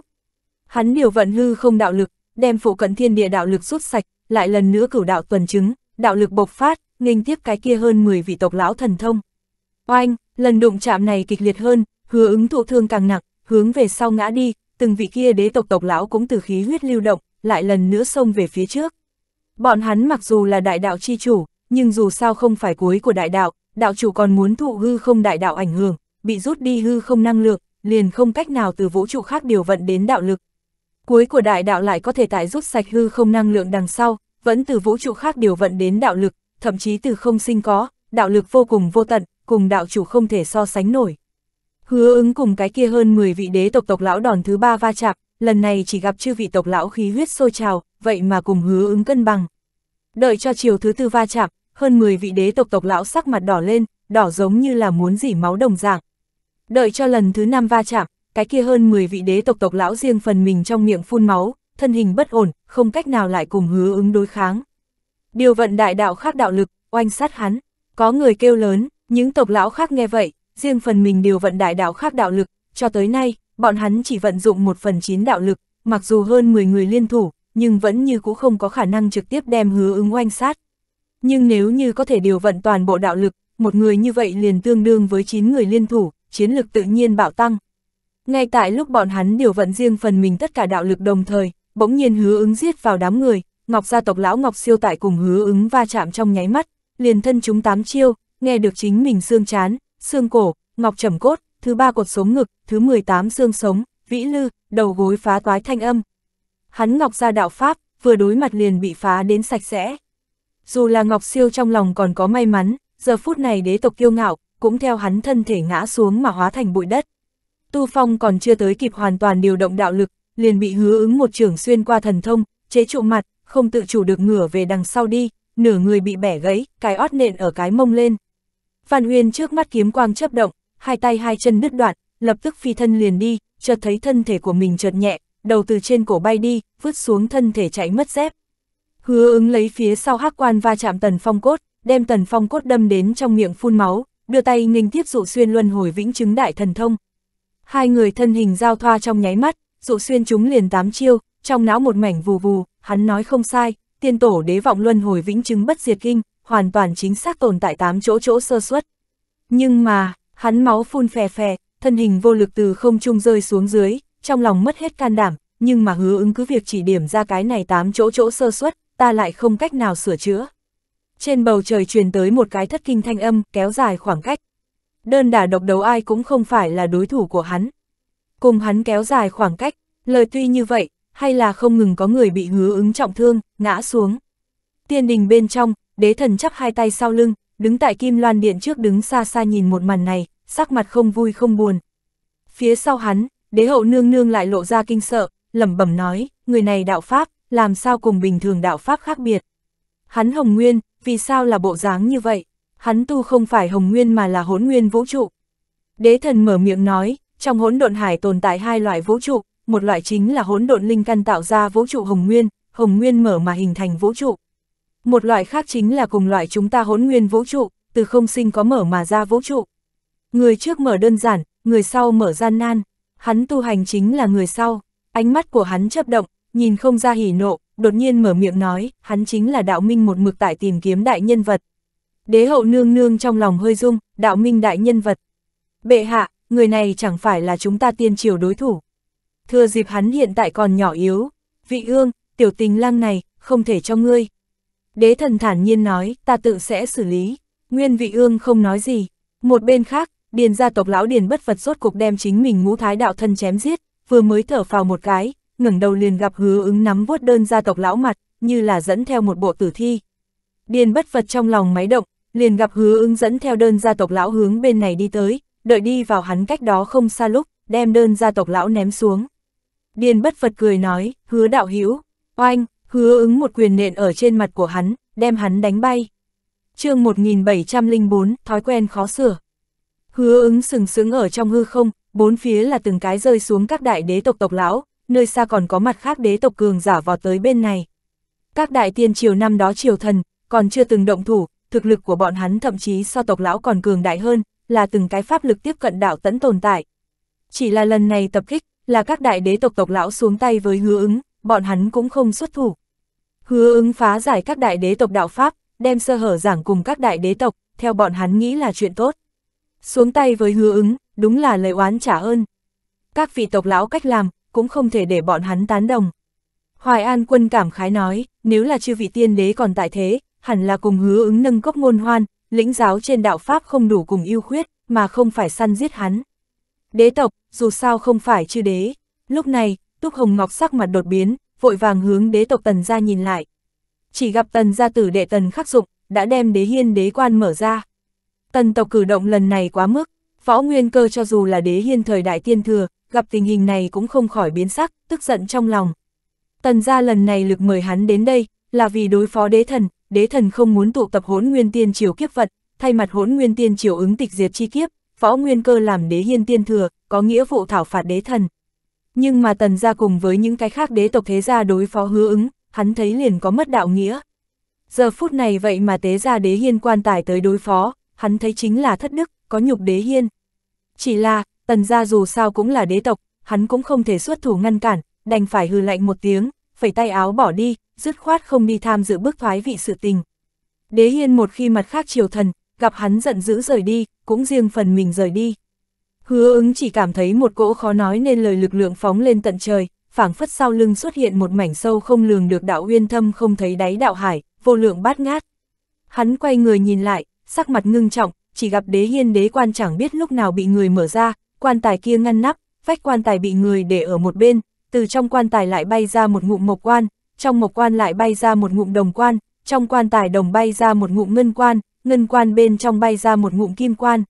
Hắn điều vận hư không đạo lực, đem phụ cận thiên địa đạo lực rút sạch, lại lần nữa cửu đạo tuần chứng, đạo lực bộc phát, nghênh tiếp cái kia hơn 10 vị tộc lão thần thông. Oanh, lần đụng chạm này kịch liệt hơn, hứa ứng thụ thương càng nặng, hướng về sau ngã đi, từng vị kia đế tộc tộc lão cũng từ khí huyết lưu động, lại lần nữa xông về phía trước. Bọn hắn mặc dù là đại đạo chi chủ, nhưng dù sao không phải cuối của đại đạo, đạo chủ còn muốn thụ hư không đại đạo ảnh hưởng, bị rút đi hư không năng lượng, liền không cách nào từ vũ trụ khác điều vận đến đạo lực. Cuối của đại đạo lại có thể tại rút sạch hư không năng lượng đằng sau, vẫn từ vũ trụ khác điều vận đến đạo lực, thậm chí từ không sinh có, đạo lực vô cùng vô tận, cùng đạo chủ không thể so sánh nổi. Hứa ứng cùng cái kia hơn 10 vị đế tộc tộc lão đòn thứ ba va chạm, lần này chỉ gặp chư vị tộc lão khí huyết sôi trào, vậy mà cùng hứa ứng cân bằng. Đợi cho chiều thứ tư va chạm, hơn 10 vị đế tộc tộc lão sắc mặt đỏ lên, đỏ giống như là muốn dỉ máu đồng dạng. Đợi cho lần thứ năm va chạm, cái kia hơn 10 vị đế tộc tộc lão riêng phần mình trong miệng phun máu, thân hình bất ổn, không cách nào lại cùng hứa ứng đối kháng. Điều vận đại đạo khác đạo lực, oanh sát hắn, có người kêu lớn, những tộc lão khác nghe vậy, riêng phần mình điều vận đại đạo khác đạo lực, cho tới nay, bọn hắn chỉ vận dụng một phần chín đạo lực, mặc dù hơn 10 người liên thủ, nhưng vẫn như cũ không có khả năng trực tiếp đem hứa ứng oanh sát. Nhưng nếu như có thể điều vận toàn bộ đạo lực, một người như vậy liền tương đương với 9 người liên thủ, chiến lực tự nhiên bạo tăng. Ngay tại lúc bọn hắn điều vận riêng phần mình tất cả đạo lực đồng thời, bỗng nhiên hứa ứng giết vào đám người, Ngọc gia tộc lão Ngọc siêu tại cùng hứa ứng va chạm trong nháy mắt, liền thân chúng tám chiêu, nghe được chính mình xương chán, xương cổ, Ngọc trầm cốt, thứ ba cột sống ngực, thứ 18 xương sống, vĩ lư, đầu gối phá toái thanh âm. Hắn ngọc ra đạo pháp, vừa đối mặt liền bị phá đến sạch sẽ. Dù là ngọc siêu trong lòng còn có may mắn, giờ phút này đế tộc kiêu ngạo, cũng theo hắn thân thể ngã xuống mà hóa thành bụi đất. Tu Phong còn chưa tới kịp hoàn toàn điều động đạo lực, liền bị hứa ứng một trường xuyên qua thần thông, chế trụ mặt, không tự chủ được ngửa về đằng sau đi, nửa người bị bẻ gãy, cái ót nện ở cái mông lên. Phan Uyên trước mắt kiếm quang chấp động, hai tay hai chân đứt đoạn, lập tức phi thân liền đi, chợt thấy thân thể của mình chợt nhẹ, đầu từ trên cổ bay đi, vứt xuống thân thể chạy mất dép. Hứa ứng lấy phía sau hắc quan va chạm tần phong cốt, đem tần phong cốt đâm đến trong miệng phun máu, đưa tay nghinh tiếp dụ xuyên luân hồi vĩnh chứng đại thần thông. Hai người thân hình giao thoa trong nháy mắt, dụ xuyên chúng liền tám chiêu, trong não một mảnh vù vù, hắn nói không sai, tiên tổ đế vọng luân hồi vĩnh chứng bất diệt kinh, hoàn toàn chính xác tồn tại tám chỗ chỗ sơ suất. Nhưng mà, Hắn máu phun phè phè, thân hình vô lực từ không trung rơi xuống dưới, trong lòng mất hết can đảm, nhưng mà hứa ứng cứ việc chỉ điểm ra cái này tám chỗ chỗ sơ suất, ta lại không cách nào sửa chữa. Trên bầu trời truyền tới một cái thất kinh thanh âm, kéo dài khoảng cách. Đơn đả độc đấu ai cũng không phải là đối thủ của hắn. Cùng hắn kéo dài khoảng cách, lời tuy như vậy, hay là không ngừng có người bị hứa ứng trọng thương, ngã xuống. Tiên đình bên trong, đế thần chắp hai tay sau lưng, đứng tại kim loan điện trước đứng xa xa nhìn một màn này, sắc mặt không vui không buồn. Phía sau hắn, đế hậu nương nương lại lộ ra kinh sợ, lẩm bẩm nói, người này đạo Pháp, làm sao cùng bình thường đạo Pháp khác biệt. Hắn Hồng Nguyên, vì sao là bộ dáng như vậy? Hắn tu không phải Hồng Nguyên mà là hỗn nguyên vũ trụ. Đế thần mở miệng nói, trong hỗn độn hải tồn tại hai loại vũ trụ, một loại chính là hỗn độn linh căn tạo ra vũ trụ Hồng Nguyên, Hồng Nguyên mở mà hình thành vũ trụ. Một loại khác chính là cùng loại chúng ta hỗn nguyên vũ trụ, từ không sinh có mở mà ra vũ trụ. Người trước mở đơn giản, người sau mở gian nan, hắn tu hành chính là người sau. Ánh mắt của hắn chấp động, nhìn không ra hỉ nộ, đột nhiên mở miệng nói, hắn chính là đạo minh một mực tại tìm kiếm đại nhân vật. Đế hậu nương nương trong lòng hơi rung, đạo minh đại nhân vật. Bệ hạ, người này chẳng phải là chúng ta tiên triều đối thủ. Thừa dịp hắn hiện tại còn nhỏ yếu, vị ương, tiểu tình lang này, không thể cho ngươi. Đế thần thản nhiên nói, ta tự sẽ xử lý. Nguyên vị ương không nói gì. Một bên khác, điền gia tộc lão điền bất vật rốt cục đem chính mình ngũ thái đạo thân chém giết, vừa mới thở phào một cái, ngẩng đầu liền gặp hứa ứng nắm vuốt đơn gia tộc lão mặt, như là dẫn theo một bộ tử thi. Điền bất vật trong lòng máy động, liền gặp hứa ứng dẫn theo đơn gia tộc lão hướng bên này đi tới, đợi đi vào hắn cách đó không xa lúc, đem đơn gia tộc lão ném xuống. Điền bất vật cười nói, hứa đạo hữu oanh, hứa ứng một quyền nện ở trên mặt của hắn, đem hắn đánh bay. chương 1704, thói quen khó sửa. Hứa ứng sừng sững ở trong hư không, bốn phía là từng cái rơi xuống các đại đế tộc tộc lão, nơi xa còn có mặt khác đế tộc cường giả vào tới bên này. Các đại tiên triều năm đó triều thần, còn chưa từng động thủ, thực lực của bọn hắn thậm chí so tộc lão còn cường đại hơn, là từng cái pháp lực tiếp cận đạo tẫn tồn tại. Chỉ là lần này tập kích, là các đại đế tộc tộc lão xuống tay với hứa ứng, bọn hắn cũng không xuất thủ. Hứa ứng phá giải các đại đế tộc đạo Pháp, đem sơ hở giảng cùng các đại đế tộc, theo bọn hắn nghĩ là chuyện tốt. Xuống tay với hứa ứng, đúng là lời oán trả ơn. Các vị tộc lão cách làm, cũng không thể để bọn hắn tán đồng. Hoài An quân cảm khái nói, nếu là chư vị tiên đế còn tại thế, hẳn là cùng hứa ứng nâng cốc ngôn hoan, lĩnh giáo trên đạo Pháp không đủ cùng yêu khuyết, mà không phải săn giết hắn. Đế tộc, dù sao không phải chư đế. Lúc này, Túc Hồng Ngọc sắc mặt đột biến, vội vàng hướng đế tộc tần ra nhìn lại. Chỉ gặp tần gia tử đệ tần khắc dụng, đã đem đế hiên đế quan mở ra. Tần tộc cử động lần này quá mức, võ nguyên cơ cho dù là đế hiên thời đại tiên thừa, gặp tình hình này cũng không khỏi biến sắc, tức giận trong lòng. Tần gia lần này lực mời hắn đến đây, là vì đối phó đế thần, đế thần không muốn tụ tập hỗn nguyên tiên triều kiếp vật, thay mặt hỗn nguyên tiên triều ứng tịch diệt chi kiếp, võ nguyên cơ làm đế hiên tiên thừa, có nghĩa vụ thảo phạt đế thần. Nhưng mà tần gia cùng với những cái khác đế tộc thế gia đối phó hứa ứng, hắn thấy liền có mất đạo nghĩa. Giờ phút này vậy mà tế gia đế hiên quan tài tới đối phó, hắn thấy chính là thất đức, có nhục đế hiên. Chỉ là, tần gia dù sao cũng là đế tộc, hắn cũng không thể xuất thủ ngăn cản, đành phải hừ lạnh một tiếng, phẩy tay áo bỏ đi, dứt khoát không đi tham dự bước thoái vị sự tình. Đế hiên một khi mặt khác triều thần, gặp hắn giận dữ rời đi, cũng riêng phần mình rời đi. Hứa ứng chỉ cảm thấy một cỗ khó nói nên lời lực lượng phóng lên tận trời, phảng phất sau lưng xuất hiện một mảnh sâu không lường được đạo uyên thâm không thấy đáy đạo hải, vô lượng bát ngát. Hắn quay người nhìn lại, sắc mặt ngưng trọng, chỉ gặp đế hiên đế quan chẳng biết lúc nào bị người mở ra, quan tài kia ngăn nắp, vách quan tài bị người để ở một bên, từ trong quan tài lại bay ra một ngụm mộc quan, trong mộc quan lại bay ra một ngụm đồng quan, trong quan tài đồng bay ra một ngụm ngân quan, ngân quan bên trong bay ra một ngụm kim quan.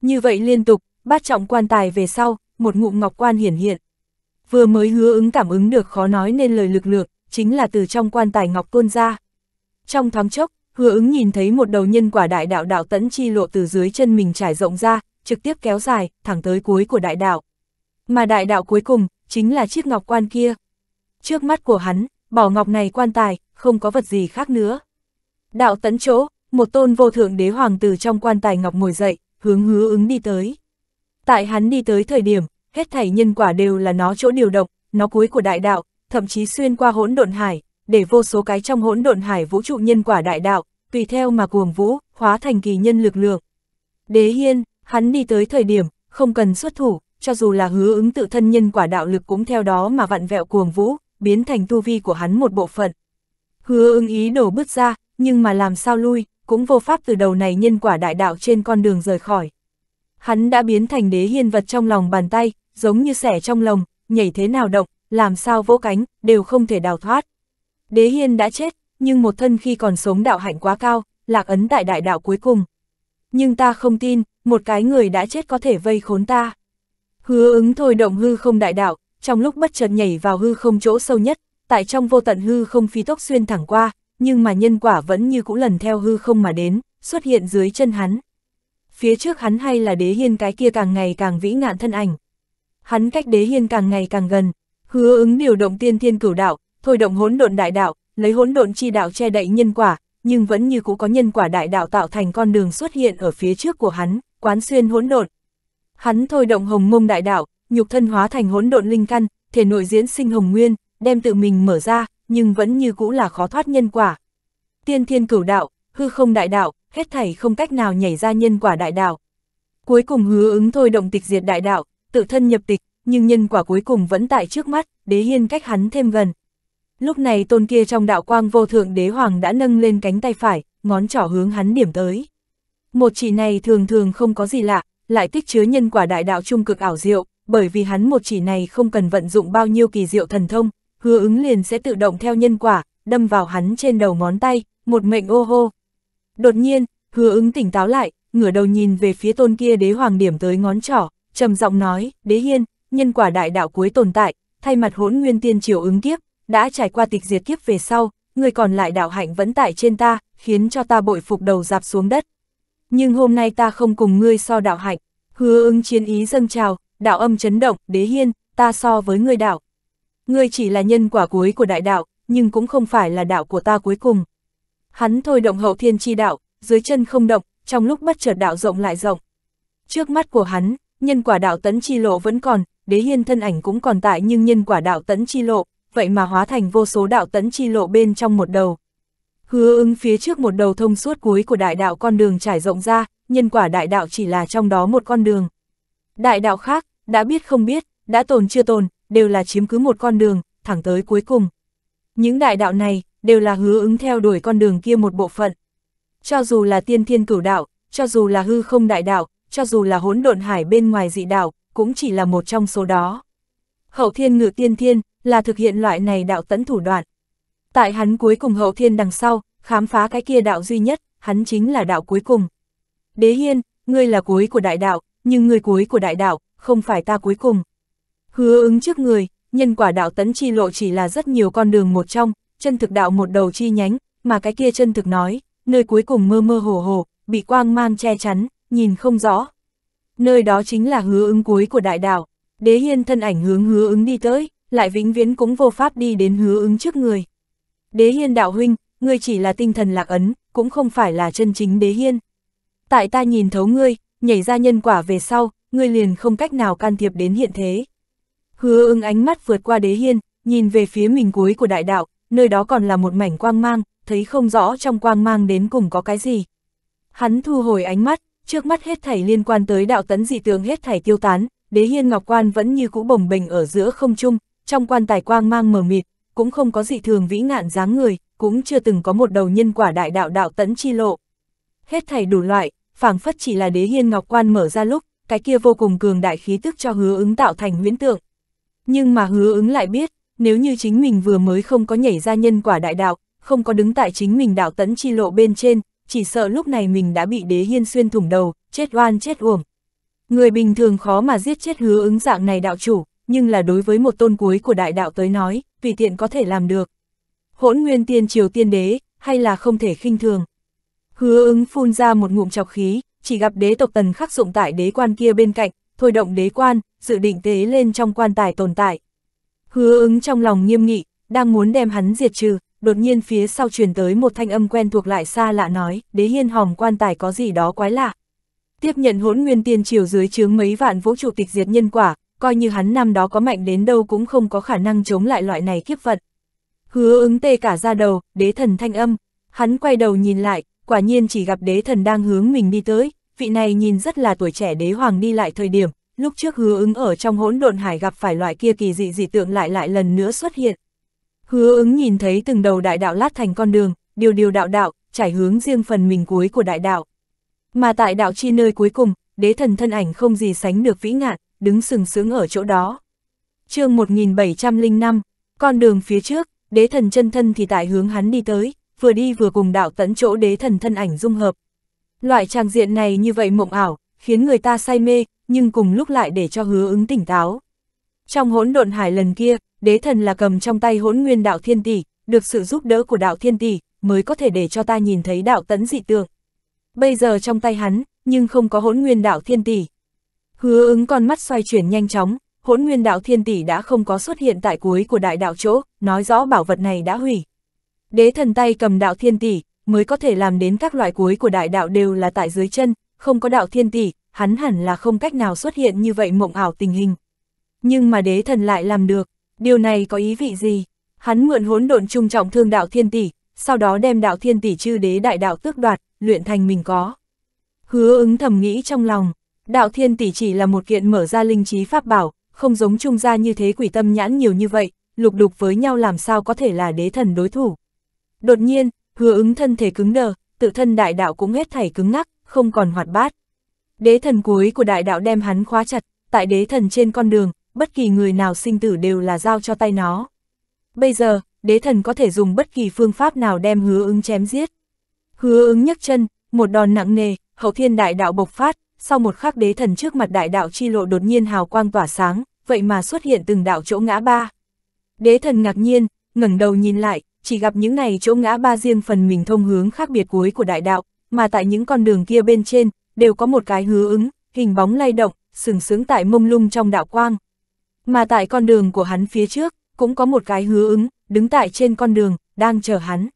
Như vậy liên tục, bát trọng quan tài về sau, một ngụm ngọc quan hiển hiện. Vừa mới hứa ứng cảm ứng được khó nói nên lời lực lược, chính là từ trong quan tài ngọc côn ra. Trong thoáng chốc, hứa ứng nhìn thấy một đầu nhân quả đại đạo đạo tẫn chi lộ từ dưới chân mình trải rộng ra, trực tiếp kéo dài, thẳng tới cuối của đại đạo. Mà đại đạo cuối cùng, chính là chiếc ngọc quan kia. Trước mắt của hắn, bỏ ngọc này quan tài, không có vật gì khác nữa. Đạo tấn chỗ, một tôn vô thượng đế hoàng từ trong quan tài ngọc ngồi dậy, hướng hứa ứng đi tới. Tại hắn đi tới thời điểm, hết thảy nhân quả đều là nó chỗ điều động, nó cuối của đại đạo, thậm chí xuyên qua hỗn độn hải, để vô số cái trong hỗn độn hải vũ trụ nhân quả đại đạo, tùy theo mà cuồng vũ, hóa thành kỳ nhân lực lượng. Đế Hiên, hắn đi tới thời điểm, không cần xuất thủ, cho dù là hứa ứng tự thân nhân quả đạo lực cũng theo đó mà vặn vẹo cuồng vũ, biến thành tu vi của hắn một bộ phận. Hứa ứng ý đổ bước ra, nhưng mà làm sao lui, cũng vô pháp từ đầu này nhân quả đại đạo trên con đường rời khỏi. Hắn đã biến thành đế hiên vật trong lòng bàn tay, giống như sẻ trong lồng, nhảy thế nào động, làm sao vỗ cánh, đều không thể đào thoát. Đế Hiên đã chết, nhưng một thân khi còn sống đạo hạnh quá cao, lạc ấn tại đại đạo cuối cùng. Nhưng ta không tin, một cái người đã chết có thể vây khốn ta. Hứa ứng thôi động hư không đại đạo, trong lúc bất chợt nhảy vào hư không chỗ sâu nhất, tại trong vô tận hư không phi tốc xuyên thẳng qua, nhưng mà nhân quả vẫn như cũ lần theo hư không mà đến, xuất hiện dưới chân hắn. Phía trước hắn hay là đế hiên cái kia càng ngày càng vĩ ngạn thân ảnh. Hắn cách đế hiên càng ngày càng gần, hứa ứng điều động tiên thiên cửu đạo, thôi động hỗn độn đại đạo, lấy hỗn độn chi đạo che đậy nhân quả, nhưng vẫn như cũ có nhân quả đại đạo tạo thành con đường xuất hiện ở phía trước của hắn, quán xuyên hỗn độn. Hắn thôi động hồng mông đại đạo, nhục thân hóa thành hỗn độn linh căn, thể nội diễn sinh hồng nguyên, đem tự mình mở ra, nhưng vẫn như cũ là khó thoát nhân quả. Tiên thiên cửu đạo, hư không đại đạo, hết thảy không cách nào nhảy ra nhân quả đại đạo. Cuối cùng hứa ứng thôi động tịch diệt đại đạo, tự thân nhập tịch, nhưng nhân quả cuối cùng vẫn tại trước mắt, đế hiên cách hắn thêm gần, Lúc này tôn kia trong đạo quang vô thượng đế hoàng đã nâng lên cánh tay phải, ngón trỏ hướng hắn điểm tới. Một chỉ này thường thường không có gì lạ, lại tích chứa nhân quả đại đạo trung cực ảo diệu, bởi vì hắn một chỉ này không cần vận dụng bao nhiêu kỳ diệu thần thông, hứa ứng liền sẽ tự động theo nhân quả, đâm vào hắn trên đầu ngón tay, một mệnh ô hô. Đột nhiên, hứa ứng tỉnh táo lại, ngửa đầu nhìn về phía tôn kia đế hoàng điểm tới ngón trỏ, trầm giọng nói, đế hiên, nhân quả đại đạo cuối tồn tại, thay mặt hỗn nguyên tiên triều ứng kiếp, đã trải qua tịch diệt kiếp về sau, người còn lại đạo hạnh vẫn tại trên ta, khiến cho ta bội phục đầu dạp xuống đất. Nhưng hôm nay ta không cùng ngươi so đạo hạnh, hứa ứng chiến ý dâng trào, đạo âm chấn động, đế hiên, ta so với ngươi đạo. Ngươi chỉ là nhân quả cuối của đại đạo, nhưng cũng không phải là đạo của ta cuối cùng. Hắn thôi động hậu thiên chi đạo, dưới chân không động, trong lúc bất chợt đạo rộng lại rộng. Trước mắt của hắn, nhân quả đạo tấn chi lộ vẫn còn, đế hiên thân ảnh cũng còn tại nhưng nhân quả đạo tấn chi lộ vậy mà hóa thành vô số đạo tẫn chi lộ bên trong một đầu. Hứa ứng phía trước một đầu thông suốt cuối của đại đạo con đường trải rộng ra, nhân quả đại đạo chỉ là trong đó một con đường. Đại đạo khác, đã biết không biết, đã tồn chưa tồn, đều là chiếm cứ một con đường, thẳng tới cuối cùng. Những đại đạo này, đều là hứa ứng theo đuổi con đường kia một bộ phận. Cho dù là tiên thiên cửu đạo, cho dù là hư không đại đạo, cho dù là hỗn độn hải bên ngoài dị đạo, cũng chỉ là một trong số đó. Hậu thiên ngự tiên thiên, là thực hiện loại này đạo tẫn thủ đoạn. Tại hắn cuối cùng hậu thiên đằng sau, khám phá cái kia đạo duy nhất, hắn chính là đạo cuối cùng. Đế Hiên, ngươi là cuối của đại đạo, nhưng ngươi cuối của đại đạo, không phải ta cuối cùng. Hứa ứng trước người, nhân quả đạo tấn chi lộ chỉ là rất nhiều con đường một trong, chân thực đạo một đầu chi nhánh, mà cái kia chân thực nói, nơi cuối cùng mơ mơ hồ hồ, bị quang mang che chắn, nhìn không rõ. Nơi đó chính là hứa ứng cuối của đại đạo, đế hiên thân ảnh hướng hứa ứng đi tới lại vĩnh viễn cũng vô pháp đi đến hứa ứng trước người. Đế hiên đạo huynh, ngươi chỉ là tinh thần lạc ấn, cũng không phải là chân chính đế hiên. Tại ta nhìn thấu ngươi, nhảy ra nhân quả về sau, ngươi liền không cách nào can thiệp đến hiện thế. Hứa ứng ánh mắt vượt qua đế hiên, nhìn về phía mình cuối của đại đạo, nơi đó còn là một mảnh quang mang, thấy không rõ trong quang mang đến cùng có cái gì. Hắn thu hồi ánh mắt, trước mắt hết thảy liên quan tới đạo tấn dị tướng hết thảy tiêu tán, đế hiên ngọc quan vẫn như cũ bồng bình ở giữa không trung, trong quan tài quang mang mờ mịt, cũng không có dị thường vĩ ngạn dáng người, cũng chưa từng có một đầu nhân quả đại đạo đạo tấn chi lộ. Hết thảy đủ loại, phảng phất chỉ là đế hiên ngọc quan mở ra lúc, cái kia vô cùng cường đại khí tức cho hứa ứng tạo thành huyễn tượng. Nhưng mà hứa ứng lại biết, nếu như chính mình vừa mới không có nhảy ra nhân quả đại đạo, không có đứng tại chính mình đạo tấn chi lộ bên trên, chỉ sợ lúc này mình đã bị đế hiên xuyên thủng đầu, chết oan chết uổng. Người bình thường khó mà giết chết hứa ứng dạng này đạo chủ, nhưng là đối với một tôn cuối của đại đạo tới nói, tùy tiện có thể làm được. Hỗn nguyên tiên triều tiên đế, hay là không thể khinh thường. Hứa ứng phun ra một ngụm chọc khí, chỉ gặp đế tộc tần khắc dụng tại đế quan kia bên cạnh, thôi động đế quan, dự định tế lên trong quan tài tồn tại. Hứa ứng trong lòng nghiêm nghị, đang muốn đem hắn diệt trừ, đột nhiên phía sau truyền tới một thanh âm quen thuộc lại xa lạ nói, đế hiên hòm quan tài có gì đó quái lạ. Tiếp nhận hỗn nguyên tiên triều dưới chướng mấy vạn vũ trụ tịch diệt nhân quả, coi như hắn năm đó có mạnh đến đâu cũng không có khả năng chống lại loại này kiếp vận. Hứa ứng tê cả ra đầu, đế thần thanh âm, hắn quay đầu nhìn lại, quả nhiên chỉ gặp đế thần đang hướng mình đi tới, vị này nhìn rất là tuổi trẻ đế hoàng đi lại thời điểm, lúc trước hứa ứng ở trong hỗn độn hải gặp phải loại kia kỳ dị dị tượng lại lại lần nữa xuất hiện. Hứa ứng nhìn thấy từng đầu đại đạo lát thành con đường, điều điều đạo đạo, trải hướng riêng phần mình cuối của đại đạo. Mà tại đạo chi nơi cuối cùng, đế thần thân ảnh không gì sánh được vĩ ngạn, đứng sừng sững ở chỗ đó. chương 1705, con đường phía trước, đế thần chân thân thì tại hướng hắn đi tới, vừa đi vừa cùng đạo tấn chỗ đế thần thân ảnh dung hợp. Loại trang diện này như vậy mộng ảo, khiến người ta say mê, nhưng cùng lúc lại để cho hứa ứng tỉnh táo. Trong hỗn độn hải lần kia, đế thần là cầm trong tay hỗn nguyên đạo thiên tỷ, được sự giúp đỡ của đạo thiên tỷ, mới có thể để cho ta nhìn thấy đạo tấn dị tượng. Bây giờ trong tay hắn, nhưng không có hỗn nguyên đạo thiên tỷ, Hứa ứng con mắt xoay chuyển nhanh chóng, hỗn nguyên đạo thiên tỷ đã không có xuất hiện tại cuối của đại đạo chỗ, nói rõ bảo vật này đã hủy. Đế thần tay cầm đạo thiên tỷ, mới có thể làm đến các loại cuối của đại đạo đều là tại dưới chân, không có đạo thiên tỷ, hắn hẳn là không cách nào xuất hiện như vậy mộng ảo tình hình. Nhưng mà đế thần lại làm được, điều này có ý vị gì? Hắn mượn hỗn độn trung trọng thương đạo thiên tỷ, sau đó đem đạo thiên tỷ chư đế đại đạo tước đoạt, luyện thành mình có. Hứa ứng thầm nghĩ trong lòng, Đạo thiên tỷ chỉ là một kiện mở ra linh trí pháp bảo, không giống trung gia như thế quỷ tâm nhãn nhiều như vậy, lục đục với nhau làm sao có thể là đế thần đối thủ. Đột nhiên, hứa ứng thân thể cứng đờ, tự thân đại đạo cũng hết thảy cứng ngắc, không còn hoạt bát. Đế thần cuối của đại đạo đem hắn khóa chặt, tại đế thần trên con đường, bất kỳ người nào sinh tử đều là giao cho tay nó. Bây giờ, đế thần có thể dùng bất kỳ phương pháp nào đem hứa ứng chém giết. Hứa ứng nhấc chân, một đòn nặng nề, hậu thiên đại đạo bộc phát, sau một khắc đế thần trước mặt đại đạo chi lộ đột nhiên hào quang tỏa sáng, vậy mà xuất hiện từng đạo chỗ ngã ba. Đế thần ngạc nhiên, ngẩng đầu nhìn lại, chỉ gặp những này chỗ ngã ba riêng phần mình thông hướng khác biệt cuối của đại đạo, mà tại những con đường kia bên trên, đều có một cái hứa ứng, hình bóng lay động, sừng sướng tại mông lung trong đạo quang. Mà tại con đường của hắn phía trước, cũng có một cái hứa ứng, đứng tại trên con đường, đang chờ hắn.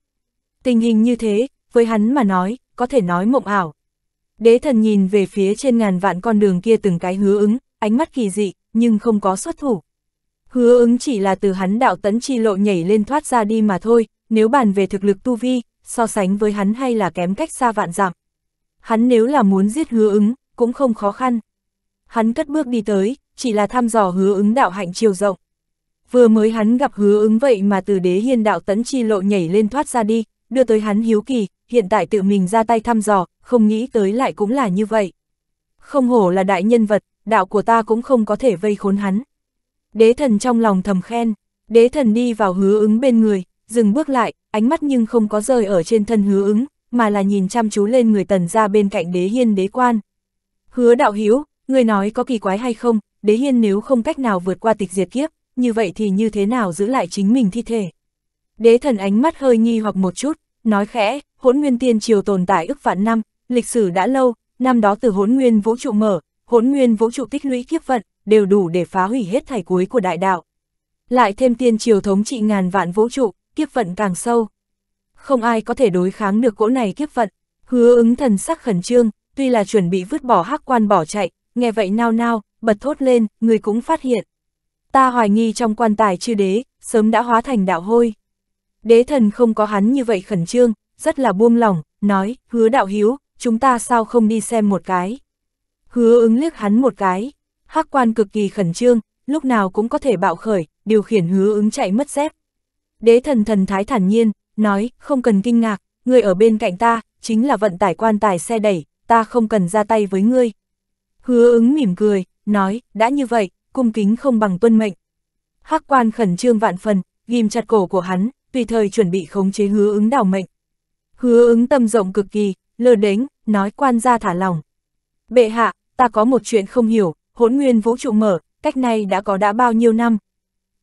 Tình hình như thế, với hắn mà nói, có thể nói mộng ảo, Đế thần nhìn về phía trên ngàn vạn con đường kia từng cái hứa ứng, ánh mắt kỳ dị, nhưng không có xuất thủ. Hứa ứng chỉ là từ hắn đạo tấn chi lộ nhảy lên thoát ra đi mà thôi, nếu bàn về thực lực tu vi, so sánh với hắn hay là kém cách xa vạn dặm. Hắn nếu là muốn giết hứa ứng, cũng không khó khăn. Hắn cất bước đi tới, chỉ là thăm dò hứa ứng đạo hạnh chiều rộng. Vừa mới hắn gặp hứa ứng vậy mà từ đế hiên đạo tấn chi lộ nhảy lên thoát ra đi, đưa tới hắn hiếu kỳ, hiện tại tự mình ra tay thăm dò, không nghĩ tới lại cũng là như vậy. Không hổ là đại nhân vật, đạo của ta cũng không có thể vây khốn hắn. Đế thần trong lòng thầm khen, đế thần đi vào hứa ứng bên người, dừng bước lại, ánh mắt nhưng không có rời ở trên thân hứa ứng, mà là nhìn chăm chú lên người tần ra bên cạnh đế hiên đế quan. Hứa đạo hiếu, người nói có kỳ quái hay không, đế hiên nếu không cách nào vượt qua tịch diệt kiếp, như vậy thì như thế nào giữ lại chính mình thi thể. Đế thần ánh mắt hơi nghi hoặc một chút, nói khẽ, hỗn nguyên tiên triều tồn tại ức vạn năm, lịch sử đã lâu, năm đó từ hỗn nguyên vũ trụ mở, hỗn nguyên vũ trụ tích lũy kiếp vận, đều đủ để phá hủy hết thảy cuối của đại đạo. Lại thêm tiên triều thống trị ngàn vạn vũ trụ, kiếp vận càng sâu. Không ai có thể đối kháng được cỗ này kiếp vận, hứa ứng thần sắc khẩn trương, tuy là chuẩn bị vứt bỏ hắc quan bỏ chạy, nghe vậy nao nao, bật thốt lên, người cũng phát hiện. Ta hoài nghi trong quan tài chư đế, sớm đã hóa thành đạo hôi đế thần không có hắn như vậy khẩn trương, rất là buông lỏng, nói, hứa đạo hiếu, chúng ta sao không đi xem một cái. Hứa ứng liếc hắn một cái, hắc quan cực kỳ khẩn trương, lúc nào cũng có thể bạo khởi, điều khiển hứa ứng chạy mất dép. Đế thần thần thái thản nhiên, nói, không cần kinh ngạc, người ở bên cạnh ta, chính là vận tải quan tài xe đẩy, ta không cần ra tay với ngươi. Hứa ứng mỉm cười, nói, đã như vậy, cung kính không bằng tuân mệnh. Hắc quan khẩn trương vạn phần, ghim chặt cổ của hắn, tùy thời chuẩn bị khống chế hứa ứng đảo mệnh. Hứa ứng tâm rộng cực kỳ, lơ đến nói quan gia thả lòng. Bệ hạ, ta có một chuyện không hiểu, hỗn nguyên vũ trụ mở, cách này đã có đã bao nhiêu năm.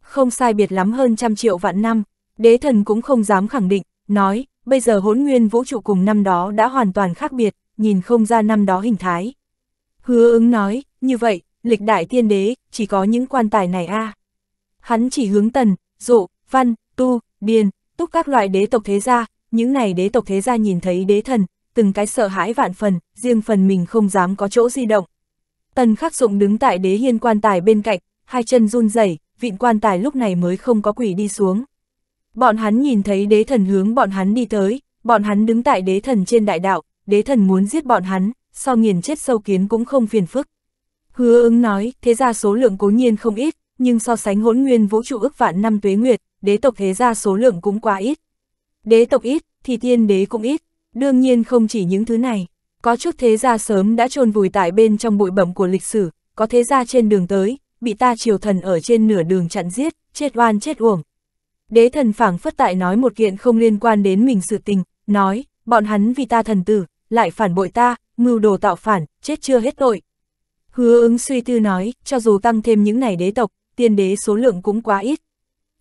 Không sai biệt lắm hơn trăm triệu vạn năm, đế thần cũng không dám khẳng định, nói, bây giờ hỗn nguyên vũ trụ cùng năm đó đã hoàn toàn khác biệt, nhìn không ra năm đó hình thái. Hứa ứng nói, như vậy, lịch đại tiên đế, chỉ có những quan tài này a à. Hắn chỉ hướng tần, dụ, văn, tu, biên túc các loại đế tộc thế gia, những này đế tộc thế gia nhìn thấy đế thần, từng cái sợ hãi vạn phần, riêng phần mình không dám có chỗ di động. Tần khắc dụng đứng tại đế hiên quan tài bên cạnh, hai chân run rẩy, vịn quan tài lúc này mới không có quỷ đi xuống. Bọn hắn nhìn thấy đế thần hướng bọn hắn đi tới, bọn hắn đứng tại đế thần trên đại đạo, đế thần muốn giết bọn hắn, sau nghiền chết sâu kiến cũng không phiền phức. Hứa ứng nói, thế ra số lượng cố nhiên không ít, nhưng so sánh hỗn nguyên vũ trụ ước vạn năm tuế nguyệt, đế tộc thế gia số lượng cũng quá ít. Đế tộc ít, thì thiên đế cũng ít, đương nhiên không chỉ những thứ này. Có chút thế gia sớm đã chôn vùi tại bên trong bụi bẩm của lịch sử, có thế gia trên đường tới, bị ta triều thần ở trên nửa đường chặn giết, chết oan chết uổng. Đế thần phảng phất tại nói một kiện không liên quan đến mình sự tình, nói, bọn hắn vì ta thần tử, lại phản bội ta, mưu đồ tạo phản, chết chưa hết tội. Hứa ứng suy tư nói, cho dù tăng thêm những này đế tộc, tiên đế số lượng cũng quá ít,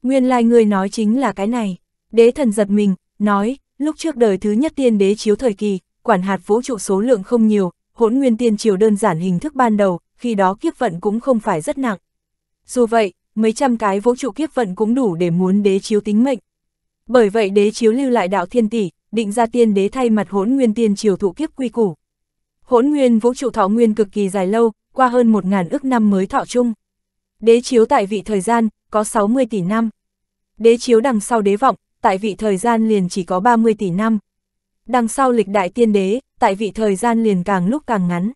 nguyên lai người nói chính là cái này. Đế thần giật mình, nói, lúc trước đời thứ nhất tiên đế chiếu thời kỳ, quản hạt vũ trụ số lượng không nhiều, hỗn nguyên tiên triều đơn giản hình thức ban đầu, khi đó kiếp vận cũng không phải rất nặng. Dù vậy, mấy trăm cái vũ trụ kiếp vận cũng đủ để muốn đế chiếu tính mệnh. Bởi vậy đế chiếu lưu lại đạo thiên tỷ, định ra tiên đế thay mặt hỗn nguyên tiên triều thụ kiếp quy củ. Hỗn nguyên vũ trụ thọ nguyên cực kỳ dài lâu, qua hơn một ngàn ước năm mới thọ chung. Đế chiếu tại vị thời gian, có 60 tỷ năm. Đế chiếu đằng sau đế vọng, tại vị thời gian liền chỉ có 30 tỷ năm. Đằng sau lịch đại tiên đế, tại vị thời gian liền càng lúc càng ngắn.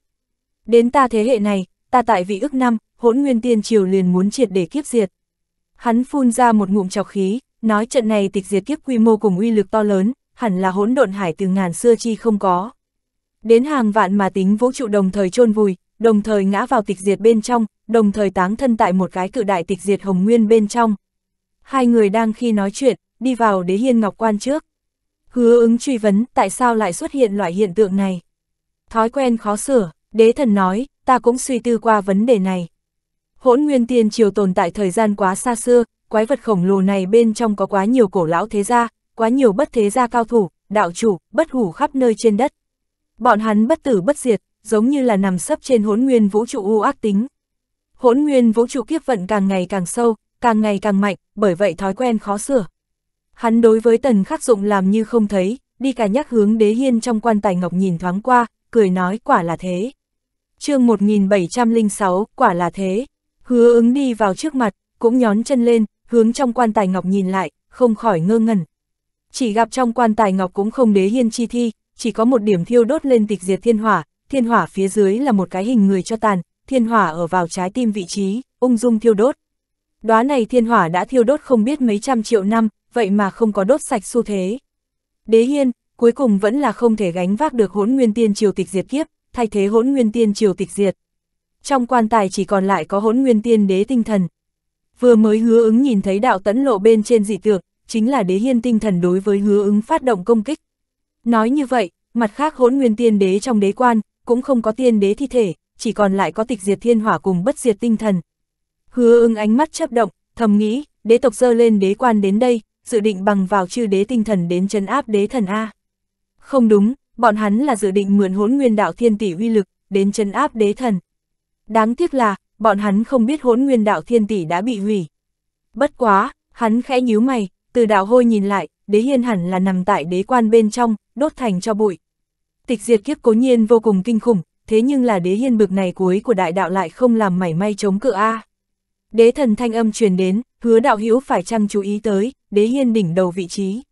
Đến ta thế hệ này, ta tại vị ức năm, hỗn nguyên tiên triều liền muốn triệt để kiếp diệt. Hắn phun ra một ngụm chọc khí, nói trận này tịch diệt kiếp quy mô cùng uy lực to lớn, hẳn là hỗn độn hải từ ngàn xưa chi không có. Đến hàng vạn mà tính vũ trụ đồng thời chôn vùi, đồng thời ngã vào tịch diệt bên trong, đồng thời táng thân tại một cái cự đại tịch diệt hồng nguyên bên trong. Hai người đang khi nói chuyện, đi vào đế hiên ngọc quan trước. Hứa ứng truy vấn tại sao lại xuất hiện loại hiện tượng này. Thói quen khó sửa, đế thần nói, ta cũng suy tư qua vấn đề này. Hỗn nguyên tiên triều tồn tại thời gian quá xa xưa, quái vật khổng lồ này bên trong có quá nhiều cổ lão thế gia, quá nhiều bất thế gia cao thủ, đạo chủ, bất hủ khắp nơi trên đất. Bọn hắn bất tử bất diệt, giống như là nằm sấp trên hỗn nguyên vũ trụ u ác tính, hỗn nguyên vũ trụ kiếp vận càng ngày càng sâu, càng ngày càng mạnh, bởi vậy thói quen khó sửa. Hắn đối với tần khắc dụng làm như không thấy, đi cả nhắc hướng đế hiên trong quan tài ngọc nhìn thoáng qua, cười nói quả là thế. chương 1706, quả là thế. Hứa ứng đi vào trước mặt, cũng nhón chân lên, hướng trong quan tài ngọc nhìn lại, không khỏi ngơ ngẩn. Chỉ gặp trong quan tài ngọc cũng không đế hiên chi thi, chỉ có một điểm thiêu đốt lên tịch diệt thiên hỏa, thiên hỏa phía dưới là một cái hình người cho tàn, thiên hỏa ở vào trái tim vị trí, ung dung thiêu đốt. Đóa này thiên hỏa đã thiêu đốt không biết mấy trăm triệu năm, vậy mà không có đốt sạch xu thế. Đế Hiên, cuối cùng vẫn là không thể gánh vác được hỗn nguyên tiên triều tịch diệt kiếp, thay thế hỗn nguyên tiên triều tịch diệt. Trong quan tài chỉ còn lại có hỗn nguyên tiên đế tinh thần. Vừa mới hứa ứng nhìn thấy đạo tấn lộ bên trên dị tượng, chính là đế hiên tinh thần đối với hứa ứng phát động công kích. Nói như vậy, mặt khác hỗn nguyên tiên đế trong đế quan, cũng không có tiên đế thi thể, chỉ còn lại có tịch diệt thiên hỏa cùng bất diệt tinh thần. Hứa ưng ánh mắt chấp động, thầm nghĩ, đế tộc dơ lên đế quan đến đây, dự định bằng vào chư đế tinh thần đến trấn áp đế thần A. Không đúng, bọn hắn là dự định mượn hỗn nguyên đạo thiên tỷ uy lực, đến trấn áp đế thần. Đáng tiếc là, bọn hắn không biết hỗn nguyên đạo thiên tỷ đã bị hủy. Bất quá, hắn khẽ nhíu mày, từ đạo hôi nhìn lại, đế hiên hẳn là nằm tại đế quan bên trong, đốt thành cho bụi. Tịch diệt kiếp cố nhiên vô cùng kinh khủng, thế nhưng là đế hiên bực này cuối của đại đạo lại không làm mảy may chống cự A. Đế thần thanh âm truyền đến, hứa đạo hữu phải chăng chú ý tới, đế hiên đỉnh đầu vị trí.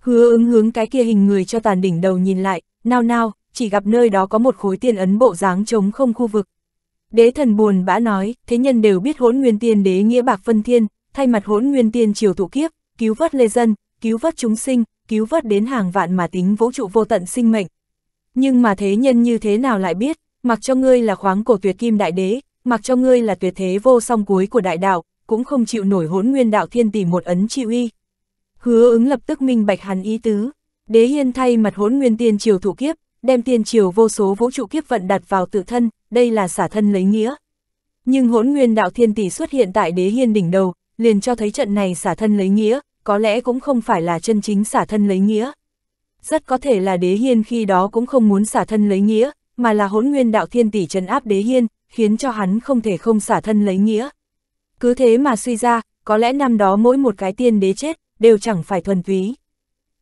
Hứa ứng hướng cái kia hình người cho tàn đỉnh đầu nhìn lại, nao nao, chỉ gặp nơi đó có một khối tiên ấn bộ dáng chống không khu vực. Đế thần buồn bã nói, thế nhân đều biết hỗn nguyên tiên đế nghĩa bạc phân thiên, thay mặt hỗn nguyên tiên triều thụ kiếp, cứu vớt lê dân, cứu vớt chúng sinh, cứu vớt đến hàng vạn mà tính vũ trụ vô tận sinh mệnh, nhưng mà thế nhân như thế nào lại biết, mặc cho ngươi là khoáng cổ tuyệt kim đại đế, mặc cho ngươi là tuyệt thế vô song cuối của đại đạo, cũng không chịu nổi hỗn nguyên đạo thiên tỷ một ấn chịu y. Hứa ứng lập tức minh bạch hắn ý tứ, đế hiên thay mặt hỗn nguyên tiên triều thủ kiếp, đem tiên triều vô số vũ trụ kiếp vận đặt vào tự thân, đây là xả thân lấy nghĩa. Nhưng hỗn nguyên đạo thiên tỷ xuất hiện tại đế hiên đỉnh đầu, liền cho thấy trận này xả thân lấy nghĩa, có lẽ cũng không phải là chân chính xả thân lấy nghĩa rất có thể là đế hiên khi đó cũng không muốn xả thân lấy nghĩa, mà là hỗn nguyên đạo thiên tỷ trấn áp đế hiên, khiến cho hắn không thể không xả thân lấy nghĩa. Cứ thế mà suy ra, có lẽ năm đó mỗi một cái tiên đế chết, đều chẳng phải thuần túy.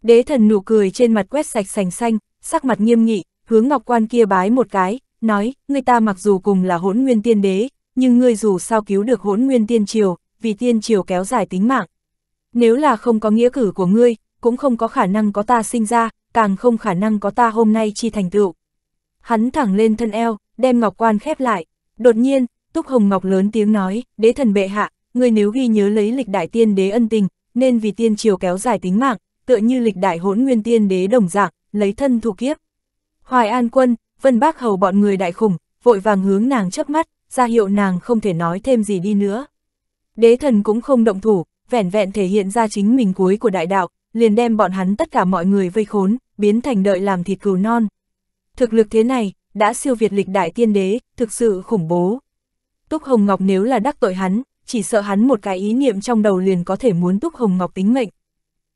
Đế thần nụ cười trên mặt quét sạch sành xanh, sắc mặt nghiêm nghị, hướng ngọc quan kia bái một cái, nói, người ta mặc dù cùng là hỗn nguyên tiên đế, nhưng ngươi dù sao cứu được hỗn nguyên tiên triều, vì tiên triều kéo dài tính mạng. Nếu là không có nghĩa cử của ngươi, cũng không có khả năng có ta sinh ra, càng không khả năng có ta hôm nay chi thành tựu. Hắn thẳng lên thân eo, đem ngọc quan khép lại. Đột nhiên, Túc Hồng Ngọc lớn tiếng nói, đế thần bệ hạ, người nếu ghi nhớ lấy lịch đại tiên đế ân tình, nên vì tiên triều kéo dài tính mạng, tựa như lịch đại hỗn nguyên tiên đế đồng dạng, lấy thân thủ kiếp. Hoài An Quân, Vân Bác Hầu bọn người đại khủng, vội vàng hướng nàng chớp mắt, ra hiệu nàng không thể nói thêm gì đi nữa. Đế thần cũng không động thủ, vẻn vẹn thể hiện ra chính mình cuối của đại đạo, liền đem bọn hắn tất cả mọi người vây khốn, biến thành đợi làm thịt cừu non. Thực lực thế này, đã siêu việt lịch đại tiên đế, thực sự khủng bố. Túc Hồng Ngọc nếu là đắc tội hắn, chỉ sợ hắn một cái ý niệm trong đầu liền có thể muốn Túc Hồng Ngọc tính mệnh.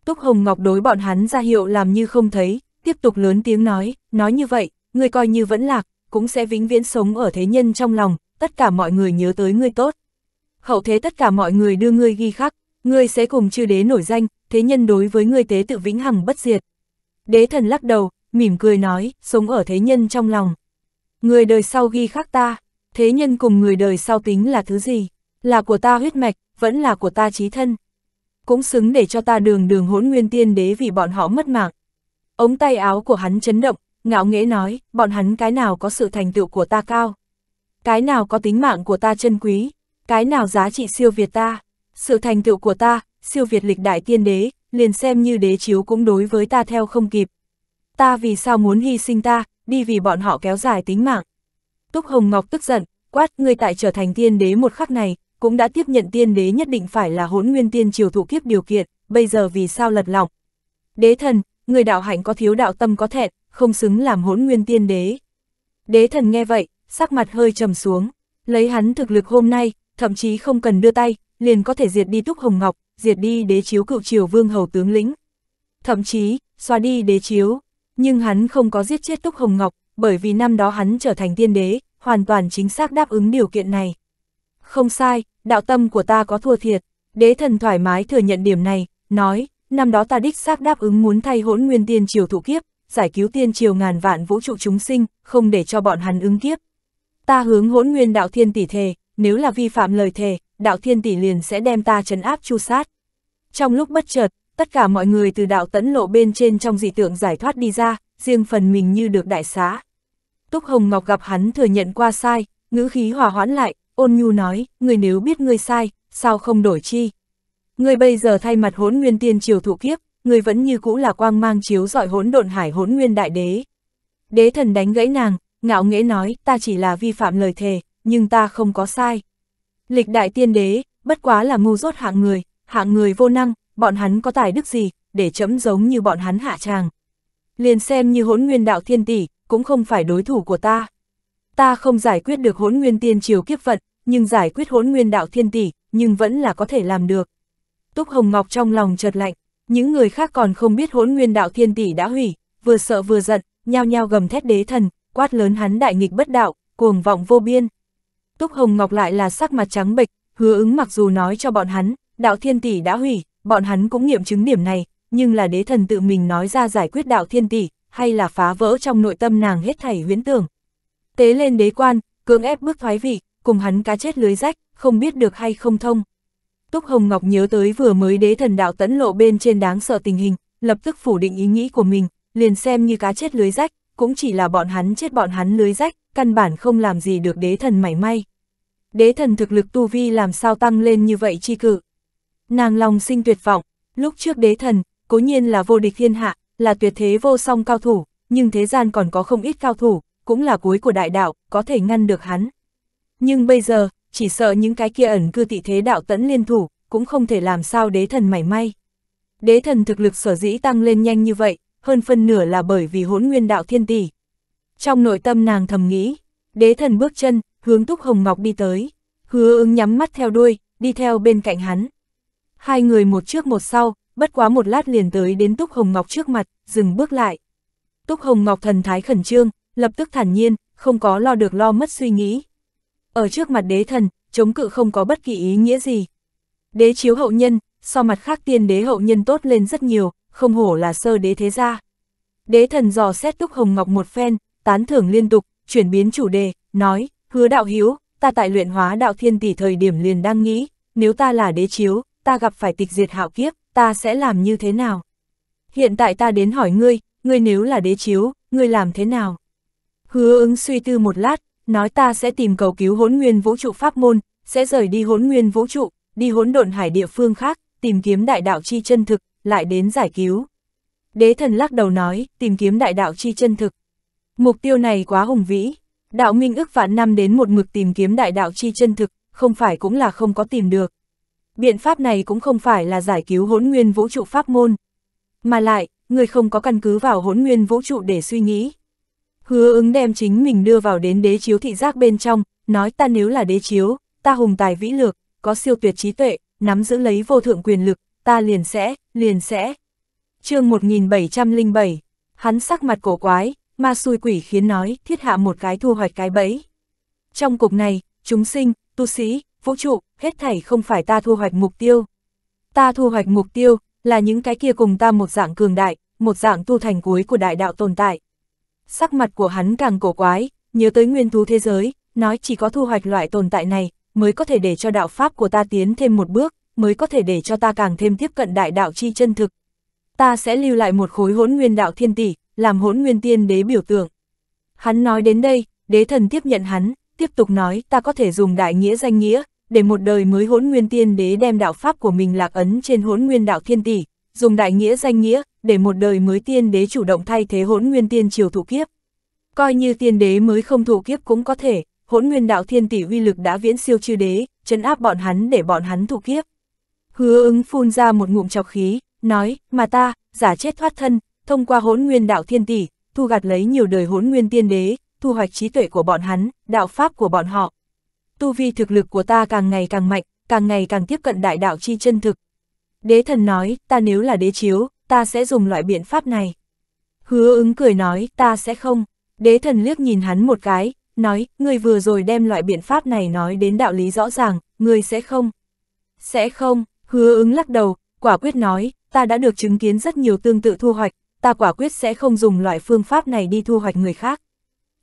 Túc Hồng Ngọc đối bọn hắn ra hiệu làm như không thấy, tiếp tục lớn tiếng nói, nói như vậy, người coi như vẫn lạc, cũng sẽ vĩnh viễn sống ở thế nhân trong lòng, tất cả mọi người nhớ tới ngươi tốt. Hậu thế tất cả mọi người đưa ngươi ghi khắc, ngươi sẽ cùng chư đế nổi danh, thế nhân đối với người tế tự vĩnh hằng bất diệt. Đế thần lắc đầu, mỉm cười nói, sống ở thế nhân trong lòng. Người đời sau ghi khắc ta, thế nhân cùng người đời sau tính là thứ gì? Là của ta huyết mạch, vẫn là của ta trí thân. Cũng xứng để cho ta đường đường hỗn nguyên tiên đế vì bọn họ mất mạng. Ống tay áo của hắn chấn động, ngạo nghễ nói, bọn hắn cái nào có sự thành tựu của ta cao. Cái nào có tính mạng của ta chân quý, cái nào giá trị siêu việt ta. Sự thành tựu của ta, siêu việt lịch đại tiên đế, liền xem như đế chiếu cũng đối với ta theo không kịp. Ta vì sao muốn hy sinh ta, đi vì bọn họ kéo dài tính mạng. Túc Hồng Ngọc tức giận, quát người tại trở thành tiên đế một khắc này, cũng đã tiếp nhận tiên đế nhất định phải là hỗn nguyên tiên triều thụ kiếp điều kiện, bây giờ vì sao lật lỏng. Đế thần, người đạo hạnh có thiếu đạo tâm có thẹn, không xứng làm hỗn nguyên tiên đế. Đế thần nghe vậy, sắc mặt hơi trầm xuống, lấy hắn thực lực hôm nay, thậm chí không cần đưa tay, liền có thể diệt đi Túc Hồng Ngọc, diệt đi đế chiếu cựu triều vương hầu tướng lĩnh. Thậm chí, xóa đi đế chiếu, nhưng hắn không có giết chết Túc Hồng Ngọc, bởi vì năm đó hắn trở thành tiên đế, hoàn toàn chính xác đáp ứng điều kiện này. Không sai, đạo tâm của ta có thua thiệt, đế thần thoải mái thừa nhận điểm này, nói, năm đó ta đích xác đáp ứng muốn thay hỗn nguyên tiên triều thụ kiếp, giải cứu tiên triều ngàn vạn vũ trụ chúng sinh, không để cho bọn hắn ứng kiếp. Ta hướng hỗn nguyên đạo thiên tỷ thề, nếu là vi phạm lời thề, đạo thiên tỷ liền sẽ đem ta chấn áp chu sát. Trong lúc bất chợt, tất cả mọi người từ đạo tẫn lộ bên trên trong dị tượng giải thoát đi ra, riêng phần mình như được đại xá. Túc Hồng Ngọc gặp hắn thừa nhận qua sai, ngữ khí hòa hoãn lại, ôn nhu nói, người nếu biết ngươi sai, sao không đổi chi? Người bây giờ thay mặt hỗn nguyên tiên triều thụ kiếp, người vẫn như cũ là quang mang chiếu dọi hỗn độn hải hỗn nguyên đại đế. Đế thần đánh gãy nàng, ngạo nghễ nói, ta chỉ là vi phạm lời thề, nhưng ta không có sai. Lịch đại tiên đế, bất quá là ngu dốt hạng người, hạng người vô năng, bọn hắn có tài đức gì, để chấm giống như bọn hắn hạ tràng. Liền xem như hỗn nguyên đạo thiên tỷ, cũng không phải đối thủ của ta. Ta không giải quyết được hỗn nguyên tiên triều kiếp vận, nhưng giải quyết hỗn nguyên đạo thiên tỷ, nhưng vẫn là có thể làm được. Túc Hồng Ngọc trong lòng chợt lạnh, những người khác còn không biết hỗn nguyên đạo thiên tỷ đã hủy, vừa sợ vừa giận, nhao nhao gầm thét đế thần, quát lớn hắn đại nghịch bất đạo, cuồng vọng vô biên. Túc Hồng Ngọc lại là sắc mặt trắng bệch, hứa ứng mặc dù nói cho bọn hắn, đạo thiên tỷ đã hủy, bọn hắn cũng nghiệm chứng điểm này, nhưng là đế thần tự mình nói ra giải quyết đạo thiên tỷ, hay là phá vỡ trong nội tâm nàng hết thảy huyễn tưởng. Tế lên đế quan, cưỡng ép bước thoái vị, cùng hắn cá chết lưới rách, không biết được hay không thông. Túc Hồng Ngọc nhớ tới vừa mới đế thần đạo tấn lộ bên trên đáng sợ tình hình, lập tức phủ định ý nghĩ của mình, liền xem như cá chết lưới rách, cũng chỉ là bọn hắn chết bọn hắn lưới rách, căn bản không làm gì được đế thần mảy may. Đế thần thực lực tu vi làm sao tăng lên như vậy chi cự Nàng lòng sinh tuyệt vọng, lúc trước đế thần, cố nhiên là vô địch thiên hạ, là tuyệt thế vô song cao thủ, nhưng thế gian còn có không ít cao thủ, cũng là cuối của đại đạo, có thể ngăn được hắn. Nhưng bây giờ, chỉ sợ những cái kia ẩn cư tị thế đạo tẫn liên thủ, cũng không thể làm sao đế thần mảy may. Đế thần thực lực sở dĩ tăng lên nhanh như vậy, hơn phân nửa là bởi vì hỗn nguyên đạo thiên tỷ, trong nội tâm nàng thầm nghĩ, đế thần bước chân, hướng Túc Hồng Ngọc đi tới, hứa ứng nhắm mắt theo đuôi, đi theo bên cạnh hắn. Hai người một trước một sau, bất quá một lát liền tới đến Túc Hồng Ngọc trước mặt, dừng bước lại. Túc Hồng Ngọc thần thái khẩn trương, lập tức thản nhiên, không có lo được lo mất suy nghĩ. Ở trước mặt đế thần, chống cự không có bất kỳ ý nghĩa gì. Đế chiếu hậu nhân, so mặt khác tiên đế hậu nhân tốt lên rất nhiều, không hổ là sơ đế thế gia. Đế thần dò xét Túc Hồng Ngọc một phen, tán thưởng liên tục, chuyển biến chủ đề, nói, hứa đạo hiếu, ta tại luyện hóa đạo thiên tỷ thời điểm liền đang nghĩ, nếu ta là đế chiếu, ta gặp phải tịch diệt hạo kiếp, ta sẽ làm như thế nào? Hiện tại ta đến hỏi ngươi, ngươi nếu là đế chiếu, ngươi làm thế nào? Hứa ứng suy tư một lát, nói ta sẽ tìm cầu cứu hỗn nguyên vũ trụ pháp môn, sẽ rời đi hỗn nguyên vũ trụ, đi hỗn độn hải địa phương khác, tìm kiếm đại đạo chi chân thực, lại đến giải cứu. Đế thần lắc đầu nói, tìm kiếm đại đạo chi chân thực. Mục tiêu này quá hùng vĩ. Đạo minh ức vạn năm đến một mực tìm kiếm đại đạo chi chân thực, không phải cũng là không có tìm được. Biện pháp này cũng không phải là giải cứu hỗn nguyên vũ trụ pháp môn. Mà lại, người không có căn cứ vào hỗn nguyên vũ trụ để suy nghĩ. Hứa ứng đem chính mình đưa vào đến đế chiếu thị giác bên trong, nói ta nếu là đế chiếu, ta hùng tài vĩ lược, có siêu tuyệt trí tuệ, nắm giữ lấy vô thượng quyền lực, ta liền sẽ, liền sẽ. chương 1707, hắn sắc mặt cổ quái, ma xui quỷ khiến nói thiết hạ một cái thu hoạch cái bẫy. Trong cuộc này, chúng sinh, tu sĩ, vũ trụ, hết thảy không phải ta thu hoạch mục tiêu. Ta thu hoạch mục tiêu là những cái kia cùng ta một dạng cường đại, một dạng tu thành cuối của đại đạo tồn tại. Sắc mặt của hắn càng cổ quái, nhớ tới nguyên thú thế giới, nói chỉ có thu hoạch loại tồn tại này, mới có thể để cho đạo pháp của ta tiến thêm một bước, mới có thể để cho ta càng thêm tiếp cận đại đạo chi chân thực. Ta sẽ lưu lại một khối hỗn nguyên đạo thiên tỷ, làm hỗn nguyên tiên đế biểu tượng. Hắn nói đến đây, đế thần tiếp nhận hắn, tiếp tục nói ta có thể dùng đại nghĩa danh nghĩa, để một đời mới hỗn nguyên tiên đế đem đạo pháp của mình lạc ấn trên hỗn nguyên đạo thiên tỷ, dùng đại nghĩa danh nghĩa, để một đời mới tiên đế chủ động thay thế hỗn nguyên tiên triều thủ kiếp. Coi như tiên đế mới không thủ kiếp cũng có thể, hỗn nguyên đạo thiên tỷ uy lực đã viễn siêu chư đế, chấn áp bọn hắn để bọn hắn thủ kiếp. Hứa ứng phun ra một ngụm chọc khí, nói, mà ta, giả chết thoát thân, thông qua hỗn nguyên đạo thiên tỷ, thu gặt lấy nhiều đời hỗn nguyên tiên đế, thu hoạch trí tuệ của bọn hắn, đạo pháp của bọn họ. Tu vi thực lực của ta càng ngày càng mạnh, càng ngày càng tiếp cận đại đạo chi chân thực. Đế thần nói, ta nếu là đế chiếu, ta sẽ dùng loại biện pháp này. Hứa ứng cười nói, ta sẽ không. Đế thần liếc nhìn hắn một cái, nói, ngươi vừa rồi đem loại biện pháp này nói đến đạo lý rõ ràng, ngươi sẽ không. Sẽ không, hứa ứng lắc đầu, quả quyết nói, ta đã được chứng kiến rất nhiều tương tự thu hoạch, ta quả quyết sẽ không dùng loại phương pháp này đi thu hoạch người khác.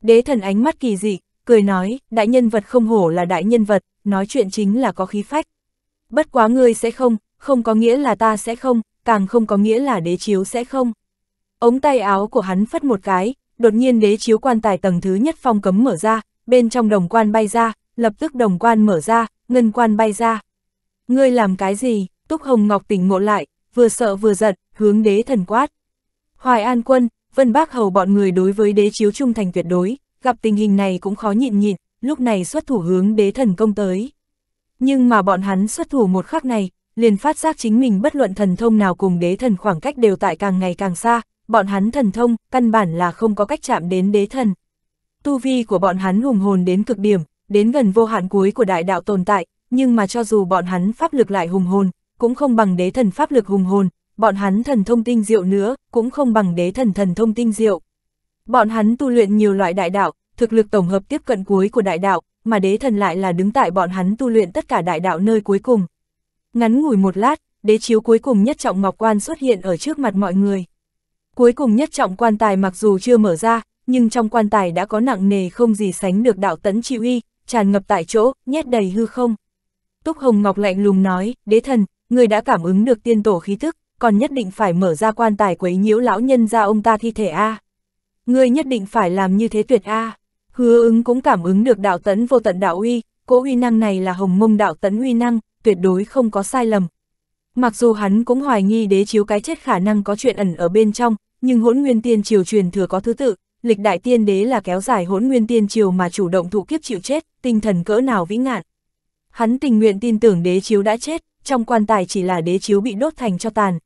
Đế thần ánh mắt kỳ dị, cười nói, đại nhân vật không hổ là đại nhân vật, nói chuyện chính là có khí phách. Bất quá ngươi sẽ không, không có nghĩa là ta sẽ không, càng không có nghĩa là đế chiếu sẽ không. Ống tay áo của hắn phất một cái, đột nhiên đế chiếu quan tài tầng thứ nhất phong cấm mở ra, bên trong đồng quan bay ra, lập tức đồng quan mở ra, ngân quan bay ra. Ngươi làm cái gì? Túc Hồng Ngọc tỉnh ngộ lại, vừa sợ vừa giật, hướng đế thần quát. Hoài An quân, Vân Bác Hầu bọn người đối với đế chiếu trung thành tuyệt đối, gặp tình hình này cũng khó nhịn nhịn, lúc này xuất thủ hướng đế thần công tới. Nhưng mà bọn hắn xuất thủ một khắc này, liền phát giác chính mình bất luận thần thông nào cùng đế thần khoảng cách đều tại càng ngày càng xa, bọn hắn thần thông căn bản là không có cách chạm đến đế thần. Tu vi của bọn hắn hùng hồn đến cực điểm, đến gần vô hạn cuối của đại đạo tồn tại, nhưng mà cho dù bọn hắn pháp lực lại hùng hồn, cũng không bằng đế thần pháp lực hùng hồn, bọn hắn thần thông tinh diệu nữa, cũng không bằng đế thần thần thông tinh diệu. Bọn hắn tu luyện nhiều loại đại đạo, thực lực tổng hợp tiếp cận cuối của đại đạo, mà đế thần lại là đứng tại bọn hắn tu luyện tất cả đại đạo nơi cuối cùng. Ngắn ngủi một lát, đế chiếu cuối cùng nhất trọng ngọc quan xuất hiện ở trước mặt mọi người. Cuối cùng nhất trọng quan tài mặc dù chưa mở ra, nhưng trong quan tài đã có nặng nề không gì sánh được đạo tấn chi uy, tràn ngập tại chỗ, nhét đầy hư không. Túc Hồng Ngọc lạnh lùng nói, đế thần, người đã cảm ứng được tiên tổ khí thức, còn nhất định phải mở ra quan tài quấy nhiễu lão nhân ra ông ta thi thể a. Ngươi nhất định phải làm như thế tuyệt a. Hứa ứng cũng cảm ứng được đạo tấn vô tận đạo uy, cỗ uy năng này là hồng mông đạo tấn uy năng, tuyệt đối không có sai lầm. Mặc dù hắn cũng hoài nghi đế chiếu cái chết khả năng có chuyện ẩn ở bên trong, nhưng hỗn nguyên tiên triều truyền thừa có thứ tự, lịch đại tiên đế là kéo dài hỗn nguyên tiên triều mà chủ động thụ kiếp chịu chết, tinh thần cỡ nào vĩ ngạn. Hắn tình nguyện tin tưởng đế chiếu đã chết, trong quan tài chỉ là đế chiếu bị đốt thành cho tàn,